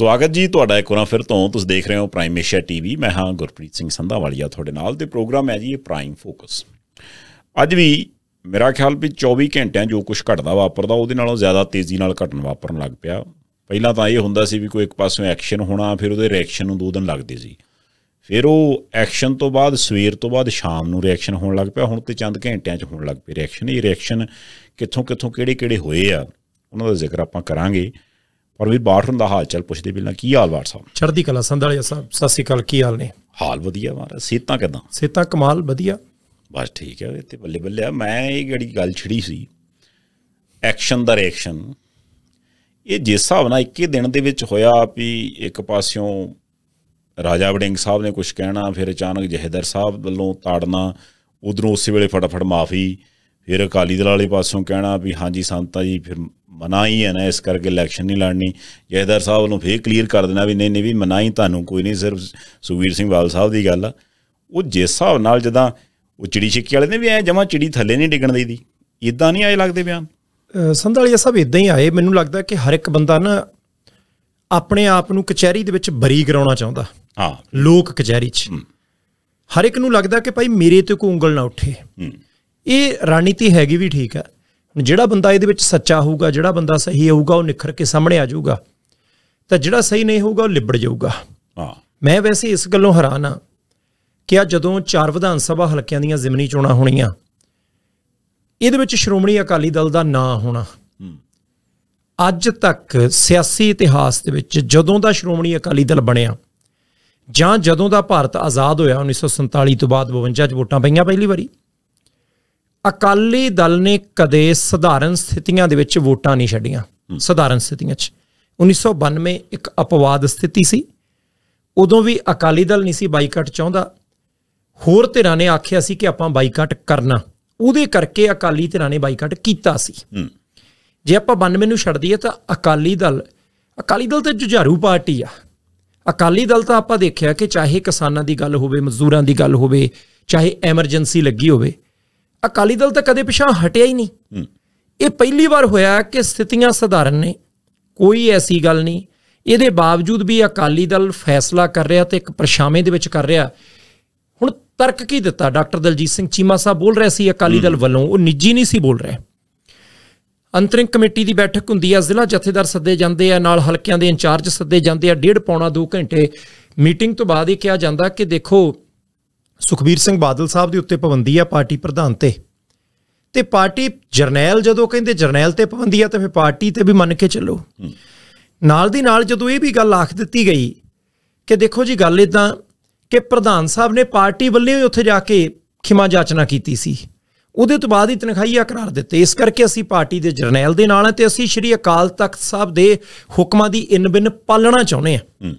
ਸਵਾਗਤ ਜੀ ਤੁਹਾਡਾ ਇੱਕ ਵਾਰ ਫਿਰ ਤੋਂ ਤੁਸੀਂ ਦੇਖ ਰਹੇ ਹੋ ਪ੍ਰਾਈਮ ਏਸ਼ੀਆ ਟੀਵੀ ਮੈਂ ਹਾਂ ਗੁਰਪ੍ਰੀਤ ਸਿੰਘ ਸੰਧਾਵਾਲੀਆ ਤੁਹਾਡੇ ਨਾਲ ਤੇ ਪ੍ਰੋਗਰਾਮ ਹੈ ਜੀ ਇਹ ਪ੍ਰਾਈਮ ਫੋਕਸ ਅੱਜ ਵੀ ਮੇਰਾ ਖਿਆਲ ਵੀ 24 ਘੰਟਿਆਂ ਜੋ ਕੁਝ ਘਟਦਾ ਵਾਪਰਦਾ ਉਹਦੇ ਨਾਲੋਂ ਜ਼ਿਆਦਾ ਤੇਜ਼ੀ ਨਾਲ ਘਟਣ ਵਾਪਰਨ ਲੱਗ ਪਿਆ ਪਹਿਲਾਂ ਤਾਂ ਇਹ ਹੁੰਦਾ ਸੀ ਵੀ ਕੋਈ ਇੱਕ ਪਾਸੋਂ ਐਕਸ਼ਨ ਹੋਣਾ ਫਿਰ ਉਹਦੇ ਰਿਐਕਸ਼ਨ ਨੂੰ ਦੋ ਦਿਨ ਲੱਗਦੇ ਸੀ ਫਿਰ ਉਹ ਐਕਸ਼ਨ ਤੋਂ ਬਾਅਦ ਸਵੇਰ ਤੋਂ ਬਾਅਦ ਸ਼ਾਮ ਨੂੰ ਰਿਐਕਸ਼ਨ ਹੋਣ ਲੱਗ ਪਿਆ ਹੁਣ ਤੇ ਚੰਦ ਘੰਟਿਆਂ 'ਚ ਹੋਣ ਲੱਗ ਪਏ ਰਿਐਕਸ਼ਨ ਇਹ ਰਿਐਕਸ਼ਨ ਕਿੱਥੋਂ ਕਿੱਥੋਂ ਕਿਹੜੇ ਕਿਹੜੇ ਹੋਏ ਆ ਉਹਨਾਂ ਦਾ ਜ਼ਿਕਰ ਆਪਾਂ ਕਰਾਂਗੇ ਪਰਮੀਰ ਬਾਠ ਹੁੰਦਾ ਹਾਲ ਚਾਲ ਪੁੱਛਦੇ ਪਹਿਲਾਂ ਕੀ ਹਾਲ ਵਾਰ ਸਾਹਿਬ ਚੜ੍ਹਦੀ ਕਲਾ ਸੰਧਾਲੀਆ ਸਾਹਿਬ ਸਤਿ ਸ੍ਰੀ ਅਕਾਲ ਕੀ ਹਾਲ ਨੇ ਹਾਲ ਵਧੀਆ ਮਾਰਾ ਸਿਹਤਾਂ ਕਿਦਾਂ ਸਿਹਤਾਂ ਕਮਾਲ ਵਧੀਆ ਬਸ ਠੀਕ ਹੈ ਤੇ ਬੱਲੇ ਬੱਲੇ ਮੈਂ ਇਹ ਜਿਹੜੀ ਗੱਲ ਛਿੜੀ ਸੀ ਐਕਸ਼ਨ ਦਾ ਰਿਐਕਸ਼ਨ ਇਹ ਜਿਸ ਹਿਸਾਬ ਨਾਲ ਇੱਕੇ ਦਿਨ ਦੇ ਵਿੱਚ ਹੋਇਆ ਵੀ ਇੱਕ ਪਾਸਿਓਂ ਰਾਜਾ ਵੜਿੰਗ ਸਾਹਿਬ ਨੇ ਕੁਝ ਕਹਿਣਾ ਫਿਰ ਅਚਾਨਕ ਜਹੇਦਰ ਸਾਹਿਬ ਵੱਲੋਂ ਤਾੜਨਾ ਉਧਰੋਂ ਉਸੇ ਵੇਲੇ ਫਟਾਫਟ ਮਾਫੀ ਫਿਰ ਅਕਾਲੀ ਦਲ ਵਾਲੇ ਪਾਸੋਂ ਕਹਿਣਾ ਵੀ ਹਾਂਜੀ ਸੰਤਾ ਜੀ ਫਿਰ ਮਨਾ ਹੀ ਹੈ ਨਾ ਇਸ ਕਰਕੇ ਇਲੈਕਸ਼ਨ ਨਹੀਂ ਲੜਨੀ ਜੈਦਰ ਸਾਹਿਬ ਨੂੰ ਫੇਰ ਕਲੀਅਰ ਕਰ ਦੇਣਾ ਵੀ ਨਹੀਂ ਨਹੀਂ ਵੀ ਮਨਾ ਹੀ ਤੁਹਾਨੂੰ ਕੋਈ ਨਹੀਂ ਸਿਰਫ ਸੁਵੀਰ ਸਿੰਘ ਵਾਲ ਸਾਹਿਬ ਦੀ ਗੱਲ ਆ ਉਹ ਜਿਸ ਸਾਹਿਬ ਨਾਲ ਜਦਾਂ ਉਹ ਚਿੜੀ ਛਿੱਕੇ ਵਾਲੇ ਨੇ ਵੀ ਐ ਜਮਾ ਚਿੜੀ ਥੱਲੇ ਨਹੀਂ ਡਿੱਗਣ ਦੀ ਇਦਾਂ ਨਹੀਂ ਆਏ ਲੱਗਦੇ ਬਿਆਨ ਸੰਧਾਲੀਆ ਸਾਹਿਬ ਇਦਾਂ ਹੀ ਆਏ ਮੈਨੂੰ ਲੱਗਦਾ ਕਿ ਹਰ ਇੱਕ ਬੰਦਾ ਨਾ ਆਪਣੇ ਆਪ ਨੂੰ ਕਚਹਿਰੀ ਦੇ ਵਿੱਚ ਬਰੀ ਕਰਾਉਣਾ ਚਾਹੁੰਦਾ ਹਾਂ ਲੋਕ ਕਚਹਿਰੀ 'ਚ ਹਰ ਇੱਕ ਨੂੰ ਲੱਗਦਾ ਕਿ ਭਾਈ ਮੇਰੇ ਤੇ ਕੋਈ ਉਂਗਲ ਨਾ ਉੱਠੇ ਇਹ ਰਣਨੀਤੀ ਹੈਗੀ ਵੀ ਠੀਕ ਹੈ ਹੁਣ ਜਿਹੜਾ ਬੰਦਾ ਇਹਦੇ ਵਿੱਚ ਸੱਚਾ ਹੋਊਗਾ ਜਿਹੜਾ ਬੰਦਾ ਸਹੀ ਹੋਊਗਾ ਉਹ ਨਿਖਰ ਕੇ ਸਾਹਮਣੇ ਆ ਜਾਊਗਾ ਤਾਂ ਜਿਹੜਾ ਸਹੀ ਨਹੀਂ ਹੋਊਗਾ ਉਹ ਲਿਬੜ ਜਾਊਗਾ ਹਾਂ ਮੈਂ ਵੈਸੇ ਇਸ ਗੱਲੋਂ ਹੈਰਾਨ ਆ ਕਿ ਆ ਜਦੋਂ ਚਾਰ ਵਿਧਾਨ ਸਭਾ ਹਲਕਿਆਂ ਦੀਆਂ ਜ਼ਿਮਨੀ ਚੋਣਾਂ ਹੋਣੀਆਂ ਇਹਦੇ ਵਿੱਚ ਸ਼੍ਰੋਮਣੀ ਅਕਾਲੀ ਦਲ ਦਾ ਨਾਂ ਹੋਣਾ ਅੱਜ ਤੱਕ ਸਿਆਸੀ ਇਤਿਹਾਸ ਦੇ ਵਿੱਚ ਜਦੋਂ ਦਾ ਸ਼੍ਰੋਮਣੀ ਅਕਾਲੀ ਦਲ ਬਣਿਆ ਜਾਂ ਜਦੋਂ ਦਾ ਭਾਰਤ ਆਜ਼ਾਦ ਹੋਇਆ 1947 ਤੋਂ ਬਾਅਦ 52 ਵੋਟਾਂ ਪਈਆਂ ਪਹਿਲੀ ਵਾਰੀ ਅਕਾਲੀ ਦਲ ਨੇ ਕਦੇ ਸਧਾਰਨ ਸਥਿਤੀਆਂ ਦੇ ਵਿੱਚ ਵੋਟਾਂ ਨਹੀਂ ਛੱਡੀਆਂ ਸਧਾਰਨ ਸਥਿਤੀਆਂ 'ਚ 1992 ਇੱਕ ਅਪਵਾਦ ਸਥਿਤੀ ਸੀ ਉਦੋਂ ਵੀ ਅਕਾਲੀ ਦਲ ਨਹੀਂ ਸੀ ਬਾਈਕਾਟ ਚਾਹੁੰਦਾ ਹੋਰ ਧਿਰਾਂ ਨੇ ਆਖਿਆ ਸੀ ਕਿ ਆਪਾਂ ਬਾਈਕਾਟ ਕਰਨਾ ਉਹਦੇ ਕਰਕੇ ਅਕਾਲੀ ਧਿਰਾਂ ਨੇ ਬਾਈਕਾਟ ਕੀਤਾ ਸੀ ਜੇ ਆਪਾਂ 92 ਨੂੰ ਛੱਡ ਦਈਏ ਤਾਂ ਅਕਾਲੀ ਦਲ ਅਕਾਲੀ ਦਲ ਤਾਂ ਜੁਝਾਰੂ ਪਾਰਟੀ ਆ ਅਕਾਲੀ ਦਲ ਤਾਂ ਆਪਾਂ ਦੇਖਿਆ ਕਿ ਚਾਹੇ ਕਿਸਾਨਾਂ ਦੀ ਗੱਲ ਹੋਵੇ ਮਜ਼ਦੂਰਾਂ ਦੀ ਗੱਲ ਹੋਵੇ ਚਾਹੇ ਐਮਰਜੈਂਸੀ ਲੱਗੀ ਹੋਵੇ ਅਕਾਲੀ ਦਲ ਤਾਂ ਕਦੇ ਪਿਛਾਂ ਹਟਿਆ ਹੀ ਨਹੀਂ ਇਹ ਪਹਿਲੀ ਵਾਰ ਹੋਇਆ ਕਿ ਸਥਿਤੀਆਂ ਸਧਾਰਨ ਨੇ ਕੋਈ ਐਸੀ ਗੱਲ ਨਹੀਂ ਇਹਦੇ ਬਾਵਜੂਦ ਵੀ ਅਕਾਲੀ ਦਲ ਫੈਸਲਾ ਕਰ ਰਿਹਾ ਤੇ ਇੱਕ ਪਰਛਾਵੇਂ ਦੇ ਵਿੱਚ ਕਰ ਰਿਹਾ ਹੁਣ ਤਰਕ ਕੀ ਦਿੱਤਾ ਡਾਕਟਰ ਦਲਜੀਤ ਸਿੰਘ ਚੀਮਾ ਸਾਹਿਬ ਬੋਲ ਰਹੇ ਸੀ ਅਕਾਲੀ ਦਲ ਵੱਲੋਂ ਉਹ ਨਿੱਜੀ ਨਹੀਂ ਸੀ ਬੋਲ ਰਹੇ ਅੰਤਰਿੰਗ ਕਮੇਟੀ ਦੀ ਬੈਠਕ ਹੁੰਦੀ ਆ ਜ਼ਿਲ੍ਹਾ ਜਥੇਦਾਰ ਸੱਦੇ ਜਾਂਦੇ ਆ ਨਾਲ ਹਲਕਿਆਂ ਦੇ ਇੰਚਾਰਜ ਸੱਦੇ ਜਾਂਦੇ ਆ ਡੇਢ ਪੌਣਾ 2 ਘੰਟੇ ਮੀਟਿੰਗ ਤੋਂ ਬਾਅਦ ਇਹ ਕਿਹਾ ਜਾਂਦਾ ਕਿ ਦੇਖੋ ਸੁਖਬੀਰ ਸਿੰਘ ਬਾਦਲ ਸਾਹਿਬ ਦੇ ਉੱਤੇ ਪਾਬੰਦੀ ਆ ਪਾਰਟੀ ਪ੍ਰਧਾਨ ਤੇ ਤੇ ਪਾਰਟੀ ਜਰਨੈਲ ਜਦੋਂ ਕਹਿੰਦੇ ਜਰਨੈਲ ਤੇ ਪਾਬੰਦੀ ਆ ਤੇ ਫਿਰ ਪਾਰਟੀ ਤੇ ਵੀ ਮੰਨ ਕੇ ਚੱਲੋ ਨਾਲ ਦੀ ਨਾਲ ਜਦੋਂ ਇਹ ਵੀ ਗੱਲ ਆਖ ਦਿੱਤੀ ਗਈ ਕਿ ਦੇਖੋ ਜੀ ਗੱਲ ਇਦਾਂ ਕਿ ਪ੍ਰਧਾਨ ਸਾਹਿਬ ਨੇ ਪਾਰਟੀ ਵੱਲੋਂ ਹੀ ਉੱਥੇ ਜਾ ਕੇ ਖਿਮਾ ਜਾਚਨਾ ਕੀਤੀ ਸੀ ਉਹਦੇ ਤੋਂ ਬਾਅਦ ਹੀ ਤਨਖਾਹੀਆ ਕਰਾਰ ਦਿੱਤੇ ਇਸ ਕਰਕੇ ਅਸੀਂ ਪਾਰਟੀ ਦੇ ਜਰਨੈਲ ਦੇ ਨਾਲ ਹਾਂ ਤੇ ਅਸੀਂ ਸ਼੍ਰੀ ਅਕਾਲ ਤਖਤ ਸਾਹਿਬ ਦੇ ਹੁਕਮਾਂ ਦੀ ਇਨਬਿਨ ਪਾਲਣਾ ਚਾਹੁੰਦੇ ਹਾਂ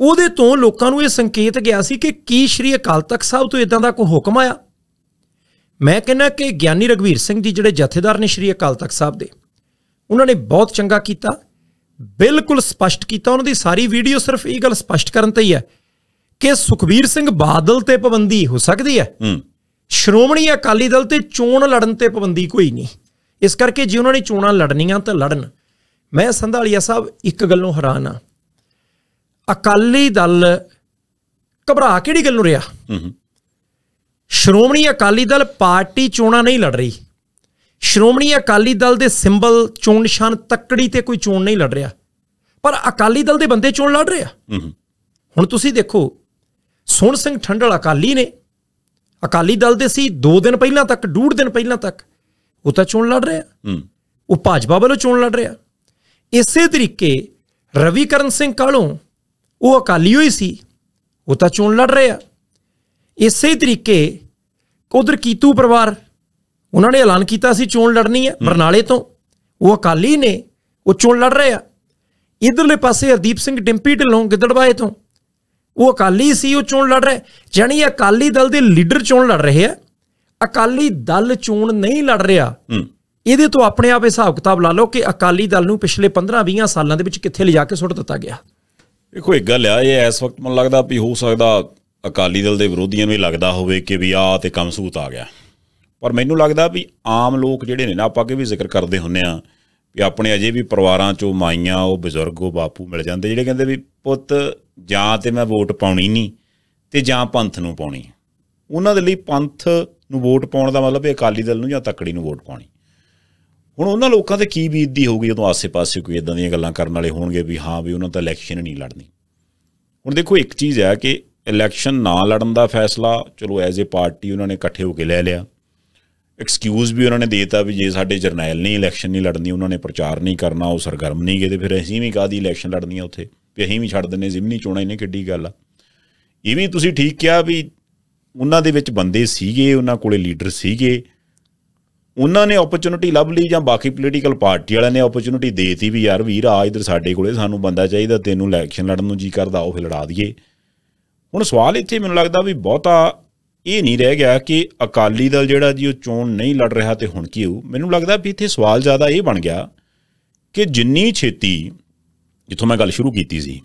ਉਹਦੇ ਤੋਂ ਲੋਕਾਂ ਨੂੰ ਇਹ ਸੰਕੇਤ ਗਿਆ ਸੀ ਕਿ ਕੀ ਸ਼੍ਰੀ ਅਕਾਲ ਤਖਤ ਸਾਹਿਬ ਤੋਂ ਇਦਾਂ ਦਾ ਕੋਈ ਹੁਕਮ ਆਇਆ ਮੈਂ ਕਹਿੰਨਾ ਕਿ ਗਿਆਨੀ ਰਗਵੀਰ ਸਿੰਘ ਜੀ ਜਿਹੜੇ ਜਥੇਦਾਰ ਨੇ ਸ਼੍ਰੀ ਅਕਾਲ ਤਖਤ ਸਾਹਿਬ ਦੇ ਉਹਨਾਂ ਨੇ ਬਹੁਤ ਚੰਗਾ ਕੀਤਾ ਬਿਲਕੁਲ ਸਪਸ਼ਟ ਕੀਤਾ ਉਹਨਾਂ ਦੀ ਸਾਰੀ ਵੀਡੀਓ ਸਿਰਫ ਇਹ ਗੱਲ ਸਪਸ਼ਟ ਕਰਨ ਤੇ ਹੀ ਹੈ ਕਿ ਸੁਖਵੀਰ ਸਿੰਘ ਬਾਦਲ ਤੇ ਪਾਬੰਦੀ ਹੋ ਸਕਦੀ ਹੈ ਸ਼੍ਰੋਮਣੀ ਅਕਾਲੀ ਦਲ ਤੇ ਚੋਣ ਲੜਨ ਤੇ ਪਾਬੰਦੀ ਕੋਈ ਨਹੀਂ ਇਸ ਕਰਕੇ ਜੇ ਉਹਨਾਂ ਨੇ ਚੋਣਾਂ ਲੜਨੀਆਂ ਤਾਂ ਲੜਨ ਮੈਂ ਸੰਧਾਲੀਆ ਸਾਹਿਬ ਇੱਕ ਗੱਲੋਂ ਹੈਰਾਨ ਆ ਅਕਾਲੀ ਦਲ ਘਬਰਾ ਕਿਹੜੀ ਗੱਲ ਨੂੰ ਰਿਹਾ ਸ਼੍ਰੋਮਣੀ ਅਕਾਲੀ ਦਲ ਪਾਰਟੀ ਚੋਣਾਂ ਨਹੀਂ ਲੜ ਰਹੀ ਸ਼੍ਰੋਮਣੀ ਅਕਾਲੀ ਦਲ ਦੇ ਸਿੰਬਲ ਚੋਣ ਨਿਸ਼ਾਨ ਤੱਕੜੀ ਤੇ ਕੋਈ ਚੋਣ ਨਹੀਂ ਲੜ ਰਿਹਾ ਪਰ ਅਕਾਲੀ ਦਲ ਦੇ ਬੰਦੇ ਚੋਣ ਲੜ ਰਹੇ ਆ ਹੁਣ ਤੁਸੀਂ ਦੇਖੋ ਸੋਹਣ ਸਿੰਘ ਠੰਡਲ ਅਕਾਲੀ ਨੇ ਅਕਾਲੀ ਦਲ ਦੇ ਸੀ 2 ਦਿਨ ਪਹਿਲਾਂ ਤੱਕ ਡੂਢ ਦਿਨ ਪਹਿਲਾਂ ਤੱਕ ਉਹ ਤਾਂ ਚੋਣ ਲੜ ਰਿਹਾ ਹੂੰ ਉਹ ਭਾਜਪਾ ਵੱਲੋਂ ਚੋਣ ਲੜ ਰਿਹਾ ਇਸੇ ਤਰੀਕੇ ਰਵੀਕਰਨ ਸਿੰਘ ਕਾਲੋਂ ਉਹ ਅਕਾਲੀ ਹੋਈ ਸੀ ਉਹ ਤਾਂ ਚੋਣ ਲੜ ਰਿਹਾ ਇਸੇ ਤਰੀਕੇ ਉਧਰ ਕੀਤੂ ਪਰਿਵਾਰ ਉਹਨਾਂ ਨੇ ਐਲਾਨ ਕੀਤਾ ਸੀ ਚੋਣ ਲੜਨੀ ਹੈ ਬਰਨਾਲੇ ਤੋਂ ਉਹ ਅਕਾਲੀ ਨੇ ਉਹ ਚੋਣ ਲੜ ਰਿਹਾ ਇਧਰਲੇ ਪਾਸੇ ਹਰਦੀਪ ਸਿੰਘ ਡਿੰਪੀ ਢਿੱਲੋਂ ਗਿੱਦੜਵਾਏ ਤੋਂ ਉਹ ਅਕਾਲੀ ਸੀ ਉਹ ਚੋਣ ਲੜ ਰਿਹਾ ਜਾਨੀ ਅਕਾਲੀ ਦਲ ਦੇ ਲੀਡਰ ਚੋਣ ਲੜ ਰਹੇ ਆ ਅਕਾਲੀ ਦਲ ਚੋਣ ਨਹੀਂ ਲੜ ਰਿਹਾ ਇਹਦੇ ਤੋਂ ਆਪਣੇ ਆਪ ਹਿਸਾਬ ਕਿਤਾਬ ਲਾ ਲਓ ਕਿ ਅਕਾਲੀ ਦਲ ਨੂੰ ਪਿਛਲੇ 15-20 ਸਾਲਾਂ ਦੇ ਵਿੱਚ ਕਿੱਥੇ ਲਿਜਾ ਕੇ ਸੁੱਟ ਦਿੱਤਾ ਗਿਆ ਦੇਖੋ ਇੱਕ ਗੱਲ ਆ ਇਹ ਇਸ ਵਕਤ ਮਨ ਲੱਗਦਾ ਵੀ ਹੋ ਸਕਦਾ ਅਕਾਲੀ ਦਲ ਦੇ ਵਿਰੋਧੀਆਂ ਨੂੰ ਵੀ ਲੱਗਦਾ ਹੋਵੇ ਕਿ ਵੀ ਆ ਤੇ ਕੰਮ ਸੂਤ ਆ ਗਿਆ ਪਰ ਮੈਨੂੰ ਲੱਗਦਾ ਵੀ ਆਮ ਲੋਕ ਜਿਹੜੇ ਨੇ ਨਾ ਆਪਾਂ ਕਿ ਵੀ ਜ਼ਿਕਰ ਕਰਦੇ ਹੁੰਨੇ ਆ ਵੀ ਆਪਣੇ ਅਜੇ ਵੀ ਪਰਿਵਾਰਾਂ ਚੋਂ ਮਾਈਆਂ ਉਹ ਬਜ਼ੁਰਗ ਉਹ ਬਾਪੂ ਮਿਲ ਜਾਂਦੇ ਜਿਹੜੇ ਕਹਿੰਦੇ ਵੀ ਪੁੱਤ ਜਾਂ ਤੇ ਮੈਂ ਵੋਟ ਪਾਉਣੀ ਨਹੀਂ ਤੇ ਜਾਂ ਪੰਥ ਨੂੰ ਪਾਉਣੀ ਉਹਨਾਂ ਦੇ ਲਈ ਪੰਥ ਨੂੰ ਵੋਟ ਪਾਉਣ ਦਾ ਮਤਲਬ ਇਹ ਅਕਾਲੀ ਦਲ ਨੂੰ ਜਾਂ ਤਕੜੀ ਨੂੰ ਵੋਟ ਪਾਉਣੀ ਹੁਣ ਉਹਨਾਂ ਲੋਕਾਂ ਤੇ ਕੀ ਬੀਤਦੀ ਹੋਊਗੀ ਜਦੋਂ ਆਸੇ-ਪਾਸੇ ਕੋਈ ਇਦਾਂ ਦੀਆਂ ਗੱਲਾਂ ਕਰਨ ਵਾਲੇ ਹੋਣਗੇ ਵੀ ਹਾਂ ਵੀ ਉਹਨਾਂ ਤਾਂ ਇਲੈਕਸ਼ਨ ਨਹੀਂ ਲੜਨੀ ਹੁਣ ਦੇਖੋ ਇੱਕ ਚੀਜ਼ ਹੈ ਕਿ ਇਲੈਕਸ਼ਨ ਨਾ ਲੜਨ ਦਾ ਫੈਸਲਾ ਚਲੋ ਐਜ਼ ਅ ਪਾਰਟੀ ਉਹਨਾਂ ਨੇ ਇਕੱਠੇ ਹੋ ਕੇ ਲੈ ਲਿਆ ਐਕਸਕਿਊਜ਼ ਵੀ ਉਹਨਾਂ ਨੇ ਦੇਤਾ ਵੀ ਜੇ ਸਾਡੇ ਜਰਨੈਲ ਨਹੀਂ ਇਲੈਕਸ਼ਨ ਨਹੀਂ ਲੜਨੀ ਉਹਨਾਂ ਨੇ ਪ੍ਰਚਾਰ ਨਹੀਂ ਕਰਨਾ ਉਹ ਸਰਗਰਮ ਨਹੀਂ ਗਏ ਤੇ ਫਿਰ ਅਸੀਂ ਵੀ ਕਾਦੀ ਇਲੈਕਸ਼ਨ ਲੜਨੀ ਆ ਉੱਥੇ ਵੀ ਅਸੀਂ ਵੀ ਛੱਡ ਦਿੰਨੇ ਜ਼ਿਮਨੀ ਚੋਣਾਂ ਇਹਨੇ ਕਿੱਡੀ ਗੱਲ ਆ ਇਹ ਵੀ ਤੁਸੀਂ ਠੀਕ ਕਿਹਾ ਵੀ ਉਹਨਾਂ ਦੇ ਵਿੱਚ ਬੰਦੇ ਸੀਗੇ ਉਹਨਾਂ ਕੋਲੇ ਲੀਡਰ ਸੀਗੇ ਉਹਨਾਂ ਨੇ opportunity ਲੱਭ ਲਈ ਜਾਂ ਬਾਕੀ ਪੋਲੀਟੀਕਲ ਪਾਰਟੀ ਵਾਲਿਆਂ ਨੇ opportunity ਦੇਤੀ ਵੀ ਯਾਰ ਵੀਰ ਆ ਇਧਰ ਸਾਡੇ ਕੋਲੇ ਸਾਨੂੰ ਬੰਦਾ ਚਾਹੀਦਾ ਤੈਨੂੰ ਇਲੈਕਸ਼ਨ ਲੜਨ ਨੂੰ ਜੀ ਕਰਦਾ ਉਹ ਲੜਾ ਦਈਏ ਹੁਣ ਸਵਾਲ ਇੱਥੇ ਮੈਨੂੰ ਲੱਗਦਾ ਵੀ ਬਹੁਤਾ ਇਹ ਨਹੀਂ ਰਹਿ ਗਿਆ ਕਿ ਅਕਾਲੀ ਦਲ ਜਿਹੜਾ ਜੀ ਉਹ ਚੋਣ ਨਹੀਂ ਲੜ ਰਿਹਾ ਤੇ ਹੁਣ ਕੀ ਹੋ ਮੈਨੂੰ ਲੱਗਦਾ ਵੀ ਇੱਥੇ ਸਵਾਲ ਜ਼ਿਆਦਾ ਇਹ ਬਣ ਗਿਆ ਕਿ ਜਿੰਨੀ ਛੇਤੀ ਜਿੱਥੋਂ ਮੈਂ ਗੱਲ ਸ਼ੁਰੂ ਕੀਤੀ ਸੀ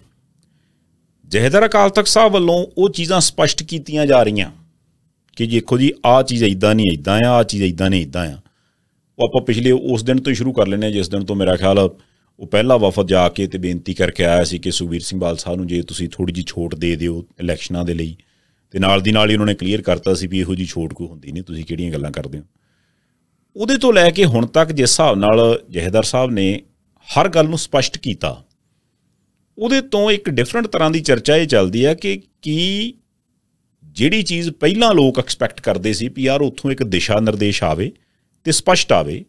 ਜਹੇਦਰ ਅਕਾਲ ਤਖਤ ਸਾਹਿਬ ਵੱਲੋਂ ਉਹ ਚੀਜ਼ਾਂ ਸਪਸ਼ਟ ਕੀਤੀਆਂ ਜਾ ਰਹੀਆਂ ਕਿ ਦੇਖੋ ਜੀ ਆ ਚੀਜ਼ ਇਦਾਂ ਨਹੀਂ ਇਦਾਂ ਆ ਆ ਚੀਜ਼ ਇਦਾਂ ਨਹੀਂ ਇਦਾਂ ਆ ਉਹ ਆਪਾਂ ਪਿਛਲੇ ਉਸ ਦਿਨ ਤੋਂ ਹੀ ਸ਼ੁਰੂ ਕਰ ਲੈਨੇ ਆ ਜਿਸ ਦਿਨ ਤੋਂ ਮੇਰਾ ਖਿਆਲ ਉਹ ਪਹਿਲਾ ਵਫਦ ਜਾ ਕੇ ਤੇ ਬੇਨਤੀ ਕਰਕੇ ਆਇਆ ਸੀ ਕਿ ਸੁਬੀਰ ਸਿੰਘ ਬਾਲ ਸਾਹਿਬ ਨੂੰ ਜੇ ਤੁਸੀਂ ਥੋੜੀ ਜੀ ਛੋਟ ਦੇ ਦਿਓ ਇਲੈਕਸ਼ਨਾਂ ਦੇ ਲਈ ਤੇ ਨਾਲ ਦੀ ਨਾਲ ਹੀ ਉਹਨਾਂ ਨੇ ਕਲੀਅਰ ਕਰਤਾ ਸੀ ਵੀ ਇਹੋ ਜੀ ਛੋਟ ਕੋ ਹੁੰਦੀ ਨਹੀਂ ਤੁਸੀਂ ਕਿਹੜੀਆਂ ਗੱਲਾਂ ਕਰਦੇ ਹੋ ਉਹਦੇ ਤੋਂ ਲੈ ਕੇ ਹੁਣ ਤੱਕ ਜਿਸ ਹਿਸਾਬ ਨਾਲ ਜਹੇਦਰ ਸਾਹਿਬ ਨੇ ਹਰ ਗੱਲ ਨੂੰ ਸਪਸ਼ਟ ਕੀਤਾ ਉਹਦੇ ਤੋਂ ਇੱਕ ਡਿਫਰੈਂਟ ਤਰ੍ਹਾਂ ਦੀ ਚਰਚਾ ਇਹ ਚੱਲਦੀ ਹੈ ਕਿ ਕੀ ਜਿਹੜੀ ਚੀਜ਼ ਪਹਿਲਾਂ ਲੋਕ ਐਕਸਪੈਕਟ ਕਰਦੇ ਸੀ ਵੀ ਯਾਰ ਉੱਥੋਂ ਇੱਕ ਦਿਸ਼ਾ ਨਿਰਦੇਸ਼ ਆਵੇ ਤੇ ਸਪਸ਼ਟ ਆਵੇ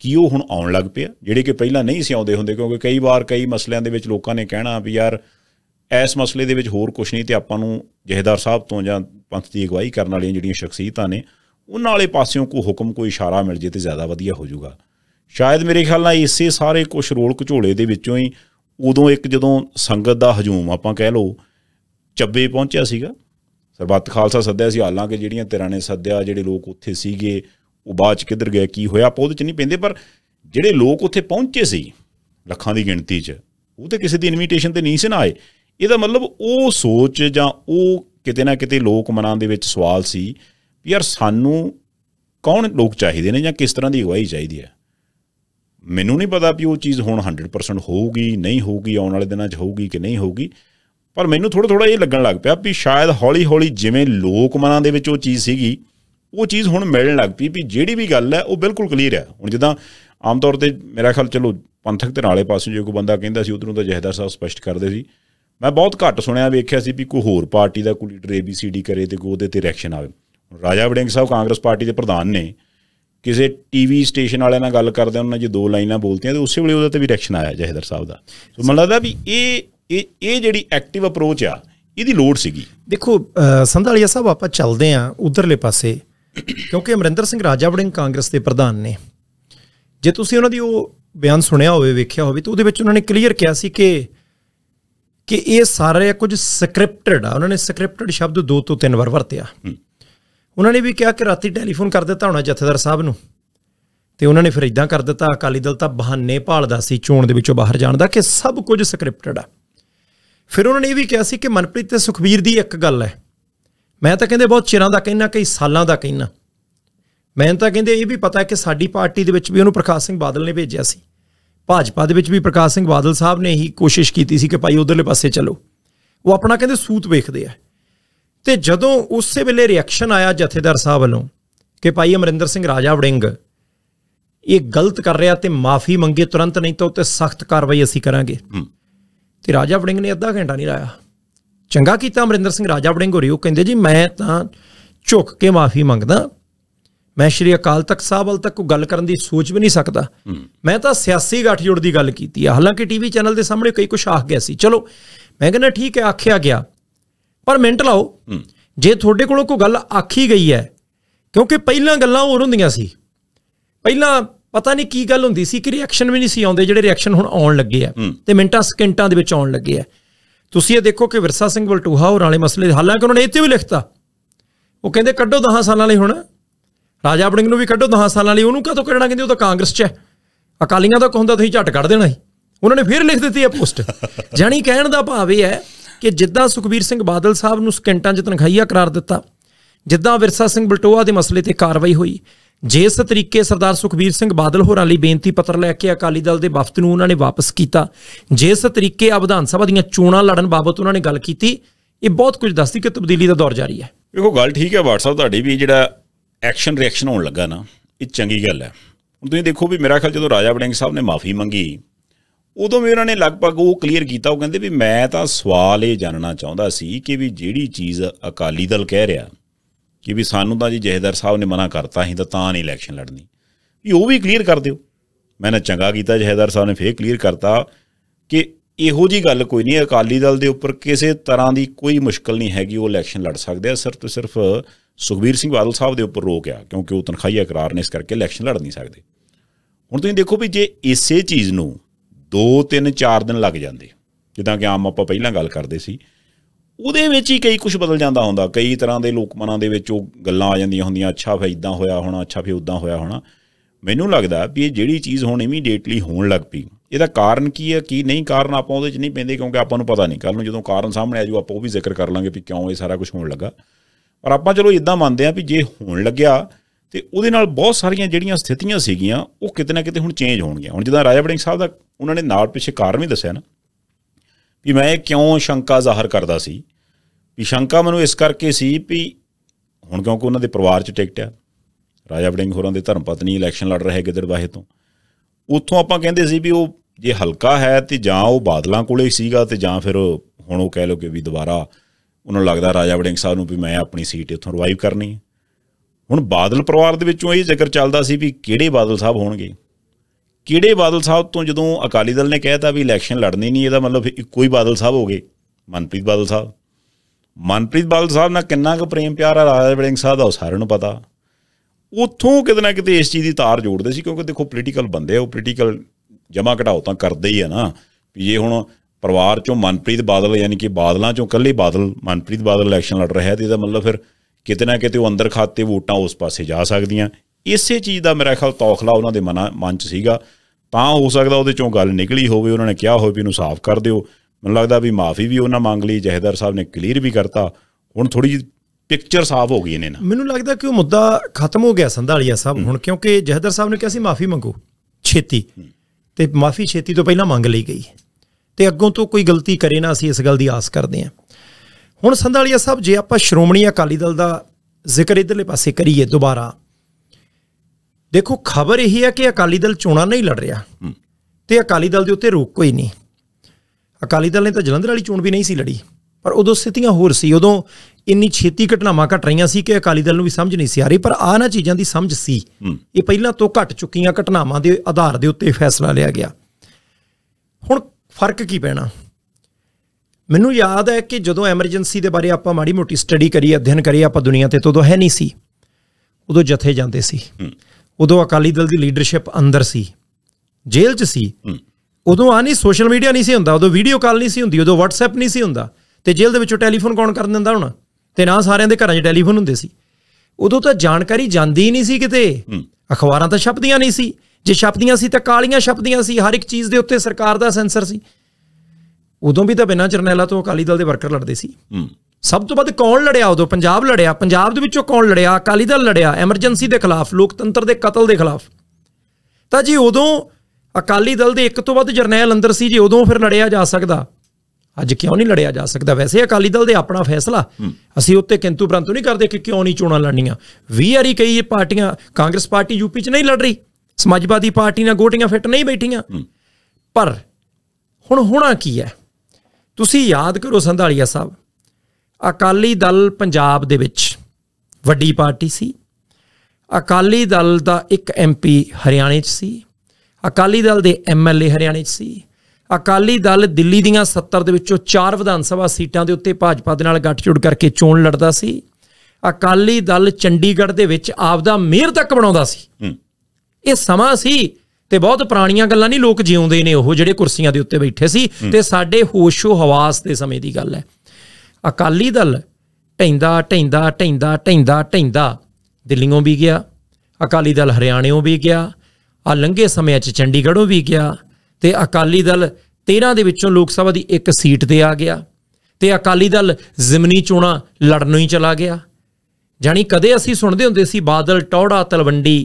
ਕਿ ਉਹ ਹੁਣ ਆਉਣ ਲੱਗ ਪਿਆ ਜਿਹੜੇ ਕਿ ਪਹਿਲਾਂ ਨਹੀਂ ਸੀ ਆਉਂਦੇ ਹੁੰਦੇ ਕਿਉਂਕਿ ਕਈ ਵਾਰ ਕਈ ਮਸਲਿਆਂ ਦੇ ਵਿੱਚ ਲੋਕਾਂ ਨੇ ਕਹਿਣਾ ਵੀ ਯਾਰ ਇਸ ਮਸਲੇ ਦੇ ਵਿੱਚ ਹੋਰ ਕੁਝ ਨਹੀਂ ਤੇ ਆਪਾਂ ਨੂੰ ਜਹੇਦਾਰ ਸਾਹਿਬ ਤੋਂ ਜਾਂ ਪੰਥ ਦੀ ਅਗਵਾਈ ਕਰਨ ਵਾਲੀਆਂ ਜਿਹੜੀਆਂ ਸ਼ਖਸੀਅਤਾਂ ਨੇ ਉਹਨਾਂ ਵਾਲੇ ਪਾਸਿਓਂ ਕੋਈ ਹੁਕਮ ਕੋਈ ਇਸ਼ਾਰਾ ਮਿਲ ਜੇ ਤੇ ਜ਼ਿਆਦਾ ਵਧੀਆ ਹੋ ਜਾਊਗਾ ਸ਼ਾਇਦ ਮੇਰੇ ਖਿਆਲ ਨਾਲ ਇਸੇ ਸਾਰੇ ਕੁਝ ਰੋਲ ਘਚੋਲੇ ਦੇ ਵਿੱਚੋਂ ਹੀ ਉਦੋਂ ਇੱਕ ਜਦੋਂ ਸੰਗਤ ਦਾ ਹਜੂਮ ਆਪਾਂ ਕਹਿ ਲਓ ਚੱਬੇ ਪਹੁੰਚਿਆ ਸੀਗਾ ਸਰਬੱਤ ਖਾਲਸਾ ਸੱਦਿਆ ਸੀ ਹਾਲਾਂਕਿ ਜਿਹੜੀਆਂ ਧਿਰਾਂ ਨੇ ਸੱਦਿਆ ਜਿਹੜੇ ਲੋਕ ਉੱਥੇ ਸੀਗੇ ਉਹ ਬਾਅਦ ਚ ਕਿੱਧਰ ਗਏ ਕੀ ਹੋਇਆ ਆਪਾਂ ਚ ਨਹੀਂ ਪੈਂਦੇ ਪਰ ਜਿਹੜੇ ਲੋਕ ਉੱਥੇ ਪਹੁੰਚੇ ਸੀ ਲੱਖਾਂ ਦੀ ਗਿਣਤੀ 'ਚ ਉਹ ਤੇ ਕਿਸੇ ਦੀ ਇਨਵੀਟੇਸ਼ਨ ਤੇ ਨਹੀਂ ਸੀ ਨਾ ਆਏ ਇਹਦਾ ਮਤਲਬ ਉਹ ਸੋਚ ਜਾਂ ਉਹ ਕਿਤੇ ਨਾ ਕਿਤੇ ਲੋਕ ਮਨਾਂ ਦੇ ਵਿੱਚ ਸਵਾਲ ਸੀ ਵੀ ਯਾਰ ਸਾਨੂੰ ਕੌਣ ਲੋਕ ਚਾਹੀਦੇ ਨੇ ਜਾਂ ਕਿਸ ਤਰ੍ਹਾਂ ਦੀ ਅਗਵਾਈ ਚਾਹੀਦੀ ਹੈ ਮੈਨੂੰ ਨਹੀਂ ਪਤਾ ਵੀ ਉਹ ਚੀਜ਼ ਹੁਣ 100% ਹੋਊਗੀ ਨਹੀਂ ਹੋਊਗੀ ਆਉਣ ਵਾਲੇ ਦਿਨਾਂ 'ਚ ਹੋਊਗੀ ਕਿ ਨਹੀਂ ਹੋਊਗੀ ਪਰ ਮੈਨੂੰ ਥੋੜਾ ਥੋੜਾ ਇਹ ਲੱਗਣ ਲੱਗ ਪਿਆ ਵੀ ਸ਼ਾਇਦ ਹੌਲੀ ਹੌਲੀ ਜਿਵੇਂ ਲੋਕ ਮਨਾਂ ਦੇ ਵਿੱਚ ਉਹ ਚੀਜ਼ ਸੀਗੀ ਉਹ ਚੀਜ਼ ਹੁਣ ਮਿਲਣ ਲੱਗ ਪਈ ਵੀ ਜਿਹੜੀ ਵੀ ਗੱਲ ਹੈ ਉਹ ਬਿਲਕੁਲ ਕਲੀਅਰ ਹੈ ਹੁਣ ਜਿੱਦਾਂ ਆਮ ਤੌਰ ਤੇ ਮੇਰਾ ਖਿਆਲ ਚਲੋ ਪੰਥਕ ਤੇ ਨਾਲੇ ਪਾਸੇ ਜੇ ਕੋਈ ਬੰਦਾ ਕਹਿੰਦਾ ਸੀ ਉਧਰੋਂ ਤਾਂ ਜਹਦਰ ਸਾਹਿਬ ਸਪਸ਼ਟ ਕਰਦੇ ਸੀ ਮੈਂ ਬਹੁਤ ਘੱਟ ਸੁਣਿਆ ਵੇਖਿਆ ਸੀ ਵੀ ਕੋਈ ਹੋਰ ਪਾਰਟੀ ਦਾ ਕੋਈ ਲੀਡਰ ABCD ਕਰੇ ਤੇ ਕੋਈ ਉਹਦੇ ਤੇ ਰਿਐਕਸ਼ਨ ਆਵੇ ਰਾਜਾ ਵੜਿੰਗ ਸਾਹਿਬ ਕਾਂਗਰਸ ਪਾਰਟੀ ਦੇ ਪ੍ਰਧਾਨ ਨੇ ਕਿਸੇ ਟੀਵੀ ਸਟੇਸ਼ਨ ਵਾਲਿਆਂ ਨਾਲ ਗੱਲ ਕਰਦੇ ਉਹਨਾਂ ਜੀ ਦੋ ਲਾਈਨਾਂ ਬੋਲਤੀਆਂ ਤੇ ਉਸੇ ਵੇਲੇ ਉਹਦੇ ਤੇ ਵੀ ਰਿਐਕਸ਼ਨ ਆਇਆ ਜਹਦਰ ਸਾਹਿਬ ਦਾ ਸੋ ਮੈਨੂੰ ਲੱਗਦਾ ਵੀ ਇਹ ਇਹ ਇਹ ਜਿਹੜੀ ਐਕਟਿਵ ਅਪਰੋਚ ਆ ਇਹਦੀ ਲੋੜ ਸੀਗੀ ਦੇਖੋ ਸੰਧਾਲੀਆ ਸਾਹਿਬ ਆਪਾਂ ਚੱਲਦੇ ਆ ਉਧਰਲੇ ਪਾਸੇ ਕਿਉਂਕਿ ਅਮਰਿੰਦਰ ਸਿੰਘ ਰਾਜਾ ਵੜਿੰਗ ਕਾਂਗਰਸ ਦੇ ਪ੍ਰਧਾਨ ਨੇ ਜੇ ਤੁਸੀਂ ਉਹਨਾਂ ਦੀ ਉਹ ਬਿਆਨ ਸੁਣਿਆ ਹੋਵੇ ਵੇਖਿਆ ਹੋਵੇ ਤਾਂ ਉਹਦੇ ਵਿੱਚ ਉਹਨਾਂ ਨੇ ਕਲੀਅਰ ਕਿਹਾ ਸੀ ਕਿ ਕਿ ਇਹ ਸਾਰੇ ਕੁਝ ਸਕ੍ਰਿਪਟਡ ਆ ਉਹਨਾਂ ਨੇ ਸਕ੍ਰਿਪਟਡ ਸ਼ਬਦ ਦੋ ਤੋਂ ਤਿੰਨ ਵਾਰ ਵਰਤਿਆ ਉਹਨਾਂ ਨੇ ਵੀ ਕਿਹਾ ਕਿ ਰਾਤੀ ਟੈਲੀਫੋਨ ਕਰ ਦਿੱਤਾ ਹੋਣਾ ਜਥੇਦਾਰ ਸਾਹਿਬ ਨੂੰ ਤੇ ਉਹਨਾਂ ਨੇ ਫਿਰ ਇਦਾਂ ਕਰ ਦਿੱਤਾ ਅਕਾਲੀ ਦਲ ਤਾਂ ਬਹਾਨੇ ਭਾਲਦਾ ਸੀ ਚੋਣ ਦੇ ਵਿੱਚੋਂ ਬਾਹਰ ਜਾਣ ਦਾ ਕਿ ਸਭ ਕੁਝ ਸਕ੍ਰਿਪਟਡ ਆ ਫਿਰ ਉਹਨਾਂ ਨੇ ਇਹ ਵੀ ਕਿਹਾ ਸੀ ਕਿ ਮਨਪ੍ਰੀਤ ਤੇ ਸੁਖਵੀਰ ਦੀ ਇੱਕ ਗੱਲ ਹੈ ਮੈਂ ਤਾਂ ਕਹਿੰਦੇ ਬਹੁਤ ਚਿਰਾਂ ਦਾ ਕਹਿਣਾ ਕਈ ਸਾਲਾਂ ਦਾ ਕਹਿਣਾ ਮੈਂ ਤਾਂ ਕਹਿੰਦੇ ਇਹ ਵੀ ਪਤਾ ਹੈ ਕਿ ਸਾਡੀ ਪਾਰਟੀ ਦੇ ਵਿੱਚ ਵੀ ਉਹਨੂੰ ਪ੍ਰਕਾਸ਼ ਸਿੰਘ ਬਾਦਲ ਨੇ ਭੇਜਿਆ ਸੀ ਭਾਜਪਾ ਦੇ ਵਿੱਚ ਵੀ ਪ੍ਰਕਾਸ਼ ਸਿੰਘ ਬਾਦਲ ਸਾਹਿਬ ਨੇ ਹੀ ਕੋਸ਼ਿਸ਼ ਕੀਤੀ ਸੀ ਕਿ ਭਾਈ ਉਧਰਲੇ ਪਾਸੇ ਚਲੋ ਉਹ ਆਪਣਾ ਕਹਿੰਦੇ ਸੂਤ ਵੇਖਦੇ ਆ ਤੇ ਜਦੋਂ ਉਸੇ ਵੇਲੇ ਰਿਐਕਸ਼ਨ ਆਇਆ ਜਥੇਦਾਰ ਸਾਹਿਬ ਵੱਲੋਂ ਕਿ ਭਾਈ ਅਮਰਿੰਦਰ ਸਿੰਘ ਰਾਜਾ ਵੜਿੰਗ ਇਹ ਗਲਤ ਕਰ ਰਿਹਾ ਤੇ ਮਾਫੀ ਮੰਗੇ ਤੁਰੰਤ ਨਹੀਂ ਤਾਂ ਉੱਤੇ ਸਖਤ ਕਾਰਵਾਈ ਅਸੀਂ ਕਰਾਂਗੇ ਤੇ ਰਾਜਾ ਵੜਿੰਗ ਨੇ ਅੱਧਾ ਘੰਟਾ ਨਹੀਂ ਲਾਇਆ ਚੰਗਾ ਕੀਤਾ ਅਮਰਿੰਦਰ ਸਿੰਘ ਰਾਜਾ ਵੜਿੰਗ ਹੋਰੀ ਉਹ ਕਹਿੰਦੇ ਜੀ ਮੈਂ ਤਾਂ ਝੁੱਕ ਕੇ ਮਾਫੀ ਮੰਗਦਾ ਮੈਂ ਸ਼੍ਰੀ ਅਕਾਲ ਤਖਤ ਸਾਹਿਬ ਵੱਲ ਤੱਕ ਕੋਈ ਗੱਲ ਕਰਨ ਦੀ ਸੋਚ ਵੀ ਨਹੀਂ ਸਕਦਾ ਮੈਂ ਤਾਂ ਸਿਆਸੀ ਗੱਠ ਜੋੜ ਦੀ ਗੱਲ ਕੀਤੀ ਆ ਹਾਲਾਂਕਿ ਟੀਵੀ ਚੈਨਲ ਦੇ ਸਾਹਮਣੇ ਕਈ ਕੁਝ ਆਖ ਗਿਆ ਸੀ ਚਲੋ ਮੈਂ ਕਹਿੰਦਾ ਠੀਕ ਹੈ ਆਖਿਆ ਗਿਆ ਪਰ ਮਿੰਟ ਲਾਓ ਜੇ ਤੁਹਾਡੇ ਕੋਲੋਂ ਕੋਈ ਗੱਲ ਆਖੀ ਗਈ ਹੈ ਕਿਉਂਕਿ ਪਹਿਲਾਂ ਗੱਲਾਂ ਹੋਰ ਹੁੰਦੀਆਂ ਸੀ ਪਹਿਲਾਂ ਪਤਾ ਨਹੀਂ ਕੀ ਗੱਲ ਹੁੰਦੀ ਸੀ ਕਿ ਰਿਐਕਸ਼ਨ ਵੀ ਨਹੀਂ ਸੀ ਆਉਂਦੇ ਜਿਹੜੇ ਰਿਐਕਸ਼ਨ ਹੁਣ ਆਉਣ ਲੱਗੇ ਆ ਤੇ ਮਿੰਟਾਂ ਸਕਿੰਟਾਂ ਦੇ ਵਿੱਚ ਆਉਣ ਲੱਗੇ ਆ ਤੁਸੀਂ ਇਹ ਦੇਖੋ ਕਿ ਵਿਰਸਾ ਸਿੰਘ ਬਲਟੂਹਾ ਹੋਰ ਵਾਲੇ ਮਸਲੇ ਹਾਲਾਂਕਿ ਉਹਨਾਂ ਨੇ ਇੱਥੇ ਵੀ ਲਿਖਤਾ ਉਹ ਕਹਿੰਦੇ ਕੱਢੋ 10 ਸਾਲਾਂ ਲਈ ਹੁਣ ਰਾਜਾ ਆਪਣਿੰਗ ਨੂੰ ਵੀ ਕੱਢੋ 10 ਸਾਲਾਂ ਲਈ ਉਹਨੂੰ ਕਾਹਤੋਂ ਕੱਢਣਾ ਕਹਿੰਦੇ ਉਹ ਤਾਂ ਕਾਂਗਰਸ 'ਚ ਹੈ ਅਕਾਲੀਆਂ ਦਾ ਹੁੰਦਾ ਤੁਸੀਂ ਝਟ ਕੱਢ ਦੇਣਾ ਸੀ ਉਹਨਾਂ ਨੇ ਫਿਰ ਲਿਖ ਦਿੱਤੀ ਇਹ ਪੋਸਟ ਜਾਨੀ ਕਹਿਣ ਦਾ ਭਾਵ ਇਹ ਹੈ ਕਿ ਜਿੱਦਾਂ ਸੁਖਬੀਰ ਸਿੰਘ ਬਾਦਲ ਸਾਹਿਬ ਨੂੰ ਸਕਿੰਟਾਂ 'ਚ ਤਨਖਾਈਆ ਕਰਾਰ ਦਿੱਤਾ ਜਿੱਦਾਂ ਵਿਰਸਾ ਸਿੰਘ ਬਲਟੋਆ ਦੇ ਮਸਲੇ ਤੇ ਕਾਰਵਾਈ ਹੋਈ ਜਿਸ ਤਰੀਕੇ ਸਰਦਾਰ ਸੁਖਬੀਰ ਸਿੰਘ ਬਾਦਲ ਹੋਰਾਂ ਲਈ ਬੇਨਤੀ ਪੱਤਰ ਲੈ ਕੇ ਅਕਾਲੀ ਦਲ ਦੇ ਵਫਦ ਨੂੰ ਉਹਨਾਂ ਨੇ ਵਾਪਸ ਕੀਤਾ ਜਿਸ ਤਰੀਕੇ ਆ ਵਿਧਾਨ ਸਭਾ ਦੀਆਂ ਚੋਣਾਂ ਲੜਨ ਬਾਬਤ ਉਹਨਾਂ ਨੇ ਗੱਲ ਕੀਤੀ ਇਹ ਬਹੁਤ ਕੁਝ ਦੱਸਦੀ ਕਿ ਤਬਦੀਲੀ ਦਾ ਦੌਰ ਜਾਰੀ ਹੈ ਦੇਖੋ ਗੱਲ ਠੀਕ ਹੈ WhatsApp ਤੁਹਾਡੀ ਵੀ ਜਿਹੜਾ ਐਕਸ਼ਨ ਰਿਐਕਸ਼ਨ ਹੋਣ ਲੱਗਾ ਨਾ ਇਹ ਚੰਗੀ ਗੱਲ ਹੈ ਹੁਣ ਤੁਸੀਂ ਦੇਖੋ ਵੀ ਮੇਰਾ ਖਿਆਲ ਜਦੋਂ ਰਾਜਾ ਵੜਿੰਗ ਸਾਹਿਬ ਨੇ ਮਾਫੀ ਮੰਗੀ ਉਦੋਂ ਵੀ ਉਹਨਾਂ ਨੇ ਲਗਭਗ ਉਹ ਕਲੀਅਰ ਕੀਤਾ ਉਹ ਕਹਿੰਦੇ ਵੀ ਮੈਂ ਤਾਂ ਸਵਾਲ ਇਹ ਜਾਨਣਾ ਚਾਹੁੰਦਾ ਸੀ ਕਿ ਵੀ ਜਿਹੜੀ ਚੀਜ਼ ਅਕਾਲੀ ਦਲ ਕਹਿ ਰਿਹਾ ਕਿ ਵੀ ਸਾਨੂੰ ਤਾਂ ਜੀ ਜਹੇਦਰ ਸਾਹਿਬ ਨੇ ਮਨਾ ਕਰਤਾ ਸੀ ਤਾਂ ਤਾਂ ਨਹੀਂ ਇਲੈਕਸ਼ਨ ਲੜਨੀ ਵੀ ਉਹ ਵੀ ਕਲੀਅਰ ਕਰ ਦਿਓ ਮੈਂ ਨਾ ਚੰਗਾ ਕੀਤਾ ਜਹੇਦਰ ਸਾਹਿਬ ਨੇ ਫੇਰ ਕਲੀਅਰ ਕਰਤਾ ਕਿ ਇਹੋ ਜੀ ਗੱਲ ਕੋਈ ਨਹੀਂ ਅਕਾਲੀ ਦਲ ਦੇ ਉੱਪਰ ਕਿਸੇ ਤਰ੍ਹਾਂ ਦੀ ਕੋਈ ਮੁਸ਼ਕਲ ਨਹੀਂ ਹੈਗੀ ਉਹ ਇਲੈਕਸ਼ਨ ਲੜ ਸਕਦੇ ਆ ਸਿਰਫ ਤੇ ਸਿਰਫ ਸੁਖਬੀਰ ਸਿੰਘ ਬਾਦਲ ਸਾਹਿਬ ਦੇ ਉੱਪਰ ਰੋਕ ਆ ਕਿਉਂਕਿ ਉਹ ਤਨਖਾਹੀ ਇਕਰਾਰ ਨੇ ਇਸ ਕਰਕੇ ਇਲੈਕਸ਼ਨ ਲੜ ਨਹੀਂ ਸਕਦੇ ਹੁਣ ਤੁਸੀਂ ਦੇਖੋ ਵੀ ਜੇ ਇਸੇ ਚੀਜ਼ ਨੂੰ 2 3 4 ਦਿਨ ਲੱਗ ਜਾਂਦੇ ਜਿੱਦਾਂ ਕਿ ਆਮ ਆਪਾਂ ਪਹਿਲਾਂ ਗੱਲ ਕਰਦੇ ਸੀ ਉਹਦੇ ਵਿੱਚ ਹੀ ਕਈ ਕੁਝ ਬਦਲ ਜਾਂਦਾ ਹੁੰਦਾ ਕਈ ਤਰ੍ਹਾਂ ਦੇ ਲੋਕ ਮਨਾਂ ਦੇ ਵਿੱਚ ਉਹ ਗੱਲਾਂ ਆ ਜਾਂਦੀਆਂ ਹੁੰਦੀਆਂ ਅੱਛਾ ਫੇ ਇਦਾਂ ਹੋਇਆ ਹੋਣਾ ਅੱਛਾ ਫੇ ਉਦਾਂ ਹੋਇਆ ਹੋਣਾ ਮੈਨੂੰ ਲੱਗਦਾ ਵੀ ਇਹ ਜਿਹੜੀ ਚੀਜ਼ ਹੁਣ ਇਮੀਡੀਏਟਲੀ ਹੋਣ ਲੱਗ ਪਈ ਇਹਦਾ ਕਾਰਨ ਕੀ ਹੈ ਕੀ ਨਹੀਂ ਕਾਰਨ ਆਪਾਂ ਉਹਦੇ 'ਚ ਨਹੀਂ ਪੈਂਦੇ ਕਿਉਂਕਿ ਆਪਾਂ ਨੂੰ ਪਤਾ ਨਹੀਂ ਕੱਲ ਨੂੰ ਜਦੋਂ ਕਾਰਨ ਸਾਹਮਣੇ ਆ ਜੂ ਆਪਾਂ ਉਹ ਵੀ ਜ਼ਿਕਰ ਕਰ ਲਾਂਗੇ ਵੀ ਕਿਉਂ ਇਹ ਸਾਰਾ ਕੁਝ ਹੋਣ ਲੱਗਾ ਪਰ ਆਪਾਂ ਚਲੋ ਇਦਾਂ ਮੰਨਦੇ ਆ ਵੀ ਜੇ ਹੋਣ ਲੱਗਿਆ ਤੇ ਉਹਦੇ ਨਾਲ ਬਹੁਤ ਸਾਰੀਆਂ ਜਿਹੜੀਆਂ ਸਥਿਤੀਆਂ ਸੀਗੀਆਂ ਉਹ ਕਿਤੇ ਨਾ ਕਿਤੇ ਹੁਣ ਚੇਂਜ ਹੋਣਗੀਆਂ ਹੁਣ ਜਿੱਦਾਂ ਰਾਜਾ ਬੜਿੰਗ ਸਾਹਿਬ ਦਾ ਉਹਨਾਂ ਨੇ ਨਾਲ ਪਿੱਛੇ ਕਾਰਨ ਵੀ ਦੱਸਿਆ ਨਾ ਵੀ ਮੈਂ ਕਿਉਂ ਸ਼ੰਕਾ ਜ਼ਾਹਰ ਕਰਦਾ ਸੀ ਵੀ ਸ਼ੰਕਾ ਮੈਨੂੰ ਇਸ ਕਰਕੇ ਸੀ ਵੀ ਹੁਣ ਕਿਉਂਕਿ ਉਹਨਾਂ ਦੇ ਪਰਿਵਾਰ 'ਚ ਟਿਕਟ ਆ ਰਾਜਾ ਵੜਿੰਗ ਹੋਰਾਂ ਦੇ ਧਰਮ ਪਤਨੀ ਇਲੈਕਸ਼ਨ ਲੜ ਰਹੇ ਗਿੱਦੜਵਾਹੇ ਤੋਂ ਉੱਥੋਂ ਆਪਾਂ ਕਹਿੰਦੇ ਸੀ ਵੀ ਉਹ ਜੇ ਹਲਕਾ ਹੈ ਤੇ ਜਾਂ ਉਹ ਬਾਦਲਾਂ ਕੋਲੇ ਸੀਗਾ ਤੇ ਜਾਂ ਫਿਰ ਹੁਣ ਉਹ ਕਹਿ ਲੋ ਕਿ ਵੀ ਦੁਬਾਰਾ ਉਹਨਾਂ ਨੂੰ ਲੱਗਦਾ ਰਾਜਾ ਵੜਿੰਗ ਸਾਹਿਬ ਨੂੰ ਵੀ ਮੈਂ ਆਪਣੀ ਸੀਟ ਇੱਥੋਂ ਰਿਵਾਈਵ ਕਰਨੀ ਹੈ ਹੁਣ ਬਾਦਲ ਪਰਿਵਾਰ ਦੇ ਵਿੱਚੋਂ ਇਹ ਜ਼ਿਕਰ ਚੱਲਦਾ ਸੀ ਵੀ ਕਿਹੜੇ ਬਾਦਲ ਸਾਹਿਬ ਹੋਣਗੇ ਕਿਹੜੇ ਬਾਦਲ ਸਾਹਿਬ ਤੋਂ ਜਦੋਂ ਅਕਾਲੀ ਦਲ ਨੇ ਕਹਿਤਾ ਵੀ ਇਲੈਕਸ਼ਨ ਲੜਨੀ ਨਹੀਂ ਇਹਦਾ ਮਤਲਬ ਇੱਕੋ ਹੀ ਬਾਦਲ ਸਾਹਿਬ ਹੋ ਗਏ ਮਨਪ੍ਰੀਤ ਬਾਦਲ ਸਾਹਿਬ ਮਨਪ੍ਰੀਤ ਬਾਦਲ ਸਾਹਿਬ ਨਾਲ ਕਿੰਨਾ ਕੁ ਪ੍ਰੇਮ ਪਿਆਰ ਆ ਰਾਜਾ ਬੜਿੰਗ ਸਾਹਿਬ ਦਾ ਸਾਰਿਆਂ ਨੂੰ ਪਤਾ ਉਥੋਂ ਕਿਤੇ ਨਾ ਕਿਤੇ ਇਸ ਚੀਜ਼ ਦੀ ਤਾਰ ਜੋੜਦੇ ਸੀ ਕਿਉਂਕਿ ਦੇਖੋ ਪੋਲੀਟੀਕਲ ਬੰਦੇ ਆ ਉਹ ਪੋਲੀਟੀਕਲ ਜਮਾ ਘਟਾਓ ਤਾਂ ਕਰਦੇ ਹੀ ਆ ਨਾ ਵੀ ਜੇ ਹੁਣ ਪਰਿਵਾਰ ਚੋਂ ਮਨਪ੍ਰੀਤ ਬਾਦਲ ਯਾਨੀ ਕਿ ਬਾਦਲਾਂ ਚੋਂ ਇਕੱਲੇ ਬਾਦਲ ਮਨਪ੍ਰੀਤ ਬਾਦਲ ਇਲੈਕਸ਼ਨ ਲੜ ਰਿਹਾ ਤੇ ਇਹਦਾ ਮਤਲਬ ਫਿਰ ਕਿਤੇ ਨਾ ਕਿਤੇ ਉਹ ਅੰਦਰ ਖਾਤੇ ਵੋਟਾਂ ਉਸ ਪਾਸੇ ਜਾ ਸਕਦੀਆਂ ਇਸੇ ਚੀਜ਼ ਦਾ ਮੇਰਾ ਖਿਆਲ ਤੌਖਲਾ ਉਹਨਾਂ ਦੇ ਮਨ 'ਚ ਸੀਗਾ ਤਾਂ ਹੋ ਸਕਦਾ ਉਹਦੇ ਚੋਂ ਗੱਲ ਨਿਕਲੀ ਹੋਵੇ ਉਹਨਾਂ ਨੇ ਕਿਹਾ ਹੋਵੇ ਵੀ ਇਹਨੂੰ ਸਾਫ਼ ਕਰ ਦਿਓ ਮੈਨੂੰ ਲੱਗਦਾ ਵੀ ਮਾਫੀ ਵੀ ਉਹਨਾਂ ਮੰਗ ਲਈ ਜਹਦਰ ਸਾਹਿਬ ਨੇ ਕਲੀਅਰ ਵੀ ਕਰਤਾ ਹੁਣ ਥੋੜੀ ਜਿਹੀ ਪਿਕਚਰ ਸਾਫ਼ ਹੋ ਗਈ ਨੇ ਨਾ ਮੈਨੂੰ ਲੱਗਦਾ ਕਿ ਉਹ ਮੁੱਦਾ ਖਤਮ ਹੋ ਗਿਆ ਸੰਧਾਲੀਆ ਸਾਹਿਬ ਹੁਣ ਕਿਉਂਕਿ ਜਹਦਰ ਸਾਹਿਬ ਨੇ ਕਿਹਾ ਸੀ ਮਾਫੀ ਮੰਗੋ ਛੇਤੀ ਤੇ ਮਾਫੀ ਛੇਤੀ ਤੋਂ ਪਹਿਲਾਂ ਮੰਗ ਲਈ ਗਈ ਤੇ ਅੱਗੋਂ ਤੋਂ ਕੋਈ ਗਲਤੀ ਕਰੇ ਨਾ ਅਸੀਂ ਇਸ ਗੱਲ ਦੀ ਆਸ ਕਰਦੇ ਹਾਂ ਹੁਣ ਸੰਧਾਲੀਆ ਸਾਹਿਬ ਜੇ ਆਪਾਂ ਸ਼੍ਰੋਮਣੀ ਅਕਾਲੀ ਦਲ ਦਾ ਜ਼ਿਕਰ ਇਧਰਲੇ ਪਾਸੇ ਕਰੀਏ ਦੁਬਾਰਾ ਦੇਖੋ ਖਬਰ ਇਹ ਹੈ ਕਿ ਅਕਾਲੀ ਦਲ ਚੋਣਾਂ ਨਹੀਂ ਲੜ ਰਿਹਾ ਤੇ ਅਕਾਲੀ ਦਲ ਦੇ ਉੱਤੇ ਰੋਕ ਕੋਈ ਨਹੀਂ ਅਕਾਲੀ ਦਲ ਨੇ ਤਾਂ ਜਲੰਧਰ ਵਾਲੀ ਚੋਣ ਵੀ ਨਹੀਂ ਸੀ ਲੜੀ ਪਰ ਉਦੋਂ ਸਥਿਤੀਆਂ ਹੋਰ ਸੀ ਉਦੋਂ ਇੰਨੀ ਛੇਤੀ ਘਟਨਾਵਾਂ ਘਟ ਰਹੀਆਂ ਸੀ ਕਿ ਅਕਾਲੀ ਦਲ ਨੂੰ ਵੀ ਸਮਝ ਨਹੀਂ ਸੀ ਆ ਰਹੀ ਪਰ ਆ ਨਾ ਚੀਜ਼ਾਂ ਦੀ ਸਮਝ ਸੀ ਇਹ ਪਹਿਲਾਂ ਤੋਂ ਘਟ ਚੁੱਕੀਆਂ ਘਟਨਾਵਾਂ ਦੇ ਆਧਾਰ ਦੇ ਉੱਤੇ ਫੈਸਲਾ ਲਿਆ ਗਿਆ ਹੁਣ ਫਰਕ ਕੀ ਪੈਣਾ ਮੈਨੂੰ ਯਾਦ ਹੈ ਕਿ ਜਦੋਂ ਐਮਰਜੈਂਸੀ ਦੇ ਬਾਰੇ ਆਪਾਂ ਮਾੜੀ ਮੋਟੀ ਸਟੱਡੀ ਕਰੀ ਅਧਿਐਨ ਕਰੀ ਆਪਾਂ ਦੁਨੀਆ ਤੇ ਤੋਂ ਹੈ ਨਹੀਂ ਸੀ ਉਦੋਂ ਜਥੇ ਜਾਂਦੇ ਸੀ ਉਦੋਂ ਅਕਾਲੀ ਦਲ ਦੀ ਲੀਡਰਸ਼ਿਪ ਅੰਦਰ ਸੀ ਜੇਲ੍ਹ 'ਚ ਸੀ ਉਦੋਂ ਆ ਨਹੀਂ ਸੋਸ਼ਲ ਮੀਡੀਆ ਨਹੀਂ ਸੀ ਹੁੰਦਾ ਉਦੋਂ ਵੀਡੀਓ ਕਾਲ ਨਹੀਂ ਸੀ ਹੁੰਦੀ ਉਦੋਂ WhatsApp ਨਹੀਂ ਸੀ ਹੁੰਦਾ ਤੇ ਜੇਲ੍ਹ ਦੇ ਵਿੱਚੋਂ ਟੈਲੀਫੋਨ ਕੌਣ ਕਰਨ ਦਿੰਦਾ ਹੁਣ ਤੇ ਨਾ ਸਾਰਿਆਂ ਦੇ ਘਰਾਂ 'ਚ ਟੈਲੀਫੋਨ ਹੁੰਦੇ ਸੀ ਉਦੋਂ ਤਾਂ ਜਾਣਕਾਰੀ ਜਾਂਦੀ ਹੀ ਨਹੀਂ ਸੀ ਕਿਤੇ ਅਖਬਾਰਾਂ ਤਾਂ ਛਪਦੀਆਂ ਨਹੀਂ ਸੀ ਜੇ ਛਪਦੀਆਂ ਸੀ ਤਾਂ ਕਾਲੀਆਂ ਛਪਦੀਆਂ ਸੀ ਹਰ ਇੱਕ ਚੀਜ਼ ਦੇ ਉੱਤੇ ਸਰਕਾਰ ਦਾ ਸੈਂਸਰ ਸੀ ਉਦੋਂ ਵੀ ਤਾਂ ਬਿਨਾਂ ਚਰਨੈਲਾ ਤੋਂ ਅਕਾਲੀ ਦਲ ਦੇ ਵਰਕਰ ਲੜਦੇ ਸੀ ਸਭ ਤੋਂ ਵੱਧ ਕੌਣ ਲੜਿਆ ਉਦੋਂ ਪੰਜਾਬ ਲੜਿਆ ਪੰਜਾਬ ਦੇ ਵਿੱਚੋਂ ਕੌਣ ਲੜਿਆ ਅਕਾਲੀ ਦਲ ਲੜਿਆ ਐਮਰਜੈਂਸੀ ਦੇ ਖਿਲਾਫ ਲੋਕਤੰਤਰ ਦੇ ਕਤਲ ਦੇ ਖਿਲਾਫ ਤਾਂ ਜੀ ਉਦੋਂ ਅਕਾਲੀ ਦਲ ਦੇ ਇੱਕ ਤੋਂ ਵੱਧ ਜਰਨੈਲ ਅੰਦਰ ਸੀ ਜੀ ਉਦੋਂ ਫਿਰ ਲੜਿਆ ਜਾ ਸਕਦਾ ਅੱਜ ਕਿਉਂ ਨਹੀਂ ਲੜਿਆ ਜਾ ਸਕਦਾ ਵੈਸੇ ਅਕਾਲੀ ਦਲ ਦੇ ਆਪਣਾ ਫੈਸਲਾ ਅਸੀਂ ਉੱਤੇ ਕਿੰਤੂ ਪ੍ਰੰਤੂ ਨਹੀਂ ਕਰਦੇ ਕਿ ਕਿਉਂ ਨਹੀਂ ਚੋਣਾਂ ਲੜਨੀਆਂ 20 ਵਾਰੀ ਕਈ ਪਾਰਟੀਆਂ ਕਾਂਗਰਸ ਪਾਰਟੀ ਯੂਪੀ 'ਚ ਨਹੀਂ ਲੜ ਰਹੀ ਸਮਾਜਵਾਦੀ ਪਾਰਟੀ ਨਾਲ ਗੋਟੀਆਂ ਫਿੱਟ ਨਹੀਂ ਬੈਠੀਆਂ ਪਰ ਹੁਣ ਹੋਣਾ ਕੀ ਹੈ ਤੁਸੀਂ ਯਾਦ ਕਰੋ ਸੰਧਾਲੀਆ ਸਾਹਿਬ ਅਕਾਲੀ ਦਲ ਪੰਜਾਬ ਦੇ ਵਿੱਚ ਵੱਡੀ ਪਾਰਟੀ ਸੀ ਅਕਾਲੀ ਦਲ ਦਾ ਇੱਕ ਐਮਪੀ ਹਰਿਆਣੇ 'ਚ ਸੀ ਅਕਾਲੀ ਦਲ ਦੇ ਐਮਐਲਏ ਹਰਿਆਣੇ 'ਚ ਸੀ ਅਕਾਲੀ ਦਲ ਦਿੱਲੀ ਦੀਆਂ 70 ਦੇ ਵਿੱਚੋਂ 4 ਵਿਧਾਨ ਸਭਾ ਸੀਟਾਂ ਦੇ ਉੱਤੇ ਭਾਜਪਾ ਦੇ ਨਾਲ ਗੱਠਜੋੜ ਕਰਕੇ ਚੋਣ ਲੜਦਾ ਸੀ ਅਕਾਲੀ ਦਲ ਚੰਡੀਗੜ੍ਹ ਦੇ ਵਿੱਚ ਆਪਦਾ ਮੇਅਰ ਤੱਕ ਬਣਾਉਂਦਾ ਸੀ ਇਹ ਸਮਾਂ ਸੀ ਤੇ ਬਹੁਤ ਪੁਰਾਣੀਆਂ ਗੱਲਾਂ ਨਹੀਂ ਲੋਕ ਜਿਉਂਦੇ ਨੇ ਉਹ ਜਿਹੜੇ ਕੁਰਸੀਆਂ ਦੇ ਉੱਤੇ ਬੈਠੇ ਸੀ ਤੇ ਸਾਡੇ ਹੋਸ਼ੋ ਹਵਾਸ ਦੇ ਸਮੇਂ ਦੀ ਗੱਲ ਹੈ ਅਕਾਲੀ ਦਲ ਢੈਂਦਾ ਢੈਂਦਾ ਢੈਂਦਾ ਢੈਂਦਾ ਢੈਂਦਾ ਦਿੱਲੀੋਂ ਵੀ ਗਿਆ ਅਕਾਲੀ ਦਲ ਹਰਿਆਣਿਓਂ ਵੀ ਗਿਆ ਆ ਲੰਘੇ ਸਮਿਆਂ 'ਚ ਚੰਡੀਗੜ੍ਹੋਂ ਵੀ ਗਿਆ ਤੇ ਅਕਾਲੀ ਦਲ 13 ਦੇ ਵਿੱਚੋਂ ਲੋਕ ਸਭਾ ਦੀ ਇੱਕ ਸੀਟ ਤੇ ਆ ਗਿਆ ਤੇ ਅਕਾਲੀ ਦਲ ਜ਼ਿਮਨੀ ਚੋਣਾਂ ਲੜਨੋਂ ਹੀ ਚਲਾ ਗਿਆ ਜਾਨੀ ਕਦੇ ਅਸੀਂ ਸੁਣਦੇ ਹੁੰਦੇ ਸੀ ਬਾਦਲ ਟੌੜਾ ਤਲਵੰਡੀ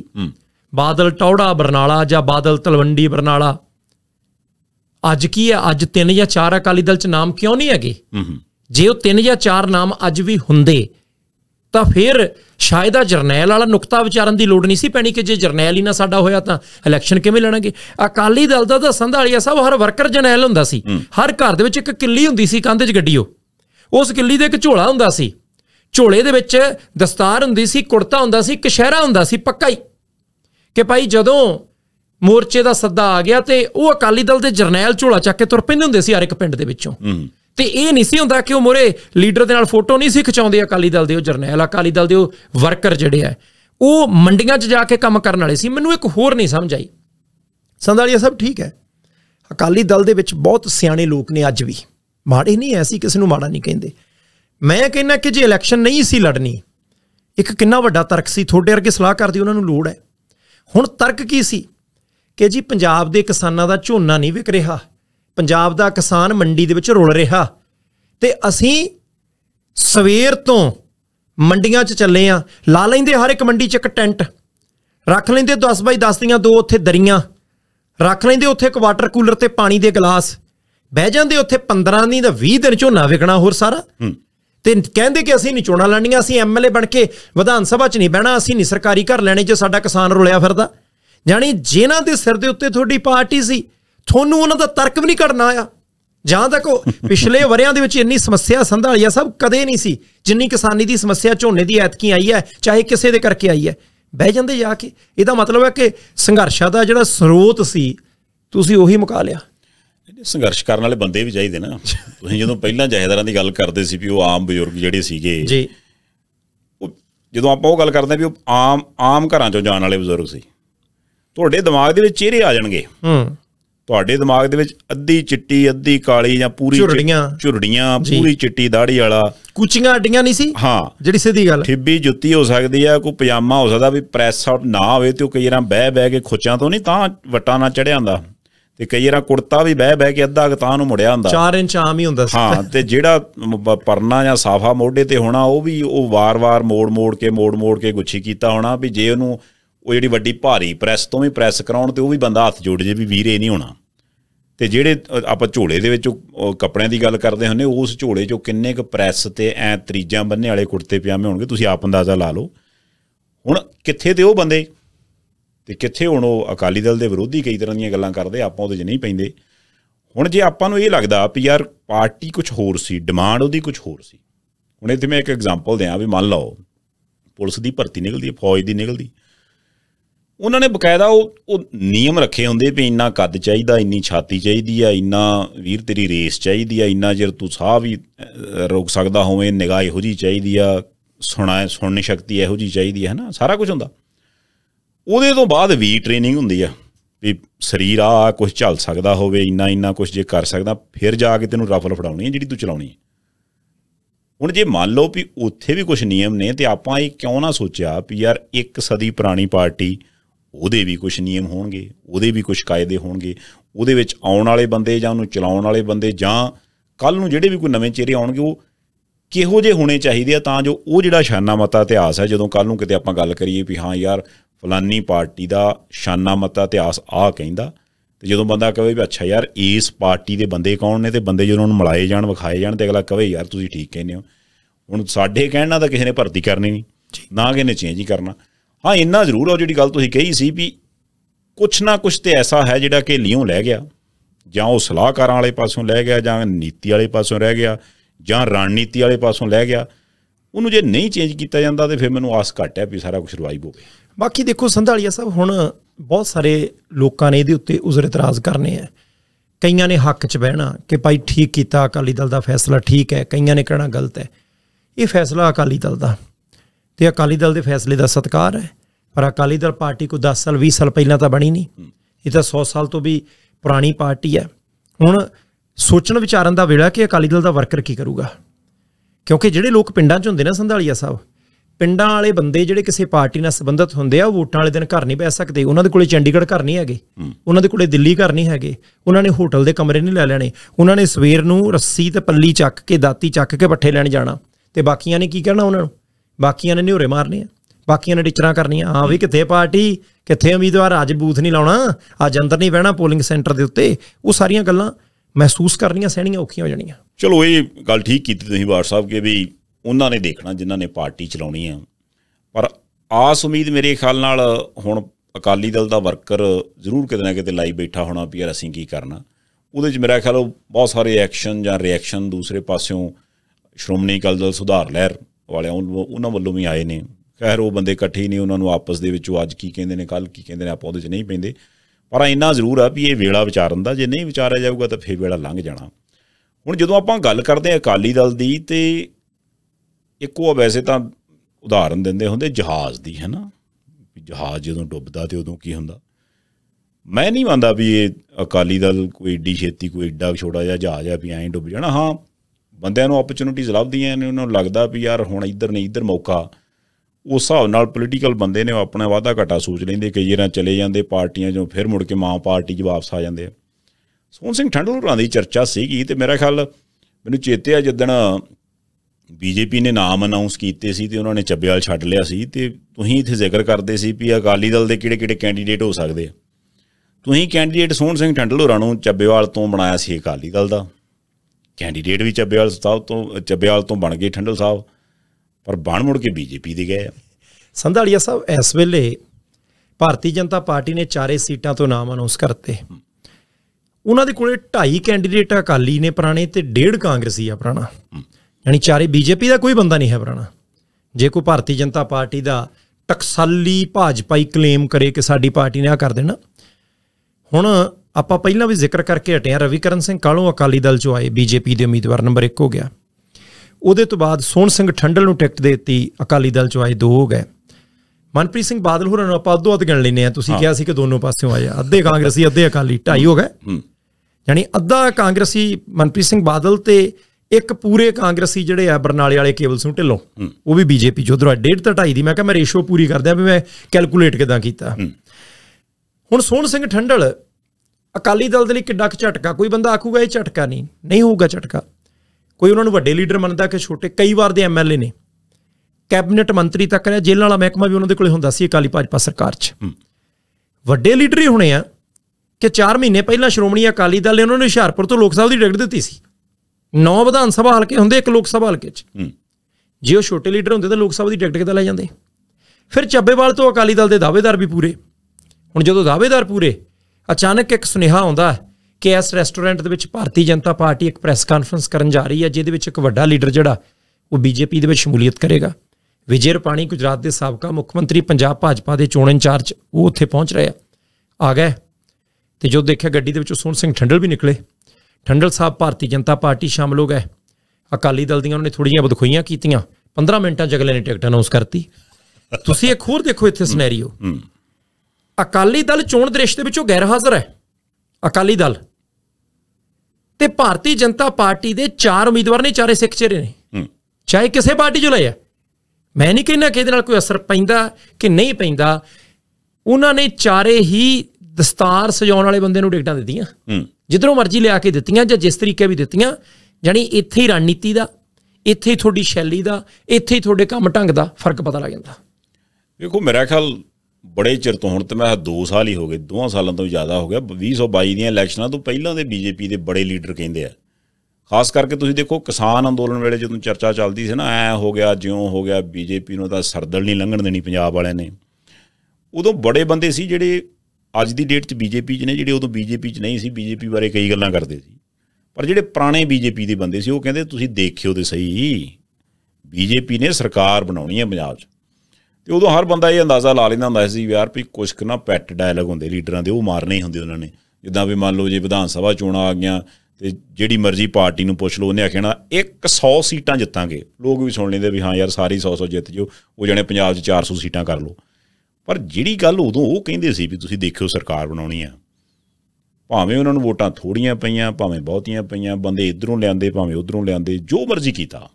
ਬਾਦਲ ਟੌੜਾ ਬਰਨਾਲਾ ਜਾਂ ਬਾਦਲ ਤਲਵੰਡੀ ਬਰਨਾਲਾ ਅੱਜ ਕੀ ਹੈ ਅੱਜ ਤਿੰਨ ਜਾਂ ਚਾਰ ਅਕਾਲੀ ਦਲ ਚ ਨਾਮ ਕਿਉਂ ਨਹੀਂ ਹੈਗੇ ਜੇ ਉਹ ਤਿੰਨ ਜਾਂ ਚਾਰ ਨਾਮ ਅੱਜ ਵੀ ਹੁੰਦੇ ਤਾਂ ਫਿਰ ਸ਼ਾਇਦ ਆ ਜਰਨੈਲ ਵਾਲਾ ਨੁਕਤਾ ਵਿਚਾਰਨ ਦੀ ਲੋੜ ਨਹੀਂ ਸੀ ਪੈਣੀ ਕਿ ਜੇ ਜਰਨੈਲ ਹੀ ਨਾ ਸਾਡਾ ਹੋਇਆ ਤਾਂ ਇਲੈਕਸ਼ਨ ਕਿਵੇਂ ਲੜਾਂਗੇ ਅਕਾਲੀ ਦਲ ਦਾ ਤਾਂ ਸੰਧਾਲੀਆ ਸਾਹਿਬ ਹਰ ਵਰਕਰ ਜਰਨੈਲ ਹੁੰਦਾ ਸੀ ਹਰ ਘਰ ਦੇ ਵਿੱਚ ਇੱਕ ਕਿੱਲੀ ਹੁੰਦੀ ਸੀ ਕੰਧ 'ਚ ਗੱਡੀਓ ਉਸ ਕਿੱਲੀ ਦੇ ਇੱਕ ਝੋਲਾ ਹੁੰਦਾ ਸੀ ਝੋਲੇ ਦੇ ਵਿੱਚ ਦਸਤਾਰ ਹੁੰਦੀ ਸੀ ਕੁੜਤਾ ਹੁੰਦਾ ਸੀ ਕਸ਼ਹਿਰਾ ਹੁੰਦਾ ਸੀ ਪੱਕਾ ਹੀ ਕਿ ਭਾਈ ਜਦੋਂ ਮੋਰਚੇ ਦਾ ਸੱਦਾ ਆ ਗਿਆ ਤੇ ਉਹ ਅਕਾਲੀ ਦਲ ਦੇ ਜਰਨੈਲ ਝੋਲਾ ਚੱਕ ਕੇ ਤੁਰ ਪੈਂਦੇ ਹੁੰਦੇ ਸੀ ਹਰ ਇੱਕ ਪਿੰਡ ਦੇ ਵਿੱਚੋਂ ਤੇ ਇਹ ਨਹੀਂ ਸੀ ਹੁੰਦਾ ਕਿ ਉਹ ਮੋਰੇ ਲੀਡਰ ਦੇ ਨਾਲ ਫੋਟੋ ਨਹੀਂ ਸੀ ਖਿਚਾਉਂਦੇ ਅਕਾਲੀ ਦਲ ਦੇ ਉਹ ਜਰਨੈਲ ਅਕਾਲੀ ਦਲ ਦੇ ਉਹ ਵਰਕਰ ਜਿਹੜੇ ਆ ਉਹ ਮੰਡੀਆਂ 'ਚ ਜਾ ਕੇ ਕੰਮ ਕਰਨ ਵਾਲੇ ਸੀ ਮੈਨੂੰ ਇੱਕ ਹੋਰ ਨਹੀਂ ਸਮਝ ਆਈ ਸੰਧਾਲੀਆ ਸਭ ਠੀਕ ਹੈ ਅਕਾਲੀ ਦਲ ਦੇ ਵਿੱਚ ਬਹੁਤ ਸਿਆਣੇ ਲੋਕ ਨੇ ਅੱਜ ਵੀ ਮਾੜੇ ਨਹੀਂ ਐਸੀ ਕਿਸੇ ਨੂੰ ਮਾੜਾ ਨਹੀਂ ਕਹਿੰਦੇ ਮੈਂ ਕਹਿੰਨਾ ਕਿ ਜੇ ਇਲੈਕਸ਼ਨ ਨਹੀਂ ਸੀ ਲੜਨੀ ਇੱਕ ਕਿੰਨਾ ਵੱਡਾ ਤਰਕ ਸੀ ਤੁਹਾਡੇ ਵਰਗੇ ਸਲਾਹਕਾਰ ਦੀ ਉਹਨਾਂ ਨੂੰ ਲੋੜ ਹੈ ਹੁਣ ਤਰਕ ਕੀ ਸੀ ਕਿ ਜੀ ਪੰਜਾਬ ਦੇ ਕਿਸਾਨਾਂ ਦਾ ਝੋਨਾ ਨਹੀਂ ਵਿਕ ਰਿਹਾ ਪੰਜਾਬ ਦਾ ਕਿਸਾਨ ਮੰਡੀ ਦੇ ਵਿੱਚ ਰੁਲ ਰਿਹਾ ਤੇ ਅਸੀਂ ਸਵੇਰ ਤੋਂ ਮੰਡੀਆਂ 'ਚ ਚੱਲੇ ਆ ਲਾ ਲੈਂਦੇ ਹਰ ਇੱਕ ਮੰਡੀ 'ਚ ਇੱਕ ਟੈਂਟ ਰੱਖ ਲੈਂਦੇ 10 ਬਾਈ 10 ਦੀਆਂ ਦੋ ਉੱਥੇ ਦਰੀਆਂ ਰੱਖ ਲੈਂਦੇ ਉੱਥੇ ਇੱਕ ਵਾਟਰ ਕੂਲਰ ਤੇ ਪਾਣੀ ਦੇ ਗਲਾਸ ਬਹਿ ਜਾਂਦੇ ਉੱਥੇ 15 ਨਹੀਂ ਦਾ 20 ਦਿਨ ਝੋਨਾ ਵਿਕਣਾ ਹੋਰ ਸਾਰਾ ਤੇ ਕਹਿੰਦੇ ਕਿ ਅਸੀਂ ਨਹੀਂ ਚੋਣਾਂ ਲੜਨੀਆਂ ਅਸੀਂ ਐਮਐਲਏ ਬਣ ਕੇ ਵਿਧਾਨ ਸਭਾ 'ਚ ਨਹੀਂ ਬਹਿਣਾ ਅਸੀਂ ਨਹੀਂ ਸਰਕਾਰੀ ਘਰ ਲੈਣੇ ਜੇ ਸਾਡਾ ਕਿਸਾਨ ਰੁਲਿਆ ਫਿਰਦਾ ਯਾਨੀ ਜਿਨ੍ਹਾਂ ਦੇ ਸਿਰ ਦੇ ਉੱਤੇ ਤੁਹਾਡੀ ਪਾਰਟੀ ਸੀ ਤੁਹਾਨੂੰ ਉਹਨਾਂ ਦਾ ਤਰਕ ਵੀ ਨਹੀਂ ਘੜਨਾ ਆ ਜਾਂ ਤੱਕ ਪਿਛਲੇ ਵਰਿਆਂ ਦੇ ਵਿੱਚ ਇੰਨੀ ਸਮੱਸਿਆ ਸੰਧਾਲੀਆ ਸਭ ਕਦੇ ਨਹੀਂ ਸੀ ਜਿੰਨੀ ਕਿਸਾਨੀ ਦੀ ਸਮੱਸਿਆ ਝੋਨੇ ਦੀ ਐਤਕੀ ਆਈ ਹੈ ਚਾਹੇ ਕਿਸੇ ਦੇ ਕਰਕੇ ਆਈ ਹੈ ਬਹਿ ਜਾਂਦੇ ਜਾ ਕੇ ਇਹਦਾ ਮਤਲਬ ਹੈ ਕਿ ਸੰਘਰਸ਼ਾ ਦਾ ਜਿਹੜਾ ਸਰੋਤ ਸੀ ਤੁਸੀਂ ਉਹੀ ਮੁਕਾ ਲਿਆ ਸੰਘਰਸ਼ ਕਰਨ ਵਾਲੇ ਬੰਦੇ ਵੀ ਚਾਹੀਦੇ ਨਾ ਤੁਸੀਂ ਜਦੋਂ ਪਹਿਲਾਂ ਜਾਇਦਾਰਾਂ ਦੀ ਗੱਲ ਕਰਦੇ ਸੀ ਵੀ ਉਹ ਆਮ ਬਜ਼ੁਰਗ ਜਿਹੜੇ ਸੀਗੇ ਜੀ ਉਹ ਜਦੋਂ ਆਪਾਂ ਉਹ ਗੱਲ ਕਰਦੇ ਵੀ ਉਹ ਆਮ ਆਮ ਘਰਾਂ ਚੋਂ ਜਾਣ ਵਾਲੇ ਬਜ਼ੁਰਗ ਸੀ ਤੁਹਾਡੇ ਦਿਮਾਗ ਦੇ ਵਿੱਚ ਚਿਹਰੇ ਆ ਜਾਣਗੇ ਹੂੰ ਤੁਹਾਡੇ ਦਿਮਾਗ ਦੇ ਵਿੱਚ ਅੱਧੀ ਚਿੱਟੀ ਅੱਧੀ ਕਾਲੀ ਜਾਂ ਪੂਰੀ ਝੁਰੜੀਆਂ ਝੁਰੜੀਆਂ ਪੂਰੀ ਚਿੱਟੀ ਦਾੜੀ ਵਾਲਾ ਕੁਚੀਆਂ ਅੱਡੀਆਂ ਨਹੀਂ ਸੀ ਹਾਂ ਜਿਹੜੀ ਸਿੱਧੀ ਗੱਲ ਠਿੱਬੀ ਜੁੱਤੀ ਹੋ ਸਕਦੀ ਆ ਕੋਈ ਪਜਾਮਾ ਹੋ ਸਕਦਾ ਵੀ ਪ੍ਰੈਸ ਆਊਟ ਨਾ ਹੋਵੇ ਤੇ ਉਹ ਕਈ ਵਾਰ ਬਹਿ ਬਹਿ ਕੇ ਖੁੱਚਾਂ ਤੋਂ ਨਹੀਂ ਤਾਂ ਵਟਾਂ ਨਾਲ ਚੜਿਆ ਹੁੰਦਾ ਤੇ ਕਈ ਵਾਰ ਕੁੜਤਾ ਵੀ ਬਹਿ ਬਹਿ ਕੇ ਅੱਧਾ ਗਤਾਂ ਨੂੰ ਮੁੜਿਆ ਹੁੰਦਾ 4 ਇੰਚ ਆਮ ਹੀ ਹੁੰਦਾ ਸੀ ਹਾਂ ਤੇ ਜਿਹੜਾ ਪਰਨਾ ਜਾਂ ਸਾਫਾ ਮੋਢੇ ਤੇ ਹੋਣਾ ਉਹ ਵੀ ਉਹ ਵਾਰ-ਵਾਰ ਮੋੜ-ਮੋੜ ਕੇ ਮੋੜ-ਮੋੜ ਕੇ ਗੁੱਛੀ ਕੀਤਾ ਹੋਣਾ ਵੀ ਜੇ ਉਹਨੂੰ ਉਹ ਜਿਹੜੀ ਵੱਡੀ ਭਾਰੀ ਪ੍ਰੈਸ ਤੋਂ ਵੀ ਪ੍ਰੈਸ ਕਰਾਉਣ ਤੇ ਉਹ ਵੀ ਬੰਦਾ ਹੱਥ ਜੋੜ ਜੇ ਵੀ ਵੀਰੇ ਨਹੀਂ ਹੋਣਾ ਤੇ ਜਿਹੜੇ ਆਪਾਂ ਝੋਲੇ ਦੇ ਵਿੱਚ ਕੱਪੜਿਆਂ ਦੀ ਗੱਲ ਕਰਦੇ ਹੁੰਨੇ ਉਸ ਝੋਲੇ 'ਚੋਂ ਕਿੰਨੇ ਕੁ ਪ੍ਰੈਸ ਤੇ ਐ ਤਰੀਜਾਂ ਬੰਨੇ ਵਾਲੇ ਕੁੜਤੇ ਪਜਾਮੇ ਹੋਣਗੇ ਤੁਸੀਂ ਆਪ ਅੰਦਾਜ਼ਾ ਲਾ ਲਓ ਹੁਣ ਕਿੱਥੇ ਤੇ ਉਹ ਬੰਦੇ ਤੇ ਕਿੱਥੇ ਹੁਣ ਉਹ ਅਕਾਲੀ ਦਲ ਦੇ ਵਿਰੋਧੀ ਕਈ ਤਰ੍ਹਾਂ ਦੀਆਂ ਗੱਲਾਂ ਕਰਦੇ ਆਪਾਂ ਉਹਦੇ 'ਚ ਨਹੀਂ ਪੈਂਦੇ ਹੁਣ ਜੇ ਆਪਾਂ ਨੂੰ ਇਹ ਲੱਗਦਾ ਵੀ ਯਾਰ ਪਾਰਟੀ ਕੁਝ ਹੋਰ ਸੀ ਡਿਮਾਂਡ ਉਹਦੀ ਕੁਝ ਹੋਰ ਸੀ ਹੁਣ ਇੱਥੇ ਮੈਂ ਇੱਕ ਐਗਜ਼ਾਮਪਲ ਦਿਆਂ ਵੀ ਮੰਨ ਲਓ ਪੁਲਿਸ ਦੀ ਭਰਤੀ ਨਿਕਲਦੀ ਹੈ ਫੌਜ ਦੀ ਨਿਕਲਦੀ ਹੈ ਉਹਨਾਂ ਨੇ ਬਕਾਇਦਾ ਉਹ ਉਹ ਨਿਯਮ ਰੱਖੇ ਹੁੰਦੇ ਵੀ ਇੰਨਾ ਕੱਦ ਚਾਹੀਦਾ ਇੰਨੀ ਛਾਤੀ ਚਾਹੀਦੀ ਆ ਇੰਨਾ ਵੀਰ ਤੇਰੀ ਰੇਸ ਚਾਹੀਦੀ ਆ ਇੰਨਾ ਜਰ ਤੂੰ ਸਾਹ ਵੀ ਰੋਕ ਸਕਦਾ ਹੋਵੇਂ ਨਿਗਾਹ ਇਹੋ ਜੀ ਚਾਹੀਦੀ ਆ ਸੁਣਾ ਸੁਣਨੀ ਸ਼ਕਤੀ ਇਹੋ ਜੀ ਚਾਹੀਦੀ ਹੈ ਨਾ ਸਾਰਾ ਕੁਝ ਹੁੰਦਾ ਉਹਦੇ ਤੋਂ ਬਾਅਦ ਵੀ ਟ੍ਰੇਨਿੰਗ ਹੁੰਦੀ ਆ ਵੀ ਸਰੀਰ ਆ ਕੁਝ ਚੱਲ ਸਕਦਾ ਹੋਵੇ ਇੰਨਾ ਇੰਨਾ ਕੁਝ ਜੇ ਕਰ ਸਕਦਾ ਫਿਰ ਜਾ ਕੇ ਤੈਨੂੰ ਰਫਲ ਫੜਾਉਣੀ ਹੈ ਜਿਹੜੀ ਤੂੰ ਚਲਾਉਣੀ ਹੈ ਹੁਣ ਜੇ ਮੰਨ ਲਓ ਵੀ ਉੱਥੇ ਵੀ ਕੁਝ ਨਿਯਮ ਨੇ ਤੇ ਆਪਾਂ ਇਹ ਕਿਉਂ ਨਾ ਸੋਚਿਆ ਵੀ ਯਾਰ ਇੱਕ ਸਦੀ ਪੁਰਾਣੀ ਪਾਰਟੀ ਉਹਦੇ ਵੀ ਕੁਝ ਨਿਯਮ ਹੋਣਗੇ ਉਹਦੇ ਵੀ ਕੁਝ ਕਾਇਦੇ ਹੋਣਗੇ ਉਹਦੇ ਵਿੱਚ ਆਉਣ ਵਾਲੇ ਬੰਦੇ ਜਾਂ ਉਹਨੂੰ ਚਲਾਉਣ ਵਾਲੇ ਬੰਦੇ ਜਾਂ ਕੱਲ ਨੂੰ ਜਿਹੜੇ ਵੀ ਕੋਈ ਨਵੇਂ ਚਿਹਰੇ ਆਉਣਗੇ ਉਹ ਕਿਹੋ ਜਿਹੇ ਹੋਣੇ ਚਾਹੀਦੇ ਆ ਤਾਂ ਜੋ ਉਹ ਜਿਹੜਾ ਸ਼ਾਨਾ ਮਤਾ ਇਤਿਹਾਸ ਹੈ ਜਦੋਂ ਕੱਲ ਨੂੰ ਕਿਤੇ ਆਪਾਂ ਗੱਲ ਕਰੀਏ ਵੀ ਹਾਂ ਯਾਰ ਫਲਾਨੀ ਪਾਰਟੀ ਦਾ ਸ਼ਾਨਾ ਮਤਾ ਇਤਿਹਾਸ ਆ ਕਹਿੰਦਾ ਤੇ ਜਦੋਂ ਬੰਦਾ ਕਹੇ ਵੀ ਅੱਛਾ ਯਾਰ ਇਸ ਪਾਰਟੀ ਦੇ ਬੰਦੇ ਕੌਣ ਨੇ ਤੇ ਬੰਦੇ ਜਦੋਂ ਉਹਨੂੰ ਮਿਲਾਏ ਜਾਣ ਵਿਖਾਏ ਜਾਣ ਤੇ ਅਗਲਾ ਕਹੇ ਯਾਰ ਤੁਸੀਂ ਠੀਕ ਕਹਿੰਦੇ ਹੋ ਹੁਣ ਸਾਡੇ ਕਹਿਣਾ ਤਾਂ ਕਿਸੇ ਨੇ ਭਰਤੀ ਕਰਨੀ ਨਹੀਂ ਨਾ ਕਿਸੇ ਨੇ ਚੇਂਜ ਹੀ ਕਰਨਾ ਹਾਂ ਇੰਨਾ ਜ਼ਰੂਰ ਆ ਜਿਹੜੀ ਗੱਲ ਤੁਸੀਂ ਕਹੀ ਸੀ ਵੀ ਕੁਛ ਨਾ ਕੁਛ ਤੇ ਐਸਾ ਹੈ ਜਿਹੜਾ ਕਿ ਲਿਓਂ ਲੈ ਗਿਆ ਜਾਂ ਉਹ ਸਲਾਹਕਾਰਾਂ ਵਾਲੇ ਪਾਸੋਂ ਲੈ ਗਿਆ ਜਾਂ ਨੀਤੀ ਵਾਲੇ ਪਾਸੋਂ ਰਹਿ ਗਿਆ ਜਾਂ ਰਣਨੀਤੀ ਵਾਲੇ ਪਾਸੋਂ ਲੈ ਗਿਆ ਉਹਨੂੰ ਜੇ ਨਹੀਂ ਚੇਂਜ ਕੀਤਾ ਜਾਂਦਾ ਤੇ ਫਿਰ ਮੈਨੂੰ ਆਸ ਘੱਟ ਹੈ ਵੀ ਸਾਰਾ ਕੁਝ ਰਿਵਾਈਵ ਹੋਵੇ ਬਾਕੀ ਦੇਖੋ ਸੰਧਾਲੀਆ ਸਾਹਿਬ ਹੁਣ ਬਹੁਤ ਸਾਰੇ ਲੋਕਾਂ ਨੇ ਇਹਦੇ ਉੱਤੇ ਉਜ਼ਰ ਇਤਰਾਜ਼ ਕਰਨੇ ਆ ਕਈਆਂ ਨੇ ਹੱਕ 'ਚ ਬਹਿਣਾ ਕਿ ਭਾਈ ਠੀਕ ਕੀਤਾ ਅਕਾਲੀ ਦਲ ਦਾ ਫੈਸਲਾ ਠੀਕ ਹੈ ਕਈਆਂ ਨੇ ਕਹਿਣਾ ਗਲਤ ਹੈ ਇਹ ਫੈਸਲਾ ਅਕਾਲੀ ਦਲ ਦਾ ਤੇ ਅਕਾਲੀ ਦਲ ਦੇ ਫੈਸਲੇ ਦਾ ਸਤਿਕਾਰ ਹੈ ਪਰ ਅਕਾਲੀ ਦਲ ਪਾਰਟੀ ਕੋ 10 ਸਾਲ 20 ਸਾਲ ਪਹਿਲਾਂ ਤਾਂ ਬਣੀ ਨਹੀਂ ਇਹ ਤਾਂ 100 ਸਾਲ ਤੋਂ ਵੀ ਪੁਰਾਣੀ ਪਾਰਟੀ ਹੈ ਹੁਣ ਸੋਚਣ ਵਿਚਾਰਨ ਦਾ ਵੇਲਾ ਕਿ ਅਕਾਲੀ ਦਲ ਦਾ ਵਰਕਰ ਕੀ ਕਰੂਗਾ ਕਿਉਂਕਿ ਜਿਹੜੇ ਲੋਕ ਪਿੰਡਾਂ 'ਚ ਹੁੰਦੇ ਨਾ ਸੰਧਾਲੀਆ ਸਾਹਿਬ ਪਿੰਡਾਂ ਵਾਲੇ ਬੰਦੇ ਜਿਹੜੇ ਕਿਸੇ ਪਾਰਟੀ ਨਾਲ ਸੰਬੰਧਿਤ ਹੁੰਦੇ ਆ ਵੋਟਾਂ ਵਾਲੇ ਦਿਨ ਘਰ ਨਹੀਂ ਬੈ ਸਕਦੇ ਉਹਨਾਂ ਦੇ ਕੋਲੇ ਚੰਡੀਗੜ੍ਹ ਘਰ ਨਹੀਂ ਹੈਗੇ ਉਹਨਾਂ ਦੇ ਕੋਲੇ ਦਿੱਲੀ ਘਰ ਨਹੀਂ ਹੈਗੇ ਉਹਨਾਂ ਨੇ ਹੋਟਲ ਦੇ ਕਮਰੇ ਨਹੀਂ ਲੈ ਲੈਣੇ ਉਹਨਾਂ ਨੇ ਸਵੇਰ ਨੂੰ ਰੱਸੀ ਤੇ ਪੱਲੀ ਚੱਕ ਕੇ ਦਾਤੀ ਚੱਕ ਕੇ ਪੱਠੇ ਲੈਣ ਜਾਣਾ ਤੇ ਬਾਕੀਆਂ ਨੇ ਕੀ ਕਰਨਾ ਉਹਨਾਂ ਨੂੰ ਬਾਕੀਆਂ ਨੇ ਨਿਹਰੇ ਮਾਰਨੇ ਆ ਬਾਕੀਆਂ ਨੇ ਟੀਚਰਾਂ ਕਰਨੀਆਂ ਆ ਵੀ ਕਿੱਥੇ ਪਾਰਟੀ ਕਿੱਥੇ ਉਮੀਦਵਾਰ ਅੱਜ ਬੂਥ ਨਹੀਂ ਲਾਉਣਾ ਅੱਜ ਅੰਦਰ ਨਹੀਂ ਬਹਿਣਾ ਪੋਲਿੰਗ ਸੈਂਟਰ ਦੇ ਉੱਤੇ ਉਹ ਸਾਰੀਆਂ ਗੱਲਾਂ ਮਹਿਸੂਸ ਕਰਨੀਆਂ ਸਹਿਣੀਆਂ ਔਖੀਆਂ ਹੋ ਜਾਣੀਆਂ ਚਲੋ ਇਹ ਗੱਲ ਠੀਕ ਕੀਤੀ ਤੁਸੀਂ ਵਾਰ ਸਾਹਿਬ ਕੇ ਵੀ ਉਹਨਾਂ ਨੇ ਦੇਖਣਾ ਜਿਨ੍ਹਾਂ ਨੇ ਪਾਰਟੀ ਚਲਾਉਣੀ ਆ ਪਰ ਆਸ ਉਮੀਦ ਮੇਰੇ ਖਿਆਲ ਨਾਲ ਹੁਣ ਅਕਾਲੀ ਦਲ ਦਾ ਵਰਕਰ ਜ਼ਰੂਰ ਕਿਤੇ ਨਾ ਕਿਤੇ ਲਾਈ ਬੈਠਾ ਹੋਣਾ ਵੀ ਅਸੀਂ ਕੀ ਕਰਨਾ ਉਹਦੇ ਵਿੱਚ ਮੇਰਾ ਖਿਆਲ ਬਹੁਤ ਸਾਰੇ ਐਕਸ਼ਨ ਜਾਂ ਰਿਐਕਸ਼ਨ ਦੂਸਰੇ ਪਾਸਿਓਂ ਸ਼੍ਰੋਮਣੀ ਅਕਾਲੀ ਦਲ ਸੁਧਾਰ ਲਹਿਰ ਵਾਲਿਆਂ ਉਹਨਾਂ ਵੱਲੋਂ ਵੀ ਆਏ ਨੇ ਖੈਰ ਉਹ ਬੰਦੇ ਇਕੱਠੇ ਨਹੀਂ ਉਹਨਾਂ ਨੂੰ ਆਪਸ ਦੇ ਵਿੱਚ ਉਹ ਅੱਜ ਕੀ ਕਹਿੰਦੇ ਨੇ ਕੱਲ ਕੀ ਕਹਿੰਦੇ ਨੇ ਆਪਾਂ ਉਹਦੇ 'ਚ ਨਹੀਂ ਪੈਂਦੇ ਪਰ ਇੰਨਾ ਜ਼ਰੂਰ ਆ ਵੀ ਇਹ ਵੇਲਾ ਵਿਚਾਰਨ ਦਾ ਜੇ ਨਹੀਂ ਵਿਚਾਰਿਆ ਜਾਊਗਾ ਤਾਂ ਫੇਰ ਵੇਲਾ ਲੰਘ ਜਾਣਾ ਹੁਣ ਜਦੋਂ ਆਪਾਂ ਗੱਲ ਕਰਦੇ ਆ ਅਕਾਲੀ ਦਲ ਦੀ ਤੇ ਇੱਕੋ ਵੈਸੇ ਤਾਂ ਉਦਾਹਰਨ ਦਿੰਦੇ ਹੁੰਦੇ ਜਹਾਜ਼ ਦੀ ਹੈ ਨਾ ਜਹਾਜ਼ ਜਦੋਂ ਡੁੱਬਦਾ ਤੇ ਉਦੋਂ ਕੀ ਹੁੰਦਾ ਮੈਂ ਨਹੀਂ ਮੰਨਦਾ ਵੀ ਇਹ ਅਕਾਲੀ ਦਲ ਕੋਈ ਏਡੀ ਛੇਤੀ ਕੋਈ ਏਡਾ ਛੋਟਾ ਜਿਹਾ ਜਹਾਜ਼ ਆ ਵੀ ਐਂ ਡੁੱਬ ਜਾਣਾ ਹਾਂ ਬੰਦਿਆਂ ਨੂੰ ਓਪਰਚ्युनिटीज ਲੱਭਦੀਆਂ ਨੇ ਉਹਨਾਂ ਨੂੰ ਲੱਗਦਾ ਵੀ ਯਾਰ ਹੁਣ ਇੱਧਰ ਨਹੀਂ ਇੱਧਰ ਮੌਕਾ ਉਸ ਹਿਸਾਬ ਨਾਲ ਪੋਲੀਟੀਕਲ ਬੰਦੇ ਨੇ ਆਪਣਾ ਵਾਅਦਾ ਘਟਾ ਸੋਚ ਲੈਂਦੇ ਕਈ ਜਿਹੜਾ ਚਲੇ ਜਾਂਦੇ ਪਾਰਟੀਆਂ ਜੋ ਫਿਰ ਮੁੜ ਕੇ ਮਾਂ ਪਾਰਟੀ 'ਚ ਵਾਪਸ ਆ ਜਾਂਦੇ ਸੋਹਣ ਸਿੰਘ ਠੰਡਲ ਹੋਰਾਂ ਦੀ ਚਰਚਾ ਸੀਗੀ ਤੇ ਮੇਰਾ ਖਿਆਲ ਮੈਨੂੰ ਚੇਤੇ ਆ ਜਦੋਂ ਬੀਜੇਪੀ ਨੇ ਨਾਮ ਅਨਾਉਂਸ ਕੀਤੇ ਸੀ ਤੇ ਉਹਨਾਂ ਨੇ ਚੱਬੇਵਾਲ ਛੱਡ ਲਿਆ ਸੀ ਤੇ ਤੁਸੀਂ ਇੱਥੇ ਜ਼ਿਕਰ ਕਰਦੇ ਸੀ ਵੀ ਅਕਾਲੀ ਦਲ ਦੇ ਕਿਹੜੇ-ਕਿਹੜੇ ਕੈਂਡੀਡੇਟ ਹੋ ਸਕਦੇ ਤੁਸੀਂ ਕੈਂਡੀਡੇਟ ਸੋਹਣ ਸਿੰਘ ਠੰਡਲ ਹੋਰਾਂ ਨੂੰ ਚੱਬੇਵਾਲ ਤੋਂ ਬਣਾਇਆ ਸੀ ਅਕਾਲੀ ਦਲ ਦਾ ਕੈਂਡੀਡੇਟ ਵੀ ਚੱਬੇਵਾਲ ਸਾਹਿਬ ਤੋਂ ਚੱਬੇਵਾਲ ਤੋਂ ਬਣ ਗਏ ਠੰਡਲ ਸਾਹਿਬ ਪਰ ਬਣ ਮੁੜ ਕੇ ਬੀਜੇਪੀ ਦੇ ਗਏ ਸੰਧਾਲੀਆ ਸਾਹਿਬ ਇਸ ਵੇਲੇ ਭਾਰਤੀ ਜਨਤਾ ਪਾਰਟੀ ਨੇ ਚਾਰੇ ਸੀਟਾਂ ਤੋਂ ਨਾਮ ਅਨਾਉਂਸ ਕਰਤੇ ਉਹਨਾਂ ਦੇ ਕੋਲੇ 2.5 ਕੈਂਡੀਡੇਟ ਅਕਾਲੀ ਨੇ ਪੁਰਾਣੇ ਤੇ ਡੇਢ ਕਾਂਗਰਸੀ ਆ ਪੁਰਾਣਾ ਯਾਨੀ ਚਾਰੇ ਬੀਜੇਪੀ ਦਾ ਕੋਈ ਬੰਦਾ ਨਹੀਂ ਹੈ ਪੁਰਾਣਾ ਜੇ ਕੋਈ ਭਾਰਤੀ ਜਨਤਾ ਪਾਰਟੀ ਦਾ ਟਕਸਾਲੀ ਭਾਜਪਾਈ ਕਲੇਮ ਕਰੇ ਕਿ ਸਾਡੀ ਪਾਰਟੀ ਨੇ ਆ ਕਰ ਦੇਣਾ ਹੁਣ ਆਪਾਂ ਪਹਿਲਾਂ ਵੀ ਜ਼ਿਕਰ ਕਰਕੇ ਹਟਿਆ ਰਵੀਕਰਨ ਸਿੰਘ ਕਾਲੋਂ ਅਕਾਲੀ ਦਲ ਚੋਂ ਆਏ ਬੀਜੇਪੀ ਦੇ ਉਮੀਦਵਾਰ ਨੰਬਰ 1 ਹੋ ਗਿਆ ਉਹਦੇ ਤੋਂ ਬਾਅਦ ਸੋਹਣ ਸਿੰਘ ਠੰਡਲ ਨੂੰ ਟਿਕਟ ਦੇ ਦਿੱਤੀ ਅਕਾਲੀ ਦਲ ਚੋਂ ਆਏ ਦੋ ਹੋ ਗਏ ਮਨਪ੍ਰੀਤ ਸਿੰਘ ਬਾਦਲ ਹੋਰਾਂ ਨੂੰ ਆਪਾਂ ਅੱਧੋ ਅੱਧ ਗਿਣ ਲੈਨੇ ਆ ਤੁਸੀਂ ਕਿਹਾ ਸੀ ਕਿ ਦੋਨੋਂ ਪਾਸਿਓਂ ਆਏ ਅੱਧੇ ਕਾਂਗਰਸੀ ਅੱਧੇ ਅਕਾਲੀ ਢਾਈ ਹੋ ਗਏ ਯਾਨੀ ਅੱਧਾ ਕਾਂਗਰਸੀ ਮਨਪ੍ਰੀਤ ਸਿੰਘ ਬਾਦਲ ਤੇ ਇੱਕ ਪੂਰੇ ਕਾਂਗਰਸੀ ਜਿਹੜੇ ਆ ਬਰਨਾਲੇ ਵਾਲੇ ਕੇਵਲ ਸਿੰਘ ਢਿੱਲੋਂ ਉਹ ਵੀ ਬੀਜੇਪੀ ਜੋ ਆ ਡੇਢ ਤੇ ਢਾਈ ਦੀ ਮੈਂ ਕਿਹਾ ਮੈਂ ਰੇਸ਼ੋ ਪੂਰੀ ਕਰਦਿਆਂ ਵੀ ਮੈਂ ਕੈਲਕੂਲੇਟ ਕਿਦਾਂ ਕੀਤਾ ਹੁਣ ਸੋਹਣ ਸਿੰਘ ਠੰਡਲ ਅਕਾਲੀ ਦਲ ਦੇ ਲਈ ਕਿੱਡਾ ਕੁ ਝਟਕਾ ਕੋਈ ਬੰਦਾ ਆਖੂਗਾ ਇਹ ਝਟਕਾ ਨਹੀਂ ਨਹੀਂ ਹੋਊਗਾ ਝਟਕਾ ਕੋਈ ਉਹਨਾਂ ਨੂੰ ਵੱਡੇ ਲੀਡਰ ਮੰਨਦਾ ਕਿ ਛੋਟੇ ਕਈ ਵਾਰ ਦੇ ਐਮਐਲਏ ਨੇ ਕੈਬਨਿਟ ਮੰਤਰੀ ਤੱਕ ਰਿਹਾ ਜੇਲ੍ਹ ਵਾਲਾ ਮਹਿਕਮਾ ਵੀ ਉਹਨਾਂ ਦੇ ਕੋਲੇ ਹੁੰਦਾ ਸੀ ਅਕਾਲੀ ਭਾਜਪਾ ਸਰਕਾਰ 'ਚ ਵੱਡੇ ਲੀਡਰ ਹੀ ਹੋਣੇ ਆ ਕਿ 4 ਮਹੀਨੇ ਪਹਿਲਾਂ ਸ਼੍ਰੋਮਣੀ ਅਕਾਲੀ ਦਲ ਨੇ ਉਹਨਾਂ ਨੂੰ ਹਿਸ਼ਾਰਪੁਰ ਤੋਂ ਲੋਕ ਸਭਾ ਦੀ ਟਿਕਟ ਦਿੱਤੀ ਸੀ 9 ਵਿਧਾਨ ਸਭਾ ਹਲਕੇ ਹੁੰਦੇ ਇੱਕ ਲੋਕ ਸਭਾ ਹਲਕੇ 'ਚ ਜੇ ਉਹ ਛੋਟੇ ਲੀਡਰ ਹੁੰਦੇ ਤਾਂ ਲੋਕ ਸਭਾ ਦੀ ਟਿਕਟ ਕਿਦਾਂ ਲੈ ਜਾਂਦੇ ਫਿਰ ਚੱਬੇਵਾਲ ਤੋਂ ਅਕਾਲੀ ਦਲ ਦੇ ਦਾਅਵੇਦਾਰ ਵੀ ਪੂਰੇ ਹੁਣ ਜਦੋਂ ਦਾਅਵੇਦਾਰ ਪੂਰੇ ਅਚਾਨਕ ਇੱਕ ਸੁਨੇਹਾ ਆਉਂਦਾ ਕਿ ਇਸ ਰੈਸਟੋਰੈਂਟ ਦੇ ਵਿੱਚ ਭਾਰਤੀ ਜਨਤਾ ਪਾਰਟੀ ਇੱਕ ਪ੍ਰੈਸ ਕਾਨਫਰੰਸ ਕਰਨ ਜਾ ਰਹੀ ਹੈ ਜਿਹਦੇ ਵਿੱਚ ਇੱਕ ਵੱਡਾ ਲੀਡਰ ਜਿਹੜਾ ਉਹ ਬੀਜੇਪੀ ਦੇ ਵਿੱਚ ਸ਼ਮੂਲੀਅਤ ਕਰੇਗਾ ਵਿਜੇ ਰਪਾਣੀ ਗੁਜਰਾਤ ਦੇ ਸਾਬਕਾ ਮੁੱਖ ਮੰਤਰੀ ਪੰਜਾਬ ਭਾਜਪਾ ਦੇ ਚੋਣ ਇੰਚਾਰਜ ਉਹ ਉੱਥੇ ਪਹੁੰਚ ਰਹੇ ਆ ਆ ਗਏ ਤੇ ਜੋ ਦੇਖਿਆ ਗੱਡੀ ਦੇ ਵਿੱਚੋਂ ਸੋਹਣ ਸਿੰਘ ਠੰਡਲ ਵੀ ਨਿਕਲੇ ਠੰਡਲ ਸਾਹਿਬ ਭਾਰਤੀ ਜਨਤਾ ਪਾਰਟੀ ਸ਼ਾਮਲ ਹੋ ਗਏ ਅਕਾਲੀ ਦਲ ਦੀਆਂ ਉਹਨੇ ਥੋੜੀਆਂ ਬਦਖੋਈਆਂ ਕੀਤੀਆਂ 15 ਮਿੰਟਾਂ ਚ ਅਗਲੇ ਨੇ ਟਿਕਟ ਅਨਾਉਂਸ ਕਰਤੀ ਤੁਸੀਂ ਇੱਕ ਹੋਰ ਦੇਖੋ ਇੱਥੇ ਸਿਨੈਰੀਓ ਅਕਾਲੀ ਦਲ ਚੋਣ ਦ੍ਰਿਸ਼ ਦੇ ਵਿੱਚੋਂ ਗੈਰ ਹਾਜ਼ਰ ਹੈ ਅਕਾਲੀ ਦਲ ਤੇ ਭਾਰਤੀ ਜਨਤਾ ਪਾਰਟੀ ਦੇ ਚਾਰ ਉਮੀਦਵਾਰ ਨੇ ਚਾਰੇ ਸਿੱਖ ਚਿਹਰੇ ਨੇ ਚਾਹੇ ਕਿਸੇ ਪਾਰਟੀ ਚੋਂ ਲਏ ਆ ਮੈਂ ਨਹੀਂ ਕਹਿੰਦਾ ਕਿ ਇਹਦੇ ਨਾਲ ਕੋਈ ਅਸਰ ਪੈਂਦਾ ਕਿ ਨਹੀਂ ਪੈਂਦਾ ਉਹਨਾਂ ਨੇ ਚਾਰੇ ਹੀ ਦਸਤਾਰ ਸਜਾਉਣ ਵਾਲੇ ਬੰਦੇ ਨੂੰ ਟਿਕਟਾਂ ਦਿੱਤੀਆਂ ਜਿੱਧਰੋਂ ਮਰਜ਼ੀ ਲਿਆ ਕੇ ਦਿੱਤੀਆਂ ਜਾਂ ਜਿਸ ਤਰੀਕੇ ਵੀ ਦਿੱਤੀਆਂ ਯਾਨੀ ਇੱਥੇ ਹੀ ਰਣਨੀਤੀ ਦਾ ਇੱਥੇ ਹੀ ਤੁਹਾਡੀ ਸ਼ੈਲੀ ਦਾ ਇੱਥੇ ਹੀ ਤੁਹਾਡੇ ਕੰਮ ਢੰਗ ਦਾ ਫਰਕ ਪਤਾ ਲੱਗ ਜਾਂਦਾ ਦੇਖੋ ਮੇਰਾ ਖਿਆਲ ਬੜੇ ਚਿਰ ਤੋਂ ਹੁਣ ਤੇ ਮੈਂ 2 ਸਾਲ ਹੀ ਹੋ ਗਏ ਦੋਹਾਂ ਸਾਲਾਂ ਤੋਂ ਜ਼ਿਆਦਾ ਹੋ ਗਿਆ 2022 ਦੀਆਂ ਇਲੈਕਸ਼ਨਾਂ ਤੋਂ ਪਹਿਲਾਂ ਦੇ ਬੀਜੇਪੀ ਦੇ ਬੜੇ ਲੀਡਰ ਕਹਿੰਦੇ ਆ ਖਾਸ ਕਰਕੇ ਤੁਸੀਂ ਦੇਖੋ ਕਿਸਾਨ ਅੰਦੋਲਨ ਵੇਲੇ ਜਦੋਂ ਚਰਚਾ ਚੱਲਦੀ ਸੀ ਨਾ ਐ ਹੋ ਗਿਆ ਜਿਉਂ ਹੋ ਗਿਆ ਬੀਜੇਪੀ ਨੂੰ ਤਾਂ ਸਰਦਲ ਨਹੀਂ ਲੰਘਣ ਦੇਣੀ ਪੰਜਾਬ ਵਾਲਿਆਂ ਨੇ ਉਦੋਂ ਬੜੇ ਬੰਦੇ ਸੀ ਜਿਹੜੇ ਅੱਜ ਦੀ ਡੇਟ 'ਚ ਬੀਜੇਪੀ 'ਚ ਨੇ ਜਿਹੜੇ ਉਦੋਂ ਬੀਜੇਪੀ 'ਚ ਨਹੀਂ ਸੀ ਬੀਜੇਪੀ ਬਾਰੇ ਕਈ ਗੱਲਾਂ ਕਰਦੇ ਸੀ ਪਰ ਜਿਹੜੇ ਪੁਰਾਣੇ ਬੀਜੇਪੀ ਦੇ ਬੰਦੇ ਸੀ ਉਹ ਕਹਿੰਦੇ ਤੁਸੀਂ ਦੇਖਿਓ ਤੇ ਸਹੀ ਬੀਜੇਪੀ ਨੇ ਸਰਕਾਰ ਬਣਾਉਣੀ ਹੈ ਪੰਜਾਬ 'ਚ ਤੇ ਉਦੋਂ ਹਰ ਬੰਦਾ ਇਹ ਅੰਦਾਜ਼ਾ ਲਾ ਲੈਂਦਾ ਹੁੰਦਾ ਸੀ ਯਾਰ ਵੀ ਕੁਝ ਕੁ ਨਾ ਪੈਟ ਡਾਇਲੌਗ ਹੁੰਦੇ ਲੀਡਰਾਂ ਦੇ ਉਹ ਮਾਰਨੇ ਹੀ ਹੁੰਦੇ ਉਹਨਾਂ ਨੇ ਜਿੱਦਾਂ ਵੀ ਮੰਨ ਲਓ ਜੇ ਵਿਧਾਨ ਸਭਾ ਚੋਣਾਂ ਆ ਗਈਆਂ ਤੇ ਜਿਹੜੀ ਮਰਜ਼ੀ ਪਾਰਟੀ ਨੂੰ ਪੁੱਛ ਲਓ ਉਹਨੇ ਆਖਣਾ 100 ਸੀਟਾਂ ਜਿੱਤਾਂਗੇ ਲੋਕ ਵੀ ਸੁਣ ਲੈਂਦੇ ਵੀ ਹਾਂ ਯਾਰ ਸਾਰੀ 100 100 ਜਿੱਤ ਜਿਓ ਉਹ ਜਣੇ ਪੰਜਾਬ 'ਚ 400 ਸੀਟਾਂ ਕਰ ਲਓ ਪਰ ਜਿਹੜੀ ਗੱਲ ਉਦੋਂ ਉਹ ਕਹਿੰਦੇ ਸੀ ਵੀ ਤੁਸੀਂ ਦੇਖਿਓ ਸਰਕਾਰ ਬਣਾਉਣੀ ਆ ਭਾਵੇਂ ਉਹਨਾਂ ਨੂੰ ਵੋਟਾਂ ਥੋੜੀਆਂ ਪਈਆਂ ਭਾਵੇਂ ਬਹੁਤੀਆਂ ਪਈਆਂ ਬੰਦੇ ਇਧਰੋਂ ਲਿਆਂਦੇ ਭਾਵੇਂ ਉਧਰੋਂ ਲਿਆਂਦੇ ਜੋ ਮਰਜ਼ੀ ਕੀਤਾ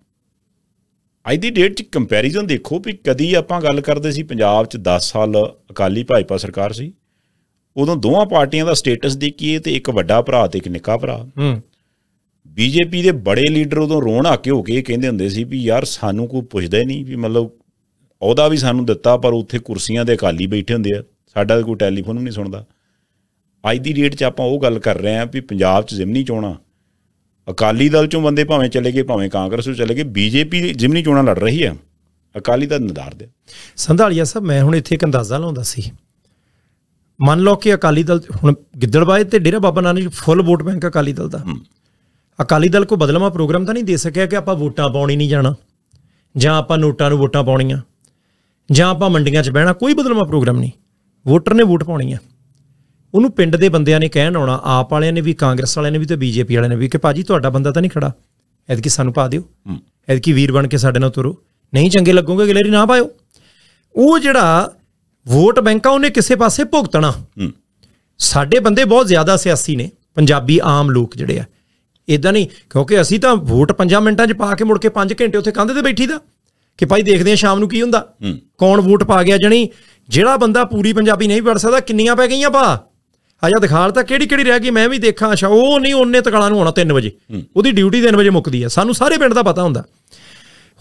ਅੱਜ ਦੀ ਡੇਟ 'ਚ ਕੰਪੈਰੀਜ਼ਨ ਦੇਖੋ ਵੀ ਕਦੀ ਆਪਾਂ ਗੱਲ ਕਰਦੇ ਸੀ ਪੰਜਾਬ 'ਚ 10 ਸਾਲ ਅਕਾਲੀ ਭਾਜਪਾ ਸਰਕਾਰ ਸੀ ਉਦੋਂ ਦੋਵਾਂ ਪਾਰਟੀਆਂ ਦਾ ਸਟੇਟਸ ਦੇਖੀਏ ਤੇ ਇੱਕ ਵੱਡਾ ਭਰਾ ਤੇ ਇੱਕ ਨਿੱਕਾ ਭਰਾ ਹੂੰ ਬੀਜੇਪੀ ਦੇ ਬੜੇ ਲੀਡਰ ਉਦੋਂ ਰੋਣ ਆ ਕੇ ਹੋ ਕੇ ਕਹਿੰਦੇ ਹੁੰਦੇ ਸੀ ਵੀ ਯਾਰ ਸਾਨੂੰ ਕੋਈ ਪੁੱਛਦਾ ਹੀ ਨਹੀਂ ਵੀ ਮਤਲਬ ਉਹਦਾ ਵੀ ਸਾਨੂੰ ਦਿੱਤਾ ਪਰ ਉੱਥੇ ਕੁਰਸੀਆਂ ਦੇ ਅਕਾਲੀ ਬੈਠੇ ਹੁੰਦੇ ਆ ਸਾਡਾ ਕੋਈ ਟੈਲੀਫੋਨ ਵੀ ਨਹੀਂ ਸੁਣਦਾ ਅੱਜ ਦੀ ਡੇਟ 'ਚ ਆਪਾਂ ਉਹ ਗੱਲ ਕਰ ਰਹੇ ਆ ਵੀ ਪੰਜਾਬ 'ਚ ਜ਼ਿਮਨੀ ਚੋਣਾ ਅਕਾਲੀ ਦਲ ਚੋਂ ਬੰਦੇ ਭਾਵੇਂ ਚਲੇ ਗਏ ਭਾਵੇਂ ਕਾਂਗਰਸ ਚੋਂ ਚਲੇ ਗਏ ਬੀਜੇਪੀ ਜਿਮਨੀ ਚੋਣਾਂ ਲੜ ਰਹੀ ਹੈ ਅਕਾਲੀ ਦਲ ਨਦਾਰ ਦੇ ਸੰਧਾਲੀਆ ਸਾਹਿਬ ਮੈਂ ਹੁਣ ਇੱਥੇ ਇੱਕ ਅੰਦਾਜ਼ਾ ਲਾਉਂਦਾ ਸੀ ਮੰਨ ਲਓ ਕਿ ਅਕਾਲੀ ਦਲ ਹੁਣ ਗਿੱਦੜਬਾਏ ਤੇ Dera Baba Nanak full vote bank Akali Dal ਦਾ ਅਕਾਲੀ ਦਲ ਕੋ ਬਦਲਵਾ ਪ੍ਰੋਗਰਾਮ ਤਾਂ ਨਹੀਂ ਦੇ ਸਕਿਆ ਕਿ ਆਪਾਂ ਵੋਟਾਂ ਪਾਉਣੀ ਨਹੀਂ ਜਾਣਾ ਜਾਂ ਆਪਾਂ ਨੋਟਾਂ ਨੂੰ ਵੋਟਾਂ ਪਾਉਣੀਆਂ ਜਾਂ ਆਪਾਂ ਮੰਡੀਆਂ 'ਚ ਬਹਿਣਾ ਕੋਈ ਬਦਲਵਾ ਪ੍ਰੋਗਰਾਮ ਨਹੀਂ ਵੋਟਰ ਨੇ ਵੋਟ ਪਾਉਣੀ ਆ ਉਹਨੂੰ ਪਿੰਡ ਦੇ ਬੰਦਿਆਂ ਨੇ ਕਹਿਣ ਆਉਣਾ ਆਪ ਵਾਲਿਆਂ ਨੇ ਵੀ ਕਾਂਗਰਸ ਵਾਲਿਆਂ ਨੇ ਵੀ ਤੇ ਬੀਜੇਪੀ ਵਾਲਿਆਂ ਨੇ ਵੀ ਕਿ ਭਾਜੀ ਤੁਹਾਡਾ ਬੰਦਾ ਤਾਂ ਨਹੀਂ ਖੜਾ ਐਦਕੀ ਸਾਨੂੰ ਪਾ ਦਿਓ ਐਦਕੀ ਵੀਰ ਬਣ ਕੇ ਸਾਡੇ ਨਾਲ ਤੁਰੋ ਨਹੀਂ ਚੰਗੇ ਲੱਗੋਗੇ ਅਗਲੇ ਨਾ ਪਾਇਓ ਉਹ ਜਿਹੜਾ ਵੋਟ ਬੈਂਕਾਂ ਉਹਨੇ ਕਿਸੇ ਪਾਸੇ ਭੁਗਤਣਾ ਸਾਡੇ ਬੰਦੇ ਬਹੁਤ ਜ਼ਿਆਦਾ ਸਿਆਸੀ ਨੇ ਪੰਜਾਬੀ ਆਮ ਲੋਕ ਜਿਹੜੇ ਆ ਇਦਾਂ ਨਹੀਂ ਕਿਉਂਕਿ ਅਸੀਂ ਤਾਂ ਵੋਟ 5 ਮਿੰਟਾਂ 'ਚ ਪਾ ਕੇ ਮੁੜ ਕੇ 5 ਘੰਟੇ ਉੱਥੇ ਕੰਧ ਤੇ ਬੈਠੀ ਦਾ ਕਿ ਭਾਈ ਦੇਖਦੇ ਆ ਸ਼ਾਮ ਨੂੰ ਕੀ ਹੁੰਦਾ ਕੌਣ ਵੋਟ ਪਾ ਗਿਆ ਜਣੀ ਜਿਹੜਾ ਬੰਦਾ ਪੂਰੀ ਪੰਜਾਬੀ ਨਹੀਂ ਪੜ ਸਕਦਾ ਕਿੰਨੀਆਂ ਪੈ ਗਈਆਂ ਪਾ ਆਜਾ ਦਿਖਾ ਲਤਾ ਤਾਂ ਕਿਹੜੀ ਕਿਹੜੀ ਰਹਿ ਗਈ ਮੈਂ ਵੀ ਦੇਖਾਂ ਅੱਛਾ ਉਹ ਨਹੀਂ ਉਹਨੇ ਤਕਾਲਾ ਨੂੰ ਆਉਣਾ 3 ਵਜੇ ਉਹਦੀ ਡਿਊਟੀ 3 ਵਜੇ ਮੁੱਕਦੀ ਹੈ ਸਾਨੂੰ ਸਾਰੇ ਪਿੰਡ ਦਾ ਪਤਾ ਹੁੰਦਾ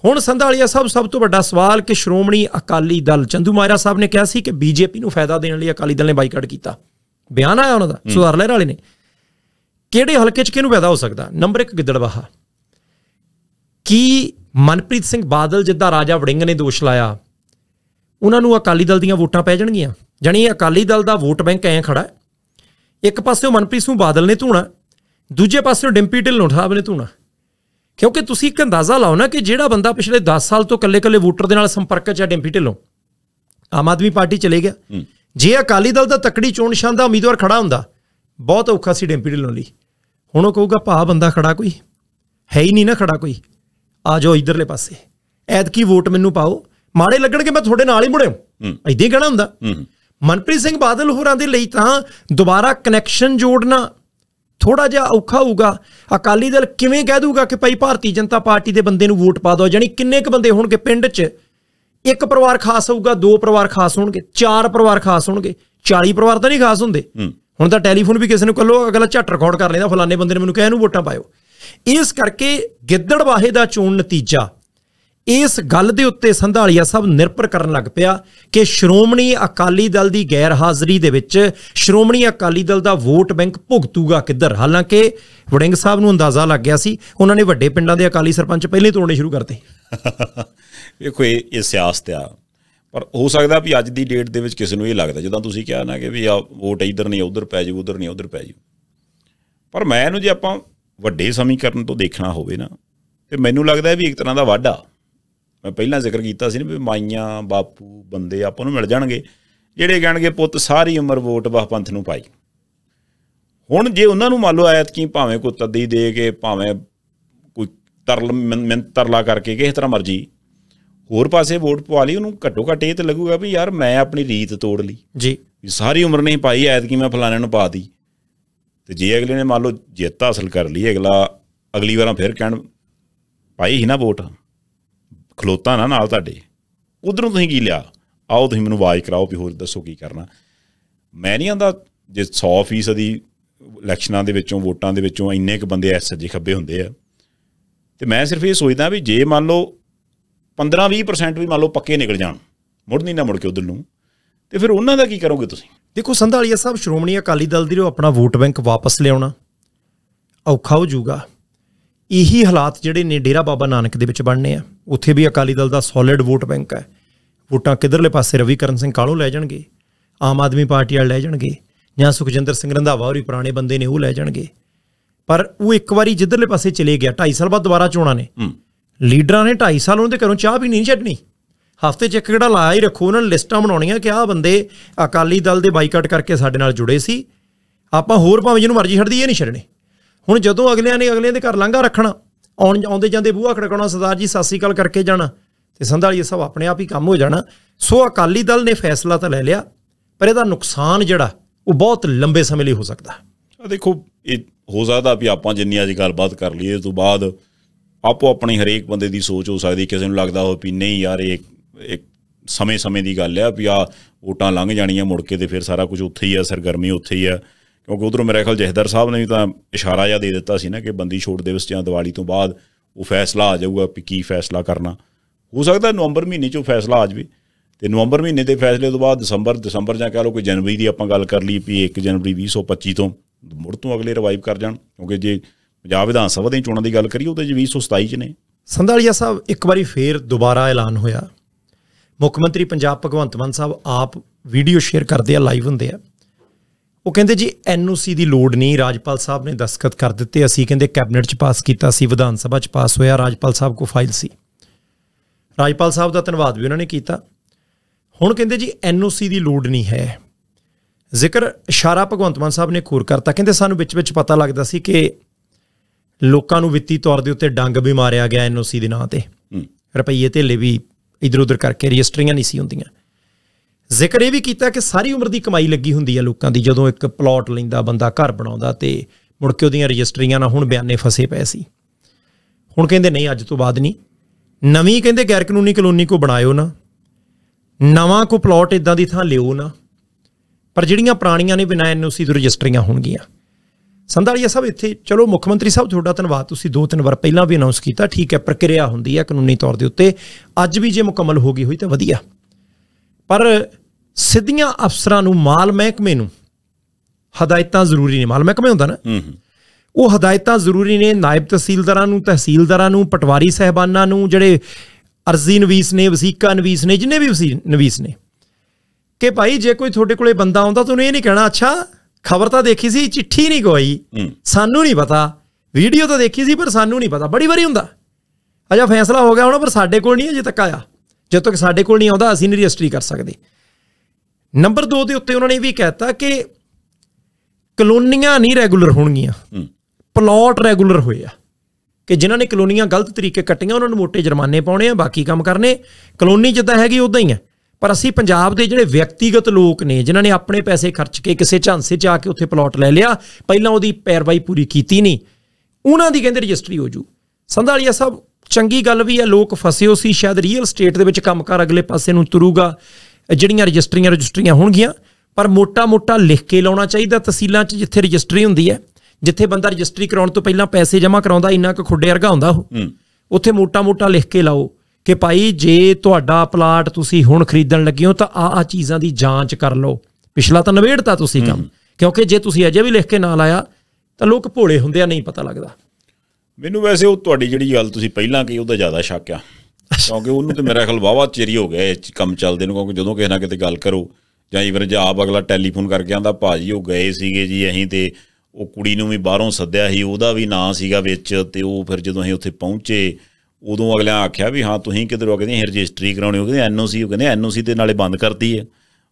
ਹੁਣ ਸੰਧਾਲੀਆ ਸਾਹਿਬ ਸਭ ਤੋਂ ਵੱਡਾ ਸਵਾਲ ਕਿ ਸ਼੍ਰੋਮਣੀ ਅਕਾਲੀ ਦਲ ਚੰਦੂ ਮਾਇਰਾ ਸਾਹਿਬ ਨੇ ਕਿਹਾ ਸੀ ਕਿ ਬੀਜੇਪੀ ਨੂੰ ਫਾਇਦਾ ਦੇਣ ਲਈ ਅਕਾਲੀ ਦਲ ਨੇ ਬਾਈਕਾਟ ਕੀਤਾ ਬਿਆਨ ਆਇਆ ਉਹਨਾਂ ਦਾ ਸੁਧਾਰ ਲਹਿਰ ਵਾਲੇ ਨੇ ਕਿਹੜੇ ਹਲਕੇ 'ਚ ਕਿਹਨੂੰ ਫਾਇਦਾ ਹੋ ਸਕਦਾ ਨੰਬਰ 1 ਗਿੱਦੜਵਾਹਾ ਕੀ ਮਨਪ੍ਰੀਤ ਸਿੰਘ ਬਾਦਲ ਜਿੱਦਾਂ ਰਾਜਾ ਵੜਿੰਗ ਨੇ ਦੋਸ਼ ਲਾਇਆ ਉਹਨਾਂ ਨੂੰ ਅਕਾਲੀ ਦਲ ਦੀਆਂ ਵੋਟਾਂ ਪੈ ਜਾਣਗੀਆਂ ਜਾਨੀ ਅਕਾਲੀ ਦਲ ਦਾ ਵੋਟ ਬੈਂਕ ਐਂ ਖੜਾ ਹੈ ਇੱਕ ਪਾਸੇ ਮਨਪ੍ਰੀਤ ਸਿੰਘ ਬਾਦਲ ਨੇ ਧੂਣਾ ਦੂਜੇ ਪਾਸੇ ਡਿੰਪੀ ਢਿੱਲੋਂ ਸਾਹਿਬ ਨੇ ਧੂਣਾ ਕਿਉਂਕਿ ਤੁਸੀਂ ਇੱਕ ਅੰਦਾਜ਼ਾ ਲਾਓ ਨਾ ਕਿ ਜਿਹੜਾ ਬੰਦਾ ਪਿਛਲੇ 10 ਸਾਲ ਤੋਂ ਕੱਲੇ-ਕੱਲੇ ਵੋਟਰ ਦੇ ਨਾਲ ਸੰਪਰਕ 'ਚ ਹੈ ਡਿੰਪੀ ਢਿੱਲੋਂ ਆਮ ਆਦਮੀ ਪਾਰਟੀ ਚਲੇ ਗਿਆ ਜੇ ਅਕਾਲੀ ਦਲ ਦਾ ਤਕੜੀ ਚੋਣ ਸ਼ਾਨ ਦਾ ਉਮੀਦਵਾਰ ਖੜਾ ਹੁੰਦਾ ਬਹੁਤ ਔਖਾ ਸੀ ਡਿੰਪੀ ਢਿੱਲੋਂ ਲਈ ਹੁਣ ਉਹ ਕਹੂਗਾ ਭਾ ਬੰਦਾ ਖੜਾ ਕੋਈ ਹੈ ਹੀ ਨਹੀਂ ਨਾ ਖੜਾ ਕੋਈ ਆ ਜਾਓ ਇਧਰਲੇ ਪਾਸੇ ਐਤਕੀ ਵੋਟ ਮੈਨੂੰ ਪਾਓ ਮਾੜੇ ਲੱਗਣਗੇ ਮੈਂ ਤੁਹਾਡੇ ਨਾਲ ਹੀ ਮੁੜਿਆ ਐਦਾਂ ਹੀ ਕਹਿਣਾ ਹੁੰਦਾ ਮਨਪ੍ਰੀਤ ਸਿੰਘ ਬਾਦਲ ਹੋਰਾਂ ਦੇ ਲਈ ਤਾਂ ਦੁਬਾਰਾ ਕਨੈਕਸ਼ਨ ਜੋੜਨਾ ਥੋੜਾ ਜਿਹਾ ਔਖਾ ਹੋਊਗਾ ਅਕਾਲੀ ਦਲ ਕਿਵੇਂ ਕਹਿ ਦੂਗਾ ਕਿ ਭਾਈ ਭਾਰਤੀ ਜਨਤਾ ਪਾਰਟੀ ਦੇ ਬੰਦੇ ਨੂੰ ਵੋਟ ਪਾ ਦਿਓ ਯਾਨੀ ਕਿੰਨੇ ਕੁ ਬੰਦੇ ਹੋਣਗੇ ਪਿੰਡ 'ਚ ਇੱਕ ਪਰਿਵਾਰ ਖਾਸ ਹੋਊਗਾ ਦੋ ਪਰਿਵਾਰ ਖਾਸ ਹੋਣਗੇ ਚਾਰ ਪਰਿਵਾਰ ਖਾਸ ਹੋਣਗੇ 40 ਪਰਿਵਾਰ ਤਾਂ ਨਹੀਂ ਖਾਸ ਹੁੰਦੇ ਹੁਣ ਤਾਂ ਟੈਲੀਫੋਨ ਵੀ ਕਿਸੇ ਨੂੰ ਕੱਲੋ ਅਗਲਾ ਝੱਟ ਰਿਕਾਰਡ ਕਰ ਲੈਂਦਾ ਫਲਾਣੇ ਬੰਦੇ ਨੇ ਮੈਨੂੰ ਕਿਹਾ ਇਹਨੂੰ ਵੋਟਾਂ ਪਾਇਓ ਇਸ ਕਰਕੇ ਗਿੱਦੜ ਵਾਹੇ ਦਾ ਚੋਣ ਨਤੀਜਾ ਇਸ ਗੱਲ ਦੇ ਉੱਤੇ ਸੰਧਾਲੀਆ ਸਭ ਨਿਰਪਰ ਕਰਨ ਲੱਗ ਪਿਆ ਕਿ ਸ਼੍ਰੋਮਣੀ ਅਕਾਲੀ ਦਲ ਦੀ ਗੈਰ ਹਾਜ਼ਰੀ ਦੇ ਵਿੱਚ ਸ਼੍ਰੋਮਣੀ ਅਕਾਲੀ ਦਲ ਦਾ ਵੋਟ ਬੈਂਕ ਭੁਗਤੂਗਾ ਕਿੱਧਰ ਹਾਲਾਂਕਿ ਵੜਿੰਗ ਸਾਹਿਬ ਨੂੰ ਅੰਦਾਜ਼ਾ ਲੱਗ ਗਿਆ ਸੀ ਉਹਨਾਂ ਨੇ ਵੱਡੇ ਪਿੰਡਾਂ ਦੇ ਅਕਾਲੀ ਸਰਪੰਚ ਪਹਿਲੇ ਤੋੜਨੇ ਸ਼ੁਰੂ ਕਰਤੇ ਵੇਖੋ ਇਹ ਇਹ ਸਿਆਸਤ ਆ ਪਰ ਹੋ ਸਕਦਾ ਵੀ ਅੱਜ ਦੀ ਡੇਟ ਦੇ ਵਿੱਚ ਕਿਸੇ ਨੂੰ ਇਹ ਲੱਗਦਾ ਜਦੋਂ ਤੁਸੀਂ ਕਿਹਾ ਨਾ ਕਿ ਵੀ ਆ ਵੋਟ ਇਧਰ ਨਹੀਂ ਉਧਰ ਪੈ ਜੂ ਉਧਰ ਨਹੀਂ ਉਧਰ ਪੈ ਜੂ ਪਰ ਮੈਂ ਇਹਨੂੰ ਜੇ ਆਪਾਂ ਵੱਡੇ ਸਮੀਕਰਨ ਤੋਂ ਦੇਖਣਾ ਹੋਵੇ ਨਾ ਤੇ ਮੈਨੂੰ ਲੱਗਦਾ ਵੀ ਇੱਕ ਤਰ੍ਹਾਂ ਦਾ ਵਾਢਾ ਮੈਂ ਪਹਿਲਾਂ ਜ਼ਿਕਰ ਕੀਤਾ ਸੀ ਨਾ ਵੀ ਮਾਈਆਂ ਬਾਪੂ ਬੰਦੇ ਆਪਾਂ ਨੂੰ ਮਿਲ ਜਾਣਗੇ ਜਿਹੜੇ ਕਹਿਣਗੇ ਪੁੱਤ ਸਾਰੀ ਉਮਰ ਵੋਟ ਵਾਹ ਪੰਥ ਨੂੰ ਪਾਈ ਹੁਣ ਜੇ ਉਹਨਾਂ ਨੂੰ ਮੰਨ ਲਓ ਆਇਤ ਕੀ ਭਾਵੇਂ ਕੋ ਤੱਦੀ ਦੇ ਕੇ ਭਾਵੇਂ ਕੋਈ ਤਰਲ ਮਿੰਤ ਤਰਲਾ ਕਰਕੇ ਕਿਸੇ ਤਰ੍ਹਾਂ ਮਰਜੀ ਹੋਰ ਪਾਸੇ ਵੋਟ ਪਵਾ ਲਈ ਉਹਨੂੰ ਘੱਟੋ ਘੱਟ ਇਹ ਤੇ ਲੱਗੂਗਾ ਵੀ ਯਾਰ ਮੈਂ ਆਪਣੀ ਰੀਤ ਤੋੜ ਲਈ ਜੀ ਸਾਰੀ ਉਮਰ ਨਹੀਂ ਪਾਈ ਆਇਤ ਕੀ ਮੈਂ ਫਲਾਣੇ ਨੂੰ ਪਾ ਦੀ ਤੇ ਜੇ ਅਗਲੇ ਨੇ ਮੰਨ ਲਓ ਜਿੱਤ ਹਾਸਲ ਕਰ ਲਈ ਅਗਲਾ ਅਗਲੀ ਵਾਰਾਂ ਫਿਰ ਕਹਿਣ ਪਾਈ ਹੀ ਨਾ ਵੋਟ ਖਲੋਤਾ ਨਾ ਨਾਲ ਤੁਹਾਡੇ ਉਧਰੋਂ ਤੁਸੀਂ ਕੀ ਲਿਆ ਆਓ ਤੁਸੀਂ ਮੈਨੂੰ ਆਵਾਜ਼ ਕਰਾਓ ਵੀ ਹੋਰ ਦੱਸੋ ਕੀ ਕਰਨਾ ਮੈਂ ਨਹੀਂ ਆਂਦਾ ਜੇ 100% ਦੀ ਇਲੈਕਸ਼ਨਾਂ ਦੇ ਵਿੱਚੋਂ ਵੋਟਾਂ ਦੇ ਵਿੱਚੋਂ ਇੰਨੇ ਕ ਬੰਦੇ ਐਸ ਸੱਜੇ ਖੱਬੇ ਹੁੰਦੇ ਆ ਤੇ ਮੈਂ ਸਿਰਫ ਇਹ ਸੋਚਦਾ ਵੀ ਜੇ ਮੰਨ ਲਓ 15-20% ਵੀ ਮੰਨ ਲਓ ਪੱਕੇ ਨਿਕਲ ਜਾਣ ਮੁੜ ਨਹੀਂ ਨਾ ਮੁੜ ਕੇ ਉਧਰ ਨੂੰ ਤੇ ਫਿਰ ਉਹਨਾਂ ਦਾ ਕੀ ਕਰੋਗੇ ਤੁਸੀਂ ਦੇਖੋ ਸੰਧਾਲੀਆ ਸਾਹਿਬ ਸ਼੍ਰੋਮਣੀ ਅਕਾਲੀ ਦਲ ਦੀ ਰੋ ਆਪਣਾ ਵੋਟ ਬੈਂਕ ਵਾਪਸ ਲਿਆਉਣਾ ਔਖਾ ਹੋ ਜਾਊਗਾ ਇਹੀ ਹਾਲਾਤ ਜਿਹੜੇ ਨੇ ਡੇਰਾ ਬਾਬਾ ਨਾਨਕ ਦੇ ਵਿੱਚ ਬਣਨੇ ਆ ਉੱਥੇ ਵੀ ਅਕਾਲੀ ਦਲ ਦਾ ਸੋਲਿਡ ਵੋਟ ਬੈਂਕ ਹੈ ਵੋਟਾਂ ਕਿਧਰਲੇ ਪਾਸੇ ਰਵੀਕਰਨ ਸਿੰਘ ਕਾਲੋ ਲੈ ਜਾਣਗੇ ਆਮ ਆਦਮੀ ਪਾਰਟੀ ਵਾਲੇ ਲੈ ਜਾਣਗੇ ਜਾਂ ਸੁਖਜਿੰਦਰ ਸਿੰਘ ਰੰਧਾਵਾ ਹੋਰੀ ਪੁਰਾਣੇ ਬੰਦੇ ਨੇ ਉਹ ਲੈ ਜਾਣਗੇ ਪਰ ਉਹ ਇੱਕ ਵਾਰੀ ਜਿੱਧਰਲੇ ਪਾਸੇ ਚਲੇ ਗਿਆ 2.5 ਸਾਲ ਬਾਅਦ ਦੁਬਾਰਾ ਚੋਣਾਂ ਨੇ ਲੀਡਰਾਂ ਨੇ 2.5 ਸਾਲ ਉਹਨਾਂ ਦੇ ਘਰੋਂ ਚਾਹ ਵੀ ਨਹੀਂ ਛੱਡਣੀ ਹਫਤੇ 'ਚ ਇੱਕ ਕਿਹੜਾ ਲਾਇਆ ਹੀ ਰੱਖੋ ਉਹਨਾਂ ਨੇ ਲਿਸਟਾਂ ਬਣਾਉਣੀਆਂ ਕਿ ਆਹ ਬੰਦੇ ਅਕਾਲੀ ਦਲ ਦੇ ਬਾਈਕਾਟ ਕਰਕੇ ਸਾਡੇ ਨਾਲ ਜੁੜੇ ਸੀ ਆਪਾਂ ਹੋਰ ਭਾਵੇਂ ਜਿਹਨੂੰ ਮਰਜ਼ੀ ਛੱਡ ਦਈਏ ਨਹੀਂ ਛੱਡਣੇ ਹੁਣ ਜਦੋਂ ਅਗਲਿਆਂ ਨੇ ਅਗਲਿਆਂ ਦੇ ਘਰ ਲੰਘਾ ਰੱਖਣਾ ਆਉਣ ਆਉਂਦੇ ਜਾਂਦੇ ਬੂਹਾ ਖੜਕਾਉਣਾ ਸਰਦਾਰ ਜੀ ਸਤਿ ਸ੍ਰੀ ਅਕਾਲ ਕਰਕੇ ਜਾਣਾ ਤੇ ਸੰਧਾਲੀ ਸਭ ਆਪਣੇ ਆਪ ਹੀ ਕੰਮ ਹੋ ਜਾਣਾ ਸੋ ਅਕਾਲੀ ਦਲ ਨੇ ਫੈਸਲਾ ਤਾਂ ਲੈ ਲਿਆ ਪਰ ਇਹਦਾ ਨੁਕਸਾਨ ਜਿਹੜਾ ਉਹ ਬਹੁਤ ਲੰਬੇ ਸਮੇਂ ਲਈ ਹੋ ਸਕਦਾ ਆ ਦੇਖੋ ਇਹ ਹੋ ਸਕਦਾ ਵੀ ਆਪਾਂ ਜਿੰਨੀ ਅੱਜ ਗੱਲਬਾਤ ਕਰ ਲਈਏ ਇਸ ਤੋਂ ਬਾਅਦ ਆਪੋ ਆਪਣੀ ਹਰੇਕ ਬੰਦੇ ਦੀ ਸੋਚ ਹੋ ਸਕਦੀ ਕਿਸੇ ਨੂੰ ਲੱਗਦਾ ਹੋ ਵੀ ਨਹੀਂ ਯਾਰ ਇਹ ਇੱਕ ਸਮੇਂ-ਸਮੇਂ ਦੀ ਗੱਲ ਆ ਵੀ ਆ ਵੋਟਾਂ ਲੰਘ ਜਾਣੀਆਂ ਮੁੜ ਕੇ ਤੇ ਫਿਰ ਸਾਰਾ ਕੁਝ ਉੱਥੇ ਹੀ ਆ ਸਰਗਰਮੀ ਉੱਥੇ ਹੀ ਆ ਕਿਉਂਕਿ ਉਧਰੋਂ ਮੇਰੇ ਖਿਆਲ ਜਹਿਦਰ ਸਾਹਿਬ ਨੇ ਵੀ ਤਾਂ ਇਸ਼ਾਰਾ ਜਿਹਾ ਦੇ ਦਿੱਤਾ ਸੀ ਨਾ ਕਿ ਬੰਦੀ ਛੋੜ ਦਿਵਸ ਜਾਂ ਦੀਵਾਲੀ ਤੋਂ ਬਾਅਦ ਉਹ ਫੈਸਲਾ ਆ ਜਾਊਗਾ ਕਿ ਕੀ ਫੈਸਲਾ ਕਰਨਾ ਹੋ ਸਕਦਾ ਨਵੰਬਰ ਮਹੀਨੇ 'ਚ ਉਹ ਫੈਸਲਾ ਆ ਜਵੇ ਤੇ ਨਵੰਬਰ ਮਹੀਨੇ ਦੇ ਫੈਸਲੇ ਤੋਂ ਬਾਅਦ ਦਸੰਬਰ ਦਸੰਬਰ ਜਾਂ ਕਹ ਲਓ ਕੋਈ ਜਨਵਰੀ ਦੀ ਆਪਾਂ ਗੱਲ ਕਰ ਲਈ ਵੀ 1 ਜਨਵਰੀ 2025 ਤੋਂ ਮੁੜ ਤੋਂ ਅਗਲੇ ਰਿਵਾਈਵ ਕਰ ਜਾਣ ਕਿਉਂਕਿ ਜੇ ਪੰਜਾਬ ਵਿਧਾਨ ਸਭਾ ਦੇ ਚੋਣਾਂ ਦੀ ਗੱਲ ਕਰੀਏ ਉਹਦੇ 'ਚ 2027 'ਚ ਨੇ ਸੰਧਾਲੀਆ ਸਾਹਿਬ ਇੱਕ ਵਾਰੀ ਫੇਰ ਦੁਬਾਰਾ ਐਲਾਨ ਹੋਇਆ ਮੁੱਖ ਮੰਤਰੀ ਪੰਜਾਬ ਭਗਵੰਤ ਮਾਨ ਸਾਹਿਬ ਆਪ ਵੀਡੀਓ ਸ਼ੇਅਰ ਕਰਦੇ ਆ ਲਾਈਵ ਹੁੰਦੇ ਆ ਉਹ ਕਹਿੰਦੇ ਜੀ ਐਨਓਸੀ ਦੀ ਲੋੜ ਨਹੀਂ ਰਾਜਪਾਲ ਸਾਹਿਬ ਨੇ ਦਸਖਤ ਕਰ ਦਿੱਤੇ ਅਸੀਂ ਕਹਿੰਦੇ ਕੈਬਨਿਟ 'ਚ ਪਾਸ ਕੀਤਾ ਸੀ ਵਿਧਾਨ ਸਭਾ 'ਚ ਪਾਸ ਹੋਇਆ ਰਾਜਪਾਲ ਸਾਹਿਬ ਕੋ ਫਾਈਲ ਸੀ ਰਾਜਪਾਲ ਸਾਹਿਬ ਦਾ ਧੰਨਵਾਦ ਵੀ ਉਹਨਾਂ ਨੇ ਕੀਤਾ ਹੁਣ ਕਹਿੰਦੇ ਜੀ ਐਨਓਸੀ ਦੀ ਲੋੜ ਨਹੀਂ ਹੈ ਜ਼ਿਕਰ ਇਸ਼ਾਰਾ ਭਗਵੰਤ ਮਾਨ ਸਾਹਿਬ ਨੇ ਖੂਰ ਕਰਤਾ ਕਹਿੰਦੇ ਸਾਨੂੰ ਵਿੱਚ ਵਿੱਚ ਪਤਾ ਲੱਗਦਾ ਸੀ ਕਿ ਲੋਕਾਂ ਨੂੰ ਵਿੱਤੀ ਤੌਰ ਦੇ ਉੱਤੇ ਡੰਗ ਵੀ ਮਾਰਿਆ ਗਿਆ ਐਨਓਸੀ ਦੇ ਨਾਂ ਤੇ ਰੁਪਈਏ ਧੇਲੇ ਵੀ ਇਧਰ ਉਧਰ ਕਰਕੇ ਰਜਿਸਟਰੀਆਂ ਨਹੀਂ ਸੀ ਹੁੰਦੀਆਂ ਜ਼ਿਕਰ ਇਹ ਵੀ ਕੀਤਾ ਕਿ ਸਾਰੀ ਉਮਰ ਦੀ ਕਮਾਈ ਲੱਗੀ ਹੁੰਦੀ ਹੈ ਲੋਕਾਂ ਦੀ ਜਦੋਂ ਇੱਕ ਪਲਾਟ ਲੈਂਦਾ ਬੰਦਾ ਘਰ ਬਣਾਉਂਦਾ ਤੇ ਮੁੜ ਕੇ ਉਹਦੀਆਂ ਰਜਿਸਟਰੀਆਂ ਨਾਲ ਹੁਣ ਬਿਆਨੇ ਫਸੇ ਪਏ ਸੀ ਹੁਣ ਕਹਿੰਦੇ ਨਹੀਂ ਅੱਜ ਤੋਂ ਬਾਅਦ ਨਹੀਂ ਨਵੀਂ ਕਹਿੰਦੇ ਗੈਰ ਕਾਨੂੰਨੀ ਕਲੋਨੀ ਕੋ ਬਣਾਇਓ ਨਾ ਨਵਾਂ ਕੋ ਪਲਾਟ ਇਦਾਂ ਦੀ ਥਾਂ ਲਿਓ ਨਾ ਪਰ ਜਿਹੜੀਆਂ ਪੁਰਾਣੀਆਂ ਨੇ ਬਿਨਾਂ ਐਨਓਸੀ ਤੋਂ ਰਜਿਸਟਰੀਆਂ ਹੋਣਗੀਆਂ ਸੰਧਾਲੀਆ ਸਾਹਿਬ ਇੱਥੇ ਚਲੋ ਮੁੱਖ ਮੰਤਰੀ ਸਾਹਿਬ ਤੁਹਾਡਾ ਧੰਨਵਾਦ ਤੁਸੀਂ ਦੋ ਤਿੰਨ ਵਾਰ ਪਹਿਲਾਂ ਵੀ ਅਨਾਉਂਸ ਕੀਤਾ ਠੀਕ ਹੈ ਪ੍ਰਕਿਰਿਆ ਹੁੰਦੀ ਹੈ ਕਾਨੂੰਨੀ ਤੌਰ ਦੇ ਉੱਤੇ ਅੱਜ ਵੀ ਜੇ ਮੁਕੰਮਲ ਹੋ ਗਈ ਹੋਈ ਤਾਂ ਵਧੀਆ ਪਰ ਸਿੱਧੀਆਂ ਅਫਸਰਾਂ ਨੂੰ ਮਾਲ ਮਹਿਕਮੇ ਨੂੰ ਹਦਾਇਤਾਂ ਜ਼ਰੂਰੀ ਨੇ ਮਾਲ ਮਹਿਕਮੇ ਹੁੰਦਾ ਨਾ ਉਹ ਹਦਾਇਤਾਂ ਜ਼ਰੂਰੀ ਨੇ ਨਾਇਬ ਤਹਿਸੀਲਦਾਰਾਂ ਨੂੰ ਤਹਿਸੀਲਦਾਰਾਂ ਨੂੰ ਪਟਵਾਰੀ ਸਹਿਬਾਨਾਂ ਨੂੰ ਜਿਹੜੇ ਅਰਜ਼ੀ ਨਵੀਸ ਨੇ ਵਸੀਕਾ ਨਵੀਸ ਨੇ ਜਿੰਨੇ ਵੀ ਨਵੀਸ ਨੇ ਕਿ ਭਾਈ ਜੇ ਕੋਈ ਤੁਹਾਡੇ ਕੋਲੇ ਬੰਦਾ ਆਉਂਦਾ ਤੁਹਾਨੂੰ ਇਹ ਨਹੀਂ ਕਹਿਣਾ ਅੱਛਾ ਖਬਰ ਤਾਂ ਦੇਖੀ ਸੀ ਚਿੱਠੀ ਨਹੀਂ ਕੋਈ ਸਾਨੂੰ ਨਹੀਂ ਪਤਾ ਵੀਡੀਓ ਤਾਂ ਦੇਖੀ ਸੀ ਪਰ ਸਾਨੂੰ ਨਹੀਂ ਪਤਾ ਬੜੀ ਵਾਰੀ ਹੁੰਦਾ ਅਜਾ ਫੈਸਲਾ ਹੋ ਗਿਆ ਹੁਣ ਪਰ ਸਾਡੇ ਕੋਲ ਨਹੀਂ ਅਜੇ ਤੱਕ ਆਇਆ ਜਦ ਤੱਕ ਸਾਡੇ ਕੋਲ ਨਹੀਂ ਆਉਂਦਾ ਅਸੀਂ ਨਹੀਂ ਰਜਿਸਟਰੀ ਕਰ ਸਕਦੇ ਨੰਬਰ 2 ਦੇ ਉੱਤੇ ਉਹਨਾਂ ਨੇ ਵੀ ਕਹਿਤਾ ਕਿ ਕਲੋਨੀਆਂ ਨਹੀਂ ਰੈਗੂਲਰ ਹੋਣਗੀਆਂ ਪਲਾਟ ਰੈਗੂਲਰ ਹੋਏ ਆ ਕਿ ਜਿਨ੍ਹਾਂ ਨੇ ਕਲੋਨੀਆਂ ਗਲਤ ਤਰੀਕੇ ਕੱਟੀਆਂ ਉਹਨਾਂ ਨੂੰ ਮੋٹے ਜੁਰਮਾਨੇ ਪਾਉਣੇ ਆ ਬਾਕੀ ਕੰਮ ਕਰਨੇ ਕਲੋਨੀ ਜਿੱਦਾਂ ਹੈਗੀ ਉਦਾਂ ਹੀ ਆ ਪਰ ਅਸੀਂ ਪੰਜਾਬ ਦੇ ਜਿਹੜੇ ਵਿਅਕਤੀਗਤ ਲੋਕ ਨੇ ਜਿਨ੍ਹਾਂ ਨੇ ਆਪਣੇ ਪੈਸੇ ਖਰਚ ਕੇ ਕਿਸੇ ਝਾਂਸੇ 'ਚ ਆ ਕੇ ਉੱਥੇ ਪਲਾਟ ਲੈ ਲਿਆ ਪਹਿਲਾਂ ਉਹਦੀ ਪੈਰਵਾਈ ਪੂਰੀ ਕੀਤੀ ਨਹੀਂ ਉਹਨਾਂ ਦੀ ਕਹਿੰਦੇ ਰਜਿਸਟਰੀ ਹੋ ਜੂ ਸੰਧਾਲੀਆ ਸਾਹਿਬ ਚੰਗੀ ਗੱਲ ਵੀ ਹੈ ਲੋਕ ਫਸੇ ਹੋ ਸੀ ਸ਼ਾਇਦ ਰੀਅਲ ਸਟੇਟ ਦੇ ਵਿੱਚ ਕੰਮਕਾਰ ਅਗਲੇ ਪਾਸੇ ਨੂੰ ਤੁਰੂਗਾ ਜਿਹੜੀਆਂ ਰਜਿਸਟਰੀਆਂ ਰਜਿਸਟਰੀਆਂ ਹੋਣਗੀਆਂ ਪਰ ਮੋਟਾ-ਮੋਟਾ ਲਿਖ ਕੇ ਲਾਉਣਾ ਚਾਹੀਦਾ ਤਹਿਸੀਲਾਂ 'ਚ ਜਿੱਥੇ ਰਜਿਸਟਰੀ ਹੁੰਦੀ ਹੈ ਜਿੱਥੇ ਬੰਦਾ ਰਜਿਸਟਰੀ ਕਰਾਉਣ ਤੋਂ ਪਹਿਲਾਂ ਪੈਸੇ ਜਮ੍ਹਾਂ ਕਰਾਉਂਦਾ ਇੰਨਾ ਕੁ ਖੁੱਡੇ ਵਰਗਾ ਹੁੰਦਾ ਉਹ ਉੱਥੇ ਮੋਟਾ-ਮੋਟਾ ਲਿਖ ਕੇ ਲਾਓ ਕਿ ਭਾਈ ਜੇ ਤੁਹਾਡਾ ਪਲਾਟ ਤੁਸੀਂ ਹੁਣ ਖਰੀਦਣ ਲੱਗੇ ਹੋ ਤਾਂ ਆ ਆ ਚੀਜ਼ਾਂ ਦੀ ਜਾਂਚ ਕਰ ਲਓ ਪਿਛਲਾ ਤਾਂ ਨਵੇੜਤਾ ਤੁਸੀਂ ਕੰਮ ਕਿਉਂਕਿ ਜੇ ਤੁਸੀਂ ਅਜੇ ਵੀ ਲਿਖ ਕੇ ਨਾ ਲਾਇਆ ਤਾਂ ਲੋਕ ਭੋਲੇ ਹੁੰਦੇ ਆ ਨਹੀਂ ਪਤਾ ਲੱਗਦਾ ਮੈਨੂੰ ਵੈਸੇ ਉਹ ਤੁਹਾਡੀ ਜਿਹੜੀ ਗੱਲ ਤੁਸੀਂ ਪਹਿਲਾਂ ਕਹੀ ਉਹਦਾ ਜ਼ਿਆਦਾ ਸ਼ੱਕ ਆ ਕਿਉਂਕਿ ਉਹਨੂੰ ਤੇ ਮੇਰਾ ਖਿਆਲ ਵਾਵਾ ਚੇਰੀ ਹੋ ਗਿਆ ਇਹ ਕੰਮ ਚੱਲਦੇ ਨੂੰ ਕਿਉਂਕਿ ਜਦੋਂ ਕਿਸੇ ਨਾਲ ਕਿਤੇ ਗੱਲ ਕਰੋ ਜਾਂ ਇਵਰ ਜੇ ਆਪ ਅਗਲਾ ਟੈਲੀਫੋਨ ਕਰਕੇ ਆਂਦਾ ਭਾਜੀ ਉਹ ਗਏ ਸੀਗੇ ਜੀ ਅਸੀਂ ਤੇ ਉਹ ਕੁੜੀ ਨੂੰ ਵੀ ਬਾਹਰੋਂ ਸੱਦਿਆ ਸੀ ਉਹਦਾ ਵੀ ਨਾਂ ਸੀਗਾ ਵਿੱਚ ਤੇ ਉਹ ਫਿਰ ਜਦੋਂ ਅਸੀਂ ਉੱਥੇ ਪਹੁੰਚੇ ਉਦੋਂ ਅਗਲਿਆਂ ਆਖਿਆ ਵੀ ਹਾਂ ਤੁਸੀਂ ਕਿਧਰੋਂ ਕਹਿੰਦੇ ਇਹ ਰਜਿਸਟਰੀ ਕਰਾਉਣੀ ਉਹ ਕਹਿੰਦੇ ਐਨਓਸੀ ਉਹ ਕਹਿੰਦੇ ਐਨਓਸੀ ਤੇ ਨਾਲੇ ਬੰਦ ਕਰਤੀ ਹੈ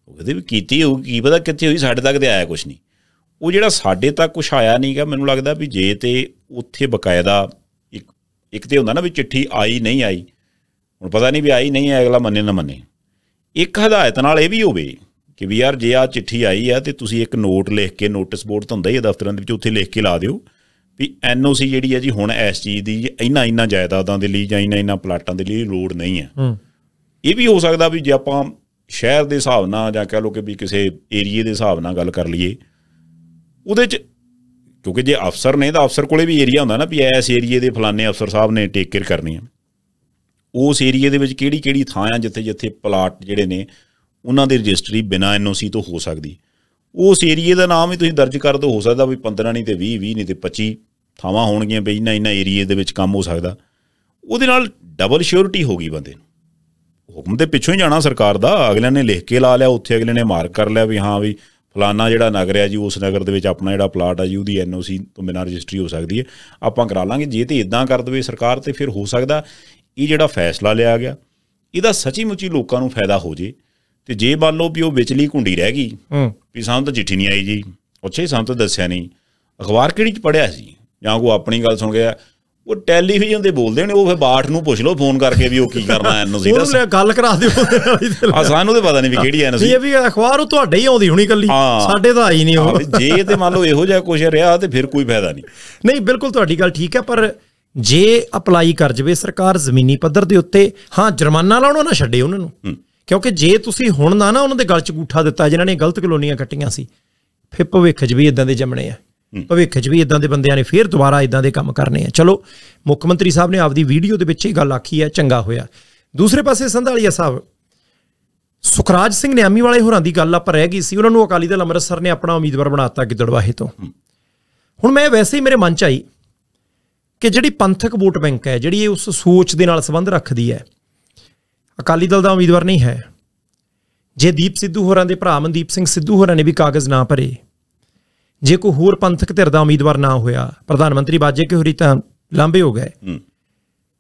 ਉਹ ਕਹਿੰਦੇ ਵੀ ਕੀਤੀ ਹੋਊ ਕੀ ਪਤਾ ਕਿੱਥੇ ਹੋਈ ਸਾਡੇ ਤੱਕ ਤੇ ਆਇਆ ਕੁਝ ਨਹੀਂ ਉਹ ਜਿਹੜਾ ਸਾਡੇ ਤੱਕ ਕੁਝ ਆਇਆ ਨਹੀਂਗਾ ਮੈਨੂੰ ਲੱਗਦਾ ਵੀ ਜੇ ਤੇ ਉੱਥੇ ਬਕਾਇਦਾ ਇੱਕ ਇੱਕ ਤੇ ਹੁੰਦਾ ਨਾ ਵੀ ਚਿੱਠੀ ਆਈ ਨਹੀਂ ਆਈ ਹੁਣ ਪਤਾ ਨਹੀਂ ਵੀ ਆਈ ਨਹੀਂ ਹੈ ਅਗਲਾ ਮੰਨੇ ਨਾ ਮੰਨੇ ਇੱਕ ਹਦਾਇਤ ਨਾਲ ਇਹ ਵੀ ਹੋਵੇ ਕਿ ਵੀ ਯਾਰ ਜੇ ਆ ਚਿੱਠੀ ਆਈ ਆ ਤੇ ਤੁਸੀਂ ਇੱਕ ਨੋਟ ਲਿਖ ਕੇ ਨੋਟਿਸ ਬੋਰਡ ਤੋਂ ਹੁੰਦਾ ਹੀ ਦਫ਼ਤਰਾਂ ਦੇ ਵਿੱਚ ਉੱਥੇ ਲਿਖ ਕੇ ਲਾ ਦਿਓ ਵੀ ਐਨਓਸੀ ਜਿਹੜੀ ਹੈ ਜੀ ਹੁਣ ਇਸ ਚੀਜ਼ ਦੀ ਇੰਨਾ ਇੰਨਾ ਜਾਇਦਾਦਾਂ ਦੇ ਲਈ ਜਾਂ ਇੰਨਾ ਇੰਨਾ ਪਲਾਟਾਂ ਦੇ ਲਈ ਲੋੜ ਨਹੀਂ ਹੈ ਇਹ ਵੀ ਹੋ ਸਕਦਾ ਵੀ ਜੇ ਆਪਾਂ ਸ਼ਹਿਰ ਦੇ ਹਿਸਾਬ ਨਾਲ ਜਾਂ ਕਹਿ ਲੋ ਕਿ ਵੀ ਕਿਸੇ ਏਰੀਏ ਦੇ ਹਿਸਾਬ ਨਾਲ ਗੱਲ ਕਰ ਲਈਏ ਉਹਦੇ 'ਚ ਕਿਉਂਕਿ ਜੇ ਅਫਸਰ ਨੇ ਤਾਂ ਅਫਸਰ ਕੋਲੇ ਵੀ ਏਰੀਆ ਹੁੰਦਾ ਨਾ ਵੀ ਐਸ ਏਰੀਏ ਦੇ ਫਲਾਣੇ ਅਫਸਰ ਸਾਹਿਬ ਨੇ ਟੇਕ ਕੇਅਰ ਕਰਨੀ ਆ ਉਸ ਏਰੀਏ ਦੇ ਵਿੱਚ ਕਿਹੜੀ ਕਿਹੜੀ ਥਾਂ ਆ ਜਿੱਥੇ ਜਿੱਥੇ ਪਲਾਟ ਜਿਹੜੇ ਨੇ ਉਹਨਾਂ ਦੀ ਰਜਿਸਟਰੀ ਬਿਨਾ ਐਨਓਸੀ ਤੋਂ ਹੋ ਸਕਦੀ ਉਸ ਏਰੀਏ ਦਾ ਨਾਮ ਵੀ ਤੁਸੀਂ ਦਰਜ ਕਰ ਦੋ ਹੋ ਸਕਦਾ ਵੀ 15 ਨਹੀਂ ਤੇ 20 20 ਨਹੀਂ ਤੇ 25 ਥਾਵਾਂ ਹੋਣਗੀਆਂ ਬਈ ਇਨਾ ਇਨਾ ਏਰੀਏ ਦੇ ਵਿੱਚ ਕੰਮ ਹੋ ਸਕਦਾ ਉਹਦੇ ਨਾਲ ਡਬਲ ਸ਼ੋਰਟੀ ਹੋ ਗਈ ਬੰਦੇ ਨੂੰ ਹੁਕਮ ਦੇ ਪਿੱਛੋਂ ਹੀ ਜਾਣਾ ਸਰਕਾਰ ਦਾ ਅਗਲਿਆਂ ਨੇ ਲਿਖ ਕੇ ਲਾ ਲਿਆ ਉੱਥੇ ਅਗਲੇ ਨੇ ਮਾਰਕ ਕਰ ਲਿਆ ਵੀ ਹਾਂ ਵੀ ਫਲਾਨਾ ਜਿਹੜਾ ਨਗਰ ਹੈ ਜੀ ਉਸ ਨਗਰ ਦੇ ਵਿੱਚ ਆਪਣਾ ਜਿਹੜਾ ਪਲਾਟ ਹੈ ਜੀ ਉਹਦੀ ਐਨਓਸੀ ਤੋਂ ਬਿਨਾਂ ਰਜਿਸਟਰੀ ਹੋ ਸਕਦੀ ਹੈ ਆਪਾਂ ਕਰਾ ਲਾਂਗੇ ਜੇ ਤੇ ਇਦਾਂ ਕਰ ਦਵੇ ਸਰਕਾਰ ਤੇ ਫਿਰ ਹੋ ਸਕਦਾ ਇਹ ਜਿਹੜਾ ਫੈਸਲਾ ਲਿਆ ਗਿਆ ਇਹਦਾ ਸੱਚੀ ਮੁੱਚੀ ਲੋਕਾਂ ਨੂੰ ਫਾਇਦਾ ਹੋ ਜੇ ਤੇ ਜੇ ਮੰਨ ਲਓ ਵੀ ਉਹ ਵਿਚਲੀ ਘੁੰਡੀ ਰਹਿ ਗਈ ਹੂੰ ਵੀ ਸਾਨੂੰ ਤਾਂ ਚਿੱਠੀ ਨਹੀਂ ਆਈ ਜੀ ਉੱਚੇ ਸਾਨੂੰ ਤਾਂ ਦੱਸਿਆ ਨਹੀਂ ਅਖਬਾਰ ਕਿਹੜੀ ਚ ਪੜਿਆ ਸੀ ਜਾਂ ਕੋ ਆਪਣੀ ਗੱਲ ਸੁਣ ਗਿਆ ਉਹ ਟੈਲੀਵਿਜ਼ਨ ਤੇ ਬੋਲਦੇ ਨੇ ਉਹ ਫੇ ਬਾਠ ਨੂੰ ਪੁੱਛ ਲਓ ਫੋਨ ਕਰਕੇ ਵੀ ਉਹ ਕੀ ਕਰਨਾ ਐਨਓਸੀ ਦਾ ਉਹਨੂੰ ਗੱਲ ਕਰਾ ਦਿਓ ਆ ਸਾਨੂੰ ਤੇ ਪਤਾ ਨਹੀਂ ਵੀ ਕਿਹੜੀ ਸੀ ਇਹ ਵੀ ਅਖਬਾਰ ਉਹ ਤੁਹਾਡੇ ਹੀ ਆਉਂਦੀ ਹੋਣੀ ਕੱਲੀ ਸਾਡੇ ਤਾਂ ਆਈ ਨਹੀਂ ਉਹ ਜੇ ਤੇ ਮੰਨ ਲਓ ਇਹੋ ਜਿਹਾ ਕੁਝ ਰਿਹਾ ਤੇ ਫਿਰ ਕੋਈ ਫਾਇਦਾ ਨਹੀਂ ਨਹੀਂ ਬਿਲਕੁਲ ਤੁਹਾਡੀ ਗੱਲ ਠੀਕ ਹੈ ਪਰ ਜੇ ਅਪਲਾਈ ਕਰ ਜਵੇ ਸਰਕਾਰ ਜ਼ਮੀਨੀ ਪੱਧਰ ਦੇ ਉੱਤੇ ਹਾਂ ਜੁਰਮਾਨਾ ਲਾਉਣਾ ਨਾ ਛੱਡੇ ਉਹਨਾਂ ਨੂੰ ਕਿਉਂਕਿ ਜੇ ਤੁਸੀਂ ਹੁਣ ਨਾ ਨਾ ਉਹਨਾਂ ਦੇ ਗਲ ਚ ਗੂਠਾ ਦਿੱਤਾ ਜਿਨ੍ਹਾਂ ਨੇ ਗਲਤ ਕਲੋਨੀਆਂ ਕੱਟੀਆਂ ਸੀ ਫਿਰ ਭਵਿੱਖ 'ਚ ਵੀ ਇਦਾਂ ਦੇ ਜੰਮਣੇ ਆ ਭਵਿੱਖ 'ਚ ਵੀ ਇਦਾਂ ਦੇ ਬੰਦਿਆਂ ਨੇ ਫੇਰ ਦੁਬਾਰਾ ਇਦਾਂ ਦੇ ਕੰਮ ਕਰਨੇ ਆ ਚਲੋ ਮੁੱਖ ਮੰਤਰੀ ਸਾਹਿਬ ਨੇ ਆਪਦੀ ਵੀਡੀਓ ਦੇ ਵਿੱਚ ਇਹ ਗੱਲ ਆਖੀ ਹੈ ਚੰਗਾ ਹੋਇਆ ਦੂਸਰੇ ਪਾਸੇ ਸੰਧਾਲੀਆ ਸਾਹਿਬ ਸੁਖਰਾਜ ਸਿੰਘ ਨਿਆਮੀ ਵਾਲੇ ਹੋਰਾਂ ਦੀ ਗੱਲ ਆਪਾਂ ਰਹਿ ਗਈ ਸੀ ਉਹਨਾਂ ਨੂੰ ਅਕਾਲੀ ਦਲ ਅੰਮ੍ਰਿਤਸਰ ਨੇ ਆਪਣਾ ਉਮੀਦਵਾਰ ਬਣਾਤਾ ਗਿੱਦੜਵਾਹੇ ਤੋਂ ਹੁਣ ਮੈਂ ਵੈਸੇ ਹੀ ਮੇਰੇ ਮਨ 'ਚ ਆਈ ਕਿ ਜਿਹੜੀ ਪੰਥਕ ਵੋਟ ਬੈਂਕ ਹੈ ਜਿਹੜੀ ਇਹ ਉਸ ਸੋਚ ਦੇ ਨਾਲ ਸੰਬੰਧ ਰੱਖਦੀ ਹੈ ਅਕਾਲੀ ਦਲ ਦਾ ਉਮੀਦਵਾਰ ਨਹੀਂ ਹੈ ਜੇ ਦੀਪ ਸਿੱਧੂ ਹੋਰਾਂ ਦੇ ਭਰਾ ਮਨਦੀਪ ਸਿੰਘ ਸਿੱਧੂ ਹੋਰਾਂ ਨੇ ਵੀ ਕਾਗਜ਼ ਨਾ ਭਰੇ ਜੇ ਕੋਈ ਹੋਰ ਪੰਥਕ ਧਿਰ ਦਾ ਉਮੀਦਵਾਰ ਨਾ ਹੋਇਆ ਪ੍ਰਧਾਨ ਮੰਤਰੀ ਬਾਜੇ ਕੇ ਹੋਰੀ ਤਾਂ ਲੰਬੇ ਹੋ ਗਏ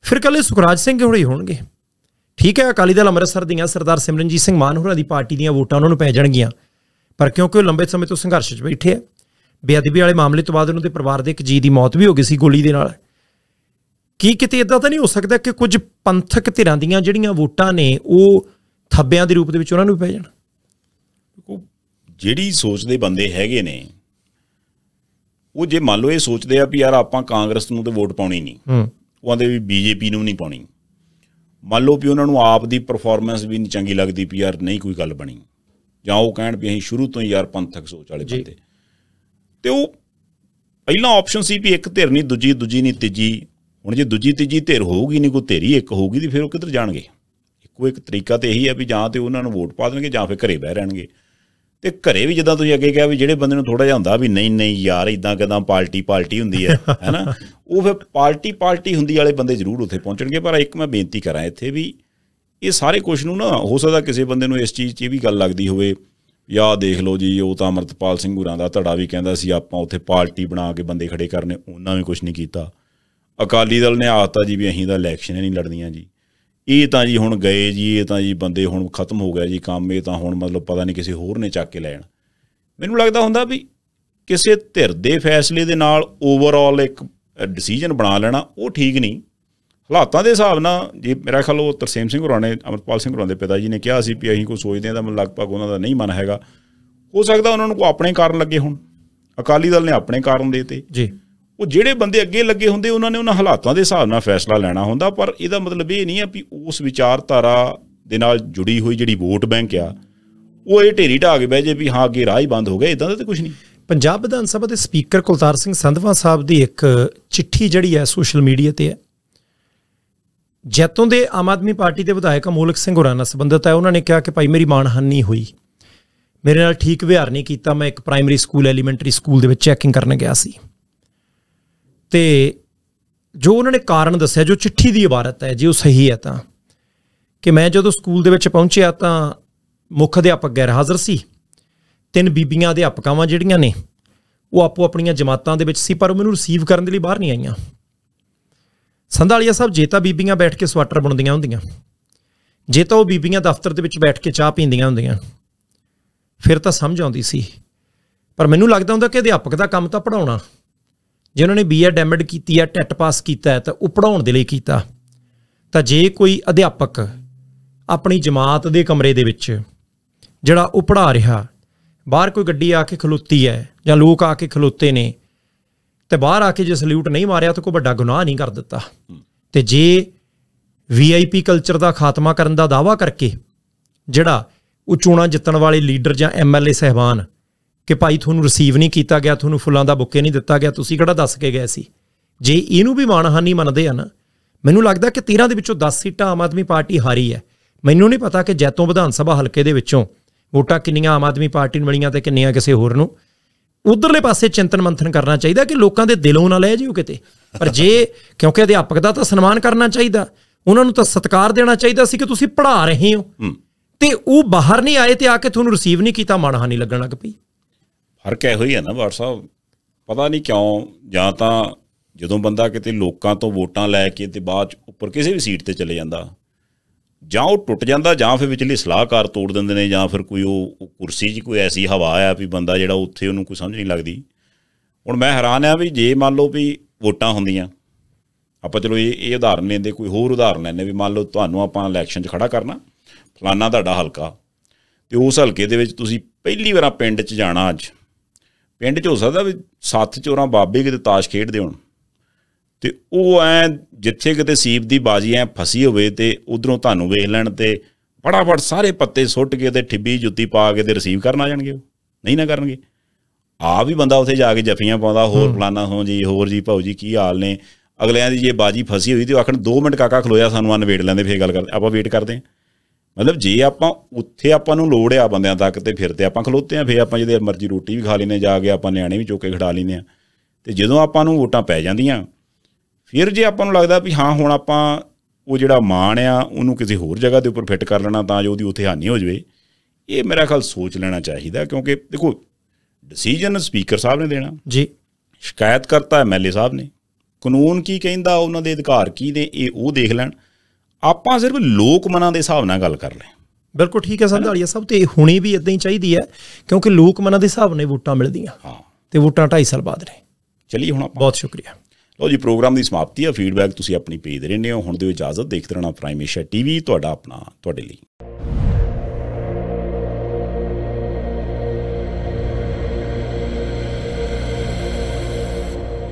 ਫਿਰ ਕੱਲੇ ਸੁਖਰਾਜ ਸਿੰਘ ਹੋਰੀ ਹੋਣਗੇ ਠੀਕ ਹੈ ਅਕਾਲੀ ਦਲ ਅੰਮ੍ਰਿਤਸਰ ਦੀਆਂ ਸਰਦਾਰ ਸਿਮਰਨਜੀਤ ਸਿੰਘ ਮਾਨ ਹੋਰਾਂ ਦੀ ਪਾਰਟੀ ਦੀਆਂ ਵੋਟਾਂ ਉਹਨਾਂ ਨੂੰ ਪੈ ਜਾਣਗੀਆਂ ਪਰ ਕਿਉਂਕਿ ਉਹ ਲੰਬੇ ਸਮੇਂ ਤੋਂ ਸੰਘਰਸ਼ 'ਚ ਬੈਠੇ ਆ ਬੇਅਦਬੀ ਵਾਲੇ ਮਾਮਲੇ ਤੋਂ ਬਾਅਦ ਉਹਨਾਂ ਦੇ ਪਰਿਵਾਰ ਦੇ ਇੱਕ ਜੀ ਦੀ ਮੌਤ ਵੀ ਹੋ ਗਈ ਸੀ ਗੋਲੀ ਦੇ ਨਾਲ ਕੀ ਕਿਤੇ ਇਦਾਂ ਤਾਂ ਨਹੀਂ ਹੋ ਸਕਦਾ ਕਿ ਕੁਝ ਪੰਥਕ ਧਿਰਾਂ ਦੀਆਂ ਜਿਹੜੀਆਂ ਵੋਟਾਂ ਨੇ ਉਹ ਥੱਬਿਆਂ ਦੇ ਰੂਪ ਦੇ ਵਿੱਚ ਉਹਨਾਂ ਨੂੰ ਪੈ ਜਾਣ ਜਿਹੜੀ ਸੋਚ ਦੇ ਬੰਦੇ ਹੈਗੇ ਨੇ ਉਹ ਜੇ ਮੰਨ ਲਓ ਇਹ ਸੋਚਦੇ ਆ ਵੀ ਯਾਰ ਆਪਾਂ ਕਾਂਗਰਸ ਨੂੰ ਤੇ ਵੋਟ ਪਾਉਣੀ ਨਹੀਂ ਹੂੰ ਉਹ ਆਂਦੇ ਵੀ ਬੀਜੇਪੀ ਨੂੰ ਨਹੀਂ ਪਾਉਣੀ ਮੰਨ ਲਓ ਵੀ ਉਹਨਾਂ ਨੂੰ ਆਪ ਦੀ ਪਰਫਾਰਮੈਂਸ ਵੀ ਨਹੀਂ ਚੰਗੀ ਲੱਗਦੀ ਵੀ ਯਾਰ ਨਹੀਂ ਕੋਈ ਗੱਲ ਬਣੀ ਜਾਂ ਉਹ ਕਹਿਣ ਵੀ ਅਸੀਂ ਸ਼ੁਰੂ ਤੋਂ ਹੀ ਯਾਰ ਪੰਥਕ ਸੋਚ ਵਾਲੇ ਬੰਦੇ ਤੇ ਉਹ ਪਹਿਲਾ ਆਪਸ਼ਨ ਸੀ ਵੀ ਇੱਕ ਧਿਰ ਨਹੀਂ ਦੂਜੀ ਦੂਜੀ ਨਹੀਂ ਤੀਜੀ ਹੁਣ ਜੇ ਦੂਜੀ ਤੀਜੀ ਧਿਰ ਹੋਊਗੀ ਨਹੀਂ ਕੋਈ ਧਿਰੀ ਇੱਕ ਹੋਊਗੀ ਤੇ ਫਿਰ ਉਹ ਕਿੱਧਰ ਜਾਣਗੇ ਇੱਕੋ ਇੱਕ ਤਰੀਕਾ ਤੇ ਇਹੀ ਆ ਵੀ ਜਾਂ ਤੇ ਉਹਨਾਂ ਨੂੰ ਵੋਟ ਪਾ ਦੇਣਗੇ ਜਾਂ ਫਿਰ ਘਰੇ ਬਹਿ ਰਹਿਣਗੇ ਤੇ ਘਰੇ ਵੀ ਜਦੋਂ ਤੁਸੀਂ ਅੱਗੇ ਕਿਹਾ ਵੀ ਜਿਹੜੇ ਬੰਦੇ ਨੂੰ ਥੋੜਾ ਜਿਹਾ ਹੁੰਦਾ ਵੀ ਨਹੀਂ ਨਹੀਂ ਯਾਰ ਇਦਾਂ ਕਦਾਂ ਪਾਰਟੀ ਪਾਰਟੀ ਹੁੰਦੀ ਹੈ ਹੈਨਾ ਉਹ ਫਿਰ ਪਾਰਟੀ ਪਾਰਟੀ ਹੁੰਦੀ ਵਾਲੇ ਬੰਦੇ ਜ਼ਰੂਰ ਉੱਥੇ ਪਹੁੰਚਣਗੇ ਪਰ ਇੱਕ ਮੈਂ ਬੇਨਤੀ ਕਰਾਂ ਇੱਥੇ ਵੀ ਇਹ ਸਾਰੇ ਕੁਝ ਨੂੰ ਨਾ ਹੋ ਸਕਦਾ ਕਿਸੇ ਬੰਦੇ ਨੂੰ ਇਸ ਚੀਜ਼ 'ਚ ਵੀ ਗੱਲ ਲੱਗਦੀ ਹੋਵੇ ਯਾ ਦੇਖ ਲਓ ਜੀ ਉਹ ਤਾਂ ਅਮਰਤਪਾਲ ਸਿੰਘ ਹੁਰਾਂ ਦਾ ਧੜਾ ਵੀ ਕਹਿੰਦਾ ਸੀ ਆਪਾਂ ਉੱਥੇ ਪਾਰਟੀ ਬਣਾ ਕੇ ਬੰਦੇ ਖੜੇ ਕਰਨੇ ਉਹਨਾਂ ਵੀ ਕੁਝ ਨਹੀਂ ਕੀਤਾ ਅਕਾਲੀ ਦਲ ਨੇ ਆਤਾ ਜੀ ਵੀ ਅਹੀਂ ਦਾ ਇਲੈਕਸ਼ਨ ਨਹੀਂ ਲੜਨੀਆਂ ਜੀ ਇਹ ਤਾਂ ਜੀ ਹੁਣ ਗਏ ਜੀ ਇਹ ਤਾਂ ਜੀ ਬੰਦੇ ਹੁਣ ਖਤਮ ਹੋ ਗਿਆ ਜੀ ਕੰਮ ਇਹ ਤਾਂ ਹੁਣ ਮਤਲਬ ਪਤਾ ਨਹੀਂ ਕਿਸੇ ਹੋਰ ਨੇ ਚੱਕ ਕੇ ਲੈਣ ਮੈਨੂੰ ਲੱਗਦਾ ਹੁੰਦਾ ਵੀ ਕਿਸੇ ਧਿਰ ਦੇ ਫੈਸਲੇ ਦੇ ਨਾਲ ਓਵਰਆਲ ਇੱਕ ਡਿਸੀਜਨ ਬਣਾ ਲੈਣਾ ਉਹ ਠੀਕ ਨਹੀਂ ਹਾਲਾਤਾਂ ਦੇ ਹਿਸਾਬ ਨਾਲ ਜੇ ਮੇਰਾ ਖਿਆਲ ਉਹ ਤਰਸੇਮ ਸਿੰਘ ਹੋਰਾਂ ਨੇ ਅਮਰਪਾਲ ਸਿੰਘ ਹੋਰਾਂ ਦੇ ਪਿਤਾ ਜੀ ਨੇ ਕਿਹਾ ਸੀ ਵੀ ਅਸੀਂ ਕੋਈ ਸੋਚਦੇ ਆ ਤਾਂ ਲਗਭਗ ਉਹਨਾਂ ਦਾ ਨਹੀਂ ਮਨ ਹੈਗਾ ਹੋ ਸਕਦਾ ਉਹਨਾਂ ਨੂੰ ਕੋ ਆਪਣੇ ਕਾਰਨ ਲੱਗੇ ਹੋਣ ਅਕਾਲੀ ਦਲ ਨੇ ਆਪਣੇ ਕਾਰਨ ਦੇਤੇ ਜੀ ਉਹ ਜਿਹੜੇ ਬੰਦੇ ਅੱਗੇ ਲੱਗੇ ਹੁੰਦੇ ਉਹਨਾਂ ਨੇ ਉਹਨਾਂ ਹਾਲਾਤਾਂ ਦੇ ਹਿਸਾਬ ਨਾਲ ਫੈਸਲਾ ਲੈਣਾ ਹੁੰਦਾ ਪਰ ਇਹਦਾ ਮਤਲਬ ਇਹ ਨਹੀਂ ਆ ਵੀ ਉਸ ਵਿਚਾਰਧਾਰਾ ਦੇ ਨਾਲ ਜੁੜੀ ਹੋਈ ਜਿਹੜੀ ਵੋਟ ਬੈਂਕ ਆ ਉਹ ਇਹ ਢੇਰੀ ਢਾ ਕੇ ਬਹਿ ਜੇ ਵੀ ਹਾਂ ਅੱਗੇ ਰਾਹ ਹੀ ਬੰਦ ਹੋ ਗਿਆ ਇਦਾਂ ਦਾ ਤੇ ਕੁਝ ਨਹੀਂ ਪੰਜਾਬ ਵਿਧਾਨ ਸਭਾ ਦੇ ਸਪੀਕਰ ਕੁਲਤਾਰ ਸਿੰਘ ਸੰਧਵਾ ਸਾਹਿਬ ਦੀ ਇੱਕ ਚਿੱਠੀ ਜਿਹੜੀ ਹੈ ਸੋਸ਼ਲ ਮੀਡੀਆ ਤੇ ਹੈ ਜੈਤੋਂ ਦੇ ਆਮ ਆਦਮੀ ਪਾਰਟੀ ਦੇ ਵਿਧਾਇਕ ਅਮੋਲਕ ਸਿੰਘ ਹੋਰਾਂ ਨਾਲ ਸੰਬੰਧਤ ਹੈ ਉਹਨਾਂ ਨੇ ਕਿਹਾ ਕਿ ਭਾਈ ਮੇਰੀ ਮਾਨਹਾਨੀ ਹੋਈ ਮੇਰੇ ਨਾਲ ਠੀਕ ਵਿਹਾਰ ਨਹੀਂ ਕੀਤਾ ਮੈਂ ਇੱਕ ਪ੍ਰਾਇਮਰੀ ਸਕੂਲ ਐਲੀਮੈਂਟਰੀ ਸਕੂਲ ਦੇ ਵਿੱਚ ਚੈਕਿੰਗ ਕਰਨ ਗਿਆ ਸੀ ਤੇ ਜੋ ਉਹਨਾਂ ਨੇ ਕਾਰਨ ਦੱਸਿਆ ਜੋ ਚਿੱਠੀ ਦੀ ਇਬਾਰਤ ਹੈ ਜੇ ਉਹ ਸਹੀ ਹੈ ਤਾਂ ਕਿ ਮੈਂ ਜਦੋਂ ਸਕੂਲ ਦੇ ਵਿੱਚ ਪਹੁੰਚਿਆ ਤਾਂ ਮੁੱਖ ਅਧਿਆਪਕ ਗੈਰ ਹਾਜ਼ਰ ਸੀ ਤਿੰਨ ਬੀਬੀਆਂ ਅਧਿਆਪਕਾਵਾਂ ਜਿਹੜੀਆਂ ਨੇ ਉਹ ਆਪੋ ਆਪਣੀਆਂ ਜਮਾਤਾਂ ਦੇ ਵਿੱਚ ਸੀ ਪਰ ਉਹ ਮੈਨੂੰ ਰਿਸੀਵ ਕਰਨ ਦੇ ਲਈ ਬਾਹਰ ਨਹੀਂ ਆਈਆਂ ਸੰਧਾਲੀਆ ਸਾਹਿਬ ਜੇ ਤਾਂ ਬੀਬੀਆਂ ਬੈਠ ਕੇ ਸਵੈਟਰ ਬੁਣਦੀਆਂ ਹੁੰਦੀਆਂ ਜੇ ਤਾਂ ਉਹ ਬੀਬੀਆਂ ਦਫ਼ਤਰ ਦੇ ਵਿੱਚ ਬੈਠ ਕੇ ਚਾਹ ਪੀਂਦੀਆਂ ਹੁੰਦੀਆਂ ਫਿਰ ਤਾਂ ਸਮਝ ਆਉਂਦੀ ਸੀ ਪਰ ਮੈਨੂੰ ਲੱਗਦਾ ਹੁੰਦਾ ਕਿ ਅਧਿਆਪਕ ਦਾ ਕੰਮ ਤਾਂ ਪੜਾਉਣਾ ਜਿਨ੍ਹਾਂ ਨੇ ਬੀਐਡ ਐਮਐਡ ਕੀਤੀ ਆ ਟੈਟ ਪਾਸ ਕੀਤਾ ਹੈ ਤਾਂ ਉਹ ਪੜਾਉਣ ਦੇ ਲਈ ਕੀਤਾ ਤਾਂ ਜੇ ਕੋਈ ਅਧਿਆਪਕ ਆਪਣੀ ਜਮਾਤ ਦੇ ਕਮਰੇ ਦੇ ਵਿੱਚ ਜਿਹੜਾ ਉਹ ਪੜਾ ਰਿਹਾ ਬਾਹਰ ਕੋਈ ਗੱਡੀ ਆ ਕੇ ਖਲੋਤੀ ਹੈ ਜਾਂ ਲੋਕ ਆ ਕੇ ਖਲੋਤੇ ਨੇ ਤੇ ਬਾਹਰ ਆ ਕੇ ਜੇ ਸਲੂਟ ਨਹੀਂ ਮਾਰਿਆ ਤਾਂ ਕੋਈ ਵੱਡਾ ਗੁਨਾਹ ਨਹੀਂ ਕਰ ਦਿੱਤਾ ਤੇ ਜੇ ਵੀਆਈਪੀ ਕਲਚਰ ਦਾ ਖਾਤਮਾ ਕਰਨ ਦਾ ਦਾਵਾ ਕਰਕੇ ਜਿਹੜਾ ਉਹ ਚੋਣਾਂ ਜਿੱਤਣ ਵਾਲੇ ਲੀਡਰ ਜਾਂ ਐਮਐਲਏ ਸਹਿਬਾਨ ਕਿ ਭਾਈ ਤੁਹਾਨੂੰ ਰਿਸੀਵ ਨਹੀਂ ਕੀਤਾ ਗਿਆ ਤੁਹਾਨੂੰ ਫੁੱਲਾਂ ਦਾ ਬੁੱਕੇ ਨਹੀਂ ਦਿੱਤਾ ਗਿਆ ਤੁਸੀਂ ਕਿਹੜਾ ਦੱਸ ਕੇ ਗਏ ਸੀ ਜੇ ਇਹਨੂੰ ਵੀ ਮਾਣਹਾਨੀ ਮੰਨਦੇ ਆ ਨਾ ਮੈਨੂੰ ਲੱਗਦਾ ਕਿ 13 ਦੇ ਵਿੱਚੋਂ 10 ਸੀਟਾਂ ਆਮ ਆਦਮੀ ਪਾਰਟੀ ਹਾਰੀ ਹੈ ਮੈਨੂੰ ਨਹੀਂ ਪਤਾ ਕਿ ਜੈਤੋਂ ਵਿਧਾਨ ਸਭਾ ਹਲਕੇ ਦੇ ਵਿੱਚੋਂ ਵੋਟਾਂ ਕਿੰਨੀਆਂ ਆਮ ਆਦਮੀ ਪਾਰਟੀ ਨੂੰ ਮਿਲੀਆਂ ਤੇ ਕਿੰਨੀਆਂ ਕਿਸੇ ਹੋਰ ਨੂੰ ਉਧਰਲੇ ਪਾਸੇ ਚਿੰਤਨ ਮੰਥਨ ਕਰਨਾ ਚਾਹੀਦਾ ਕਿ ਲੋਕਾਂ ਦੇ ਦਿਲੋਂ ਨਾ ਲੈ ਜਿਓ ਕਿਤੇ ਪਰ ਜੇ ਕਿਉਂਕਿ ਅਧਿਆਪਕ ਦਾ ਤਾਂ ਸਨਮਾਨ ਕਰਨਾ ਚਾਹੀਦਾ ਉਹਨਾਂ ਨੂੰ ਤਾਂ ਸਤਿਕਾਰ ਦੇਣਾ ਚਾਹੀਦਾ ਸੀ ਕਿ ਤੁਸੀਂ ਪੜ੍ਹਾ ਰਹੇ ਹੋ ਤੇ ਉਹ ਬਾਹਰ ਨਹੀਂ ਆਏ ਤੇ ਆ ਕੇ ਤੁਹਾਨੂੰ ਰਿਸੀਵ ਨਹੀਂ ਕੀਤਾ ਮਾਣਹਾਨੀ ਲੱਗਣ ਲੱਗ ਪਈ ਫਰਕ ਇਹੋ ਹੋਈ ਹੈ ਨਾ ਵਾਟ ਸਾਹਿਬ ਪਤਾ ਨਹੀਂ ਕਿਉਂ ਜਾਂ ਤਾਂ ਜਦੋਂ ਬੰਦਾ ਕਿਤੇ ਲੋਕਾਂ ਤੋਂ ਵੋਟਾਂ ਲੈ ਕੇ ਤੇ ਬਾਅਦ ਚ ਉੱਪਰ ਕਿਸੇ ਵੀ ਸੀਟ ਤੇ ਚਲੇ ਜਾਂਦਾ ਜਾਂ ਉਹ ਟੁੱਟ ਜਾਂਦਾ ਜਾਂ ਫਿਰ ਵਿਚਲੀ ਸਲਾਹਕਾਰ ਤੋੜ ਦਿੰਦੇ ਨੇ ਜਾਂ ਫਿਰ ਕੋਈ ਉਹ ਕੁਰਸੀ 'ਚ ਕੋਈ ਐਸੀ ਹਵਾ ਆ ਵੀ ਬੰਦਾ ਜਿਹੜਾ ਉੱਥੇ ਉਹਨੂੰ ਕੋਈ ਸਮਝ ਨਹੀਂ ਲੱਗਦੀ ਹੁਣ ਮੈਂ ਹੈਰਾਨ ਆ ਵੀ ਜੇ ਮੰਨ ਲਓ ਵੀ ਵੋਟਾਂ ਹੁੰਦੀਆਂ ਆਪਾਂ ਚਲੋ ਇਹ ਇਹ ਉਦਾਹਰਨ ਲੈਂਦੇ ਕੋਈ ਹੋਰ ਉਦਾਹਰਨ ਲੈਨੇ ਵੀ ਮੰਨ ਲਓ ਤੁਹਾਨੂੰ ਆਪਾਂ ਇਲੈਕਸ਼ਨ 'ਚ ਖੜਾ ਕਰਨਾ ਫਲਾਨਾ ਤੁਹਾਡਾ ਹਲਕਾ ਤੇ ਉਸ ਹਲਕੇ ਦੇ ਵਿੱਚ ਤੁਸੀਂ ਪਹਿਲੀ ਵਾਰ ਪਿੰਡ 'ਚ ਜਾਣਾ ਅੱਜ ਪਿੰਡ 'ਚ ਹੋ ਸਕਦਾ ਵੀ ਸੱਤ ਚੋਰਾ ਬਾਬੇ ਕਿਤੇ ਤਾਸ਼ ਖੇਡਦੇ ਹੋਣ ਤੇ ਉਹ ਐ ਜਿੱਥੇ ਕਿਤੇ ਸੀਪ ਦੀ ਬਾਜੀ ਐ ਫਸੀ ਹੋਵੇ ਤੇ ਉਧਰੋਂ ਤੁਹਾਨੂੰ ਵੇਖ ਲੈਣ ਤੇ ਫਟਾਫਟ ਸਾਰੇ ਪੱਤੇ ਸੁੱਟ ਕੇ ਤੇ ਠਿੱਬੀ ਜੁੱਤੀ ਪਾ ਕੇ ਤੇ ਰਿਸੀਵ ਕਰਨ ਆ ਜਾਣਗੇ ਨਹੀਂ ਨਾ ਕਰਨਗੇ ਆ ਵੀ ਬੰਦਾ ਉੱਥੇ ਜਾ ਕੇ ਜਫੀਆਂ ਪਾਉਂਦਾ ਹੋਰ ਫਲਾਨਾ ਹੋ ਜੀ ਹੋਰ ਜੀ ਭਾਉ ਜੀ ਕੀ ਹਾਲ ਨੇ ਅਗਲਿਆਂ ਦੀ ਜੇ ਬਾਜੀ ਫਸੀ ਹੋਈ ਤੇ ਆਖਣ 2 ਮਿੰਟ ਕਾਕਾ ਖਲੋਇਆ ਸਾਨੂੰ ਆ ਲੈਂਦੇ ਫੇਰ ਗੱਲ ਕਰਦੇ ਆਪਾਂ ਵੇਟ ਕਰਦੇ ਆ ਮਤਲਬ ਜੇ ਆਪਾਂ ਉੱਥੇ ਆਪਾਂ ਨੂੰ ਲੋੜ ਆ ਬੰਦਿਆਂ ਤੱਕ ਤੇ ਫਿਰ ਤੇ ਆਪਾਂ ਖਲੋਤੇ ਆ ਫੇ ਆਪਾਂ ਜਿਹਦੇ ਮਰਜ਼ੀ ਰੋਟੀ ਵੀ ਖਾ ਲੈਨੇ ਜਾ ਕੇ ਆਪਾਂ ਨਿਆਣੇ ਵੀ ਚੋਕੇ ਖੜਾ ਲੈਨੇ ਆ ਤੇ ਜਦੋਂ ਆਪਾਂ ਨੂੰ ਵੋਟਾਂ ਪੈ ਜਾਂਦੀਆਂ ਫਿਰ ਜੇ ਆਪਾਂ ਨੂੰ ਲੱਗਦਾ ਵੀ ਹਾਂ ਹੁਣ ਆਪਾਂ ਉਹ ਜਿਹੜਾ ਮਾਣ ਆ ਉਹਨੂੰ ਕਿਸੇ ਹੋਰ ਜਗ੍ਹਾ ਦੇ ਉੱਪਰ ਫਿੱਟ ਕਰ ਲੈਣਾ ਤਾਂ ਜੋ ਉਹਦੀ ਉੱਥੇ ਹਾਨੀ ਹੋ ਜਵੇ ਇਹ ਮੇਰਾ ਖਿਆਲ ਸੋਚ ਲੈਣਾ ਚਾਹੀਦਾ ਕਿਉਂਕਿ ਦੇਖੋ ਡਿਸੀਜਨ ਸਪੀਕਰ ਸਾਹਿਬ ਨੇ ਦੇਣਾ ਜੀ ਸ਼ਿਕਾਇਤ ਕਰਤਾ ਐਮਐਲਏ ਸਾਹਿਬ ਨੇ ਕਾਨੂੰਨ ਕੀ ਕਹਿੰਦਾ ਉਹਨਾਂ ਦੇ ਅਧਿਕਾਰ ਕੀ ਨੇ ਇਹ ਉਹ ਦੇਖ ਲੈਣ ਆਪਾਂ ਸਿਰਫ ਲੋਕ ਮਨਾਂ ਦੇ ਹਿਸਾਬ ਨਾਲ ਗੱਲ ਕਰ ਲੈ ਬਿਲਕੁਲ ਠੀਕ ਹੈ ਸੰਧਾਲੀਆ ਸਭ ਤੇ ਹੁਣੇ ਵੀ ਇਦਾਂ ਹੀ ਚਾਹੀਦੀ ਹੈ ਕਿਉਂਕਿ ਲੋਕ ਮਨਾਂ ਦੇ ਹਿਸਾਬ ਨਾਲ ਵੋਟਾਂ ਮਿਲਦੀਆਂ ਹਾਂ ਤੇ ਵੋਟਾਂ 2.5 ਸਾਲ ਬਾਅਦ ਨੇ ਚਲਿਏ ਹੁਣ ਆਪਾਂ ਬਹੁਤ ਸ਼ੁਕਰੀਆ ਲੋ ਜੀ ਪ੍ਰੋਗਰਾਮ ਦੀ ਸਮਾਪਤੀ ਹੈ ਫੀਡਬੈਕ ਤੁਸੀਂ ਆਪਣੀ ਭੇਜਦੇ ਰਹਿੰਦੇ ਹੋ ਹੁਣ ਦਿਓ ਇਜਾਜ਼ਤ ਦੇਖਦੇ ਰਹਿਣਾ ਪ੍ਰਾਈਮੇਸ਼ਾ ਟੀਵੀ ਤੁਹਾਡਾ ਆਪਣਾ ਤੁਹਾਡੇ ਲਈ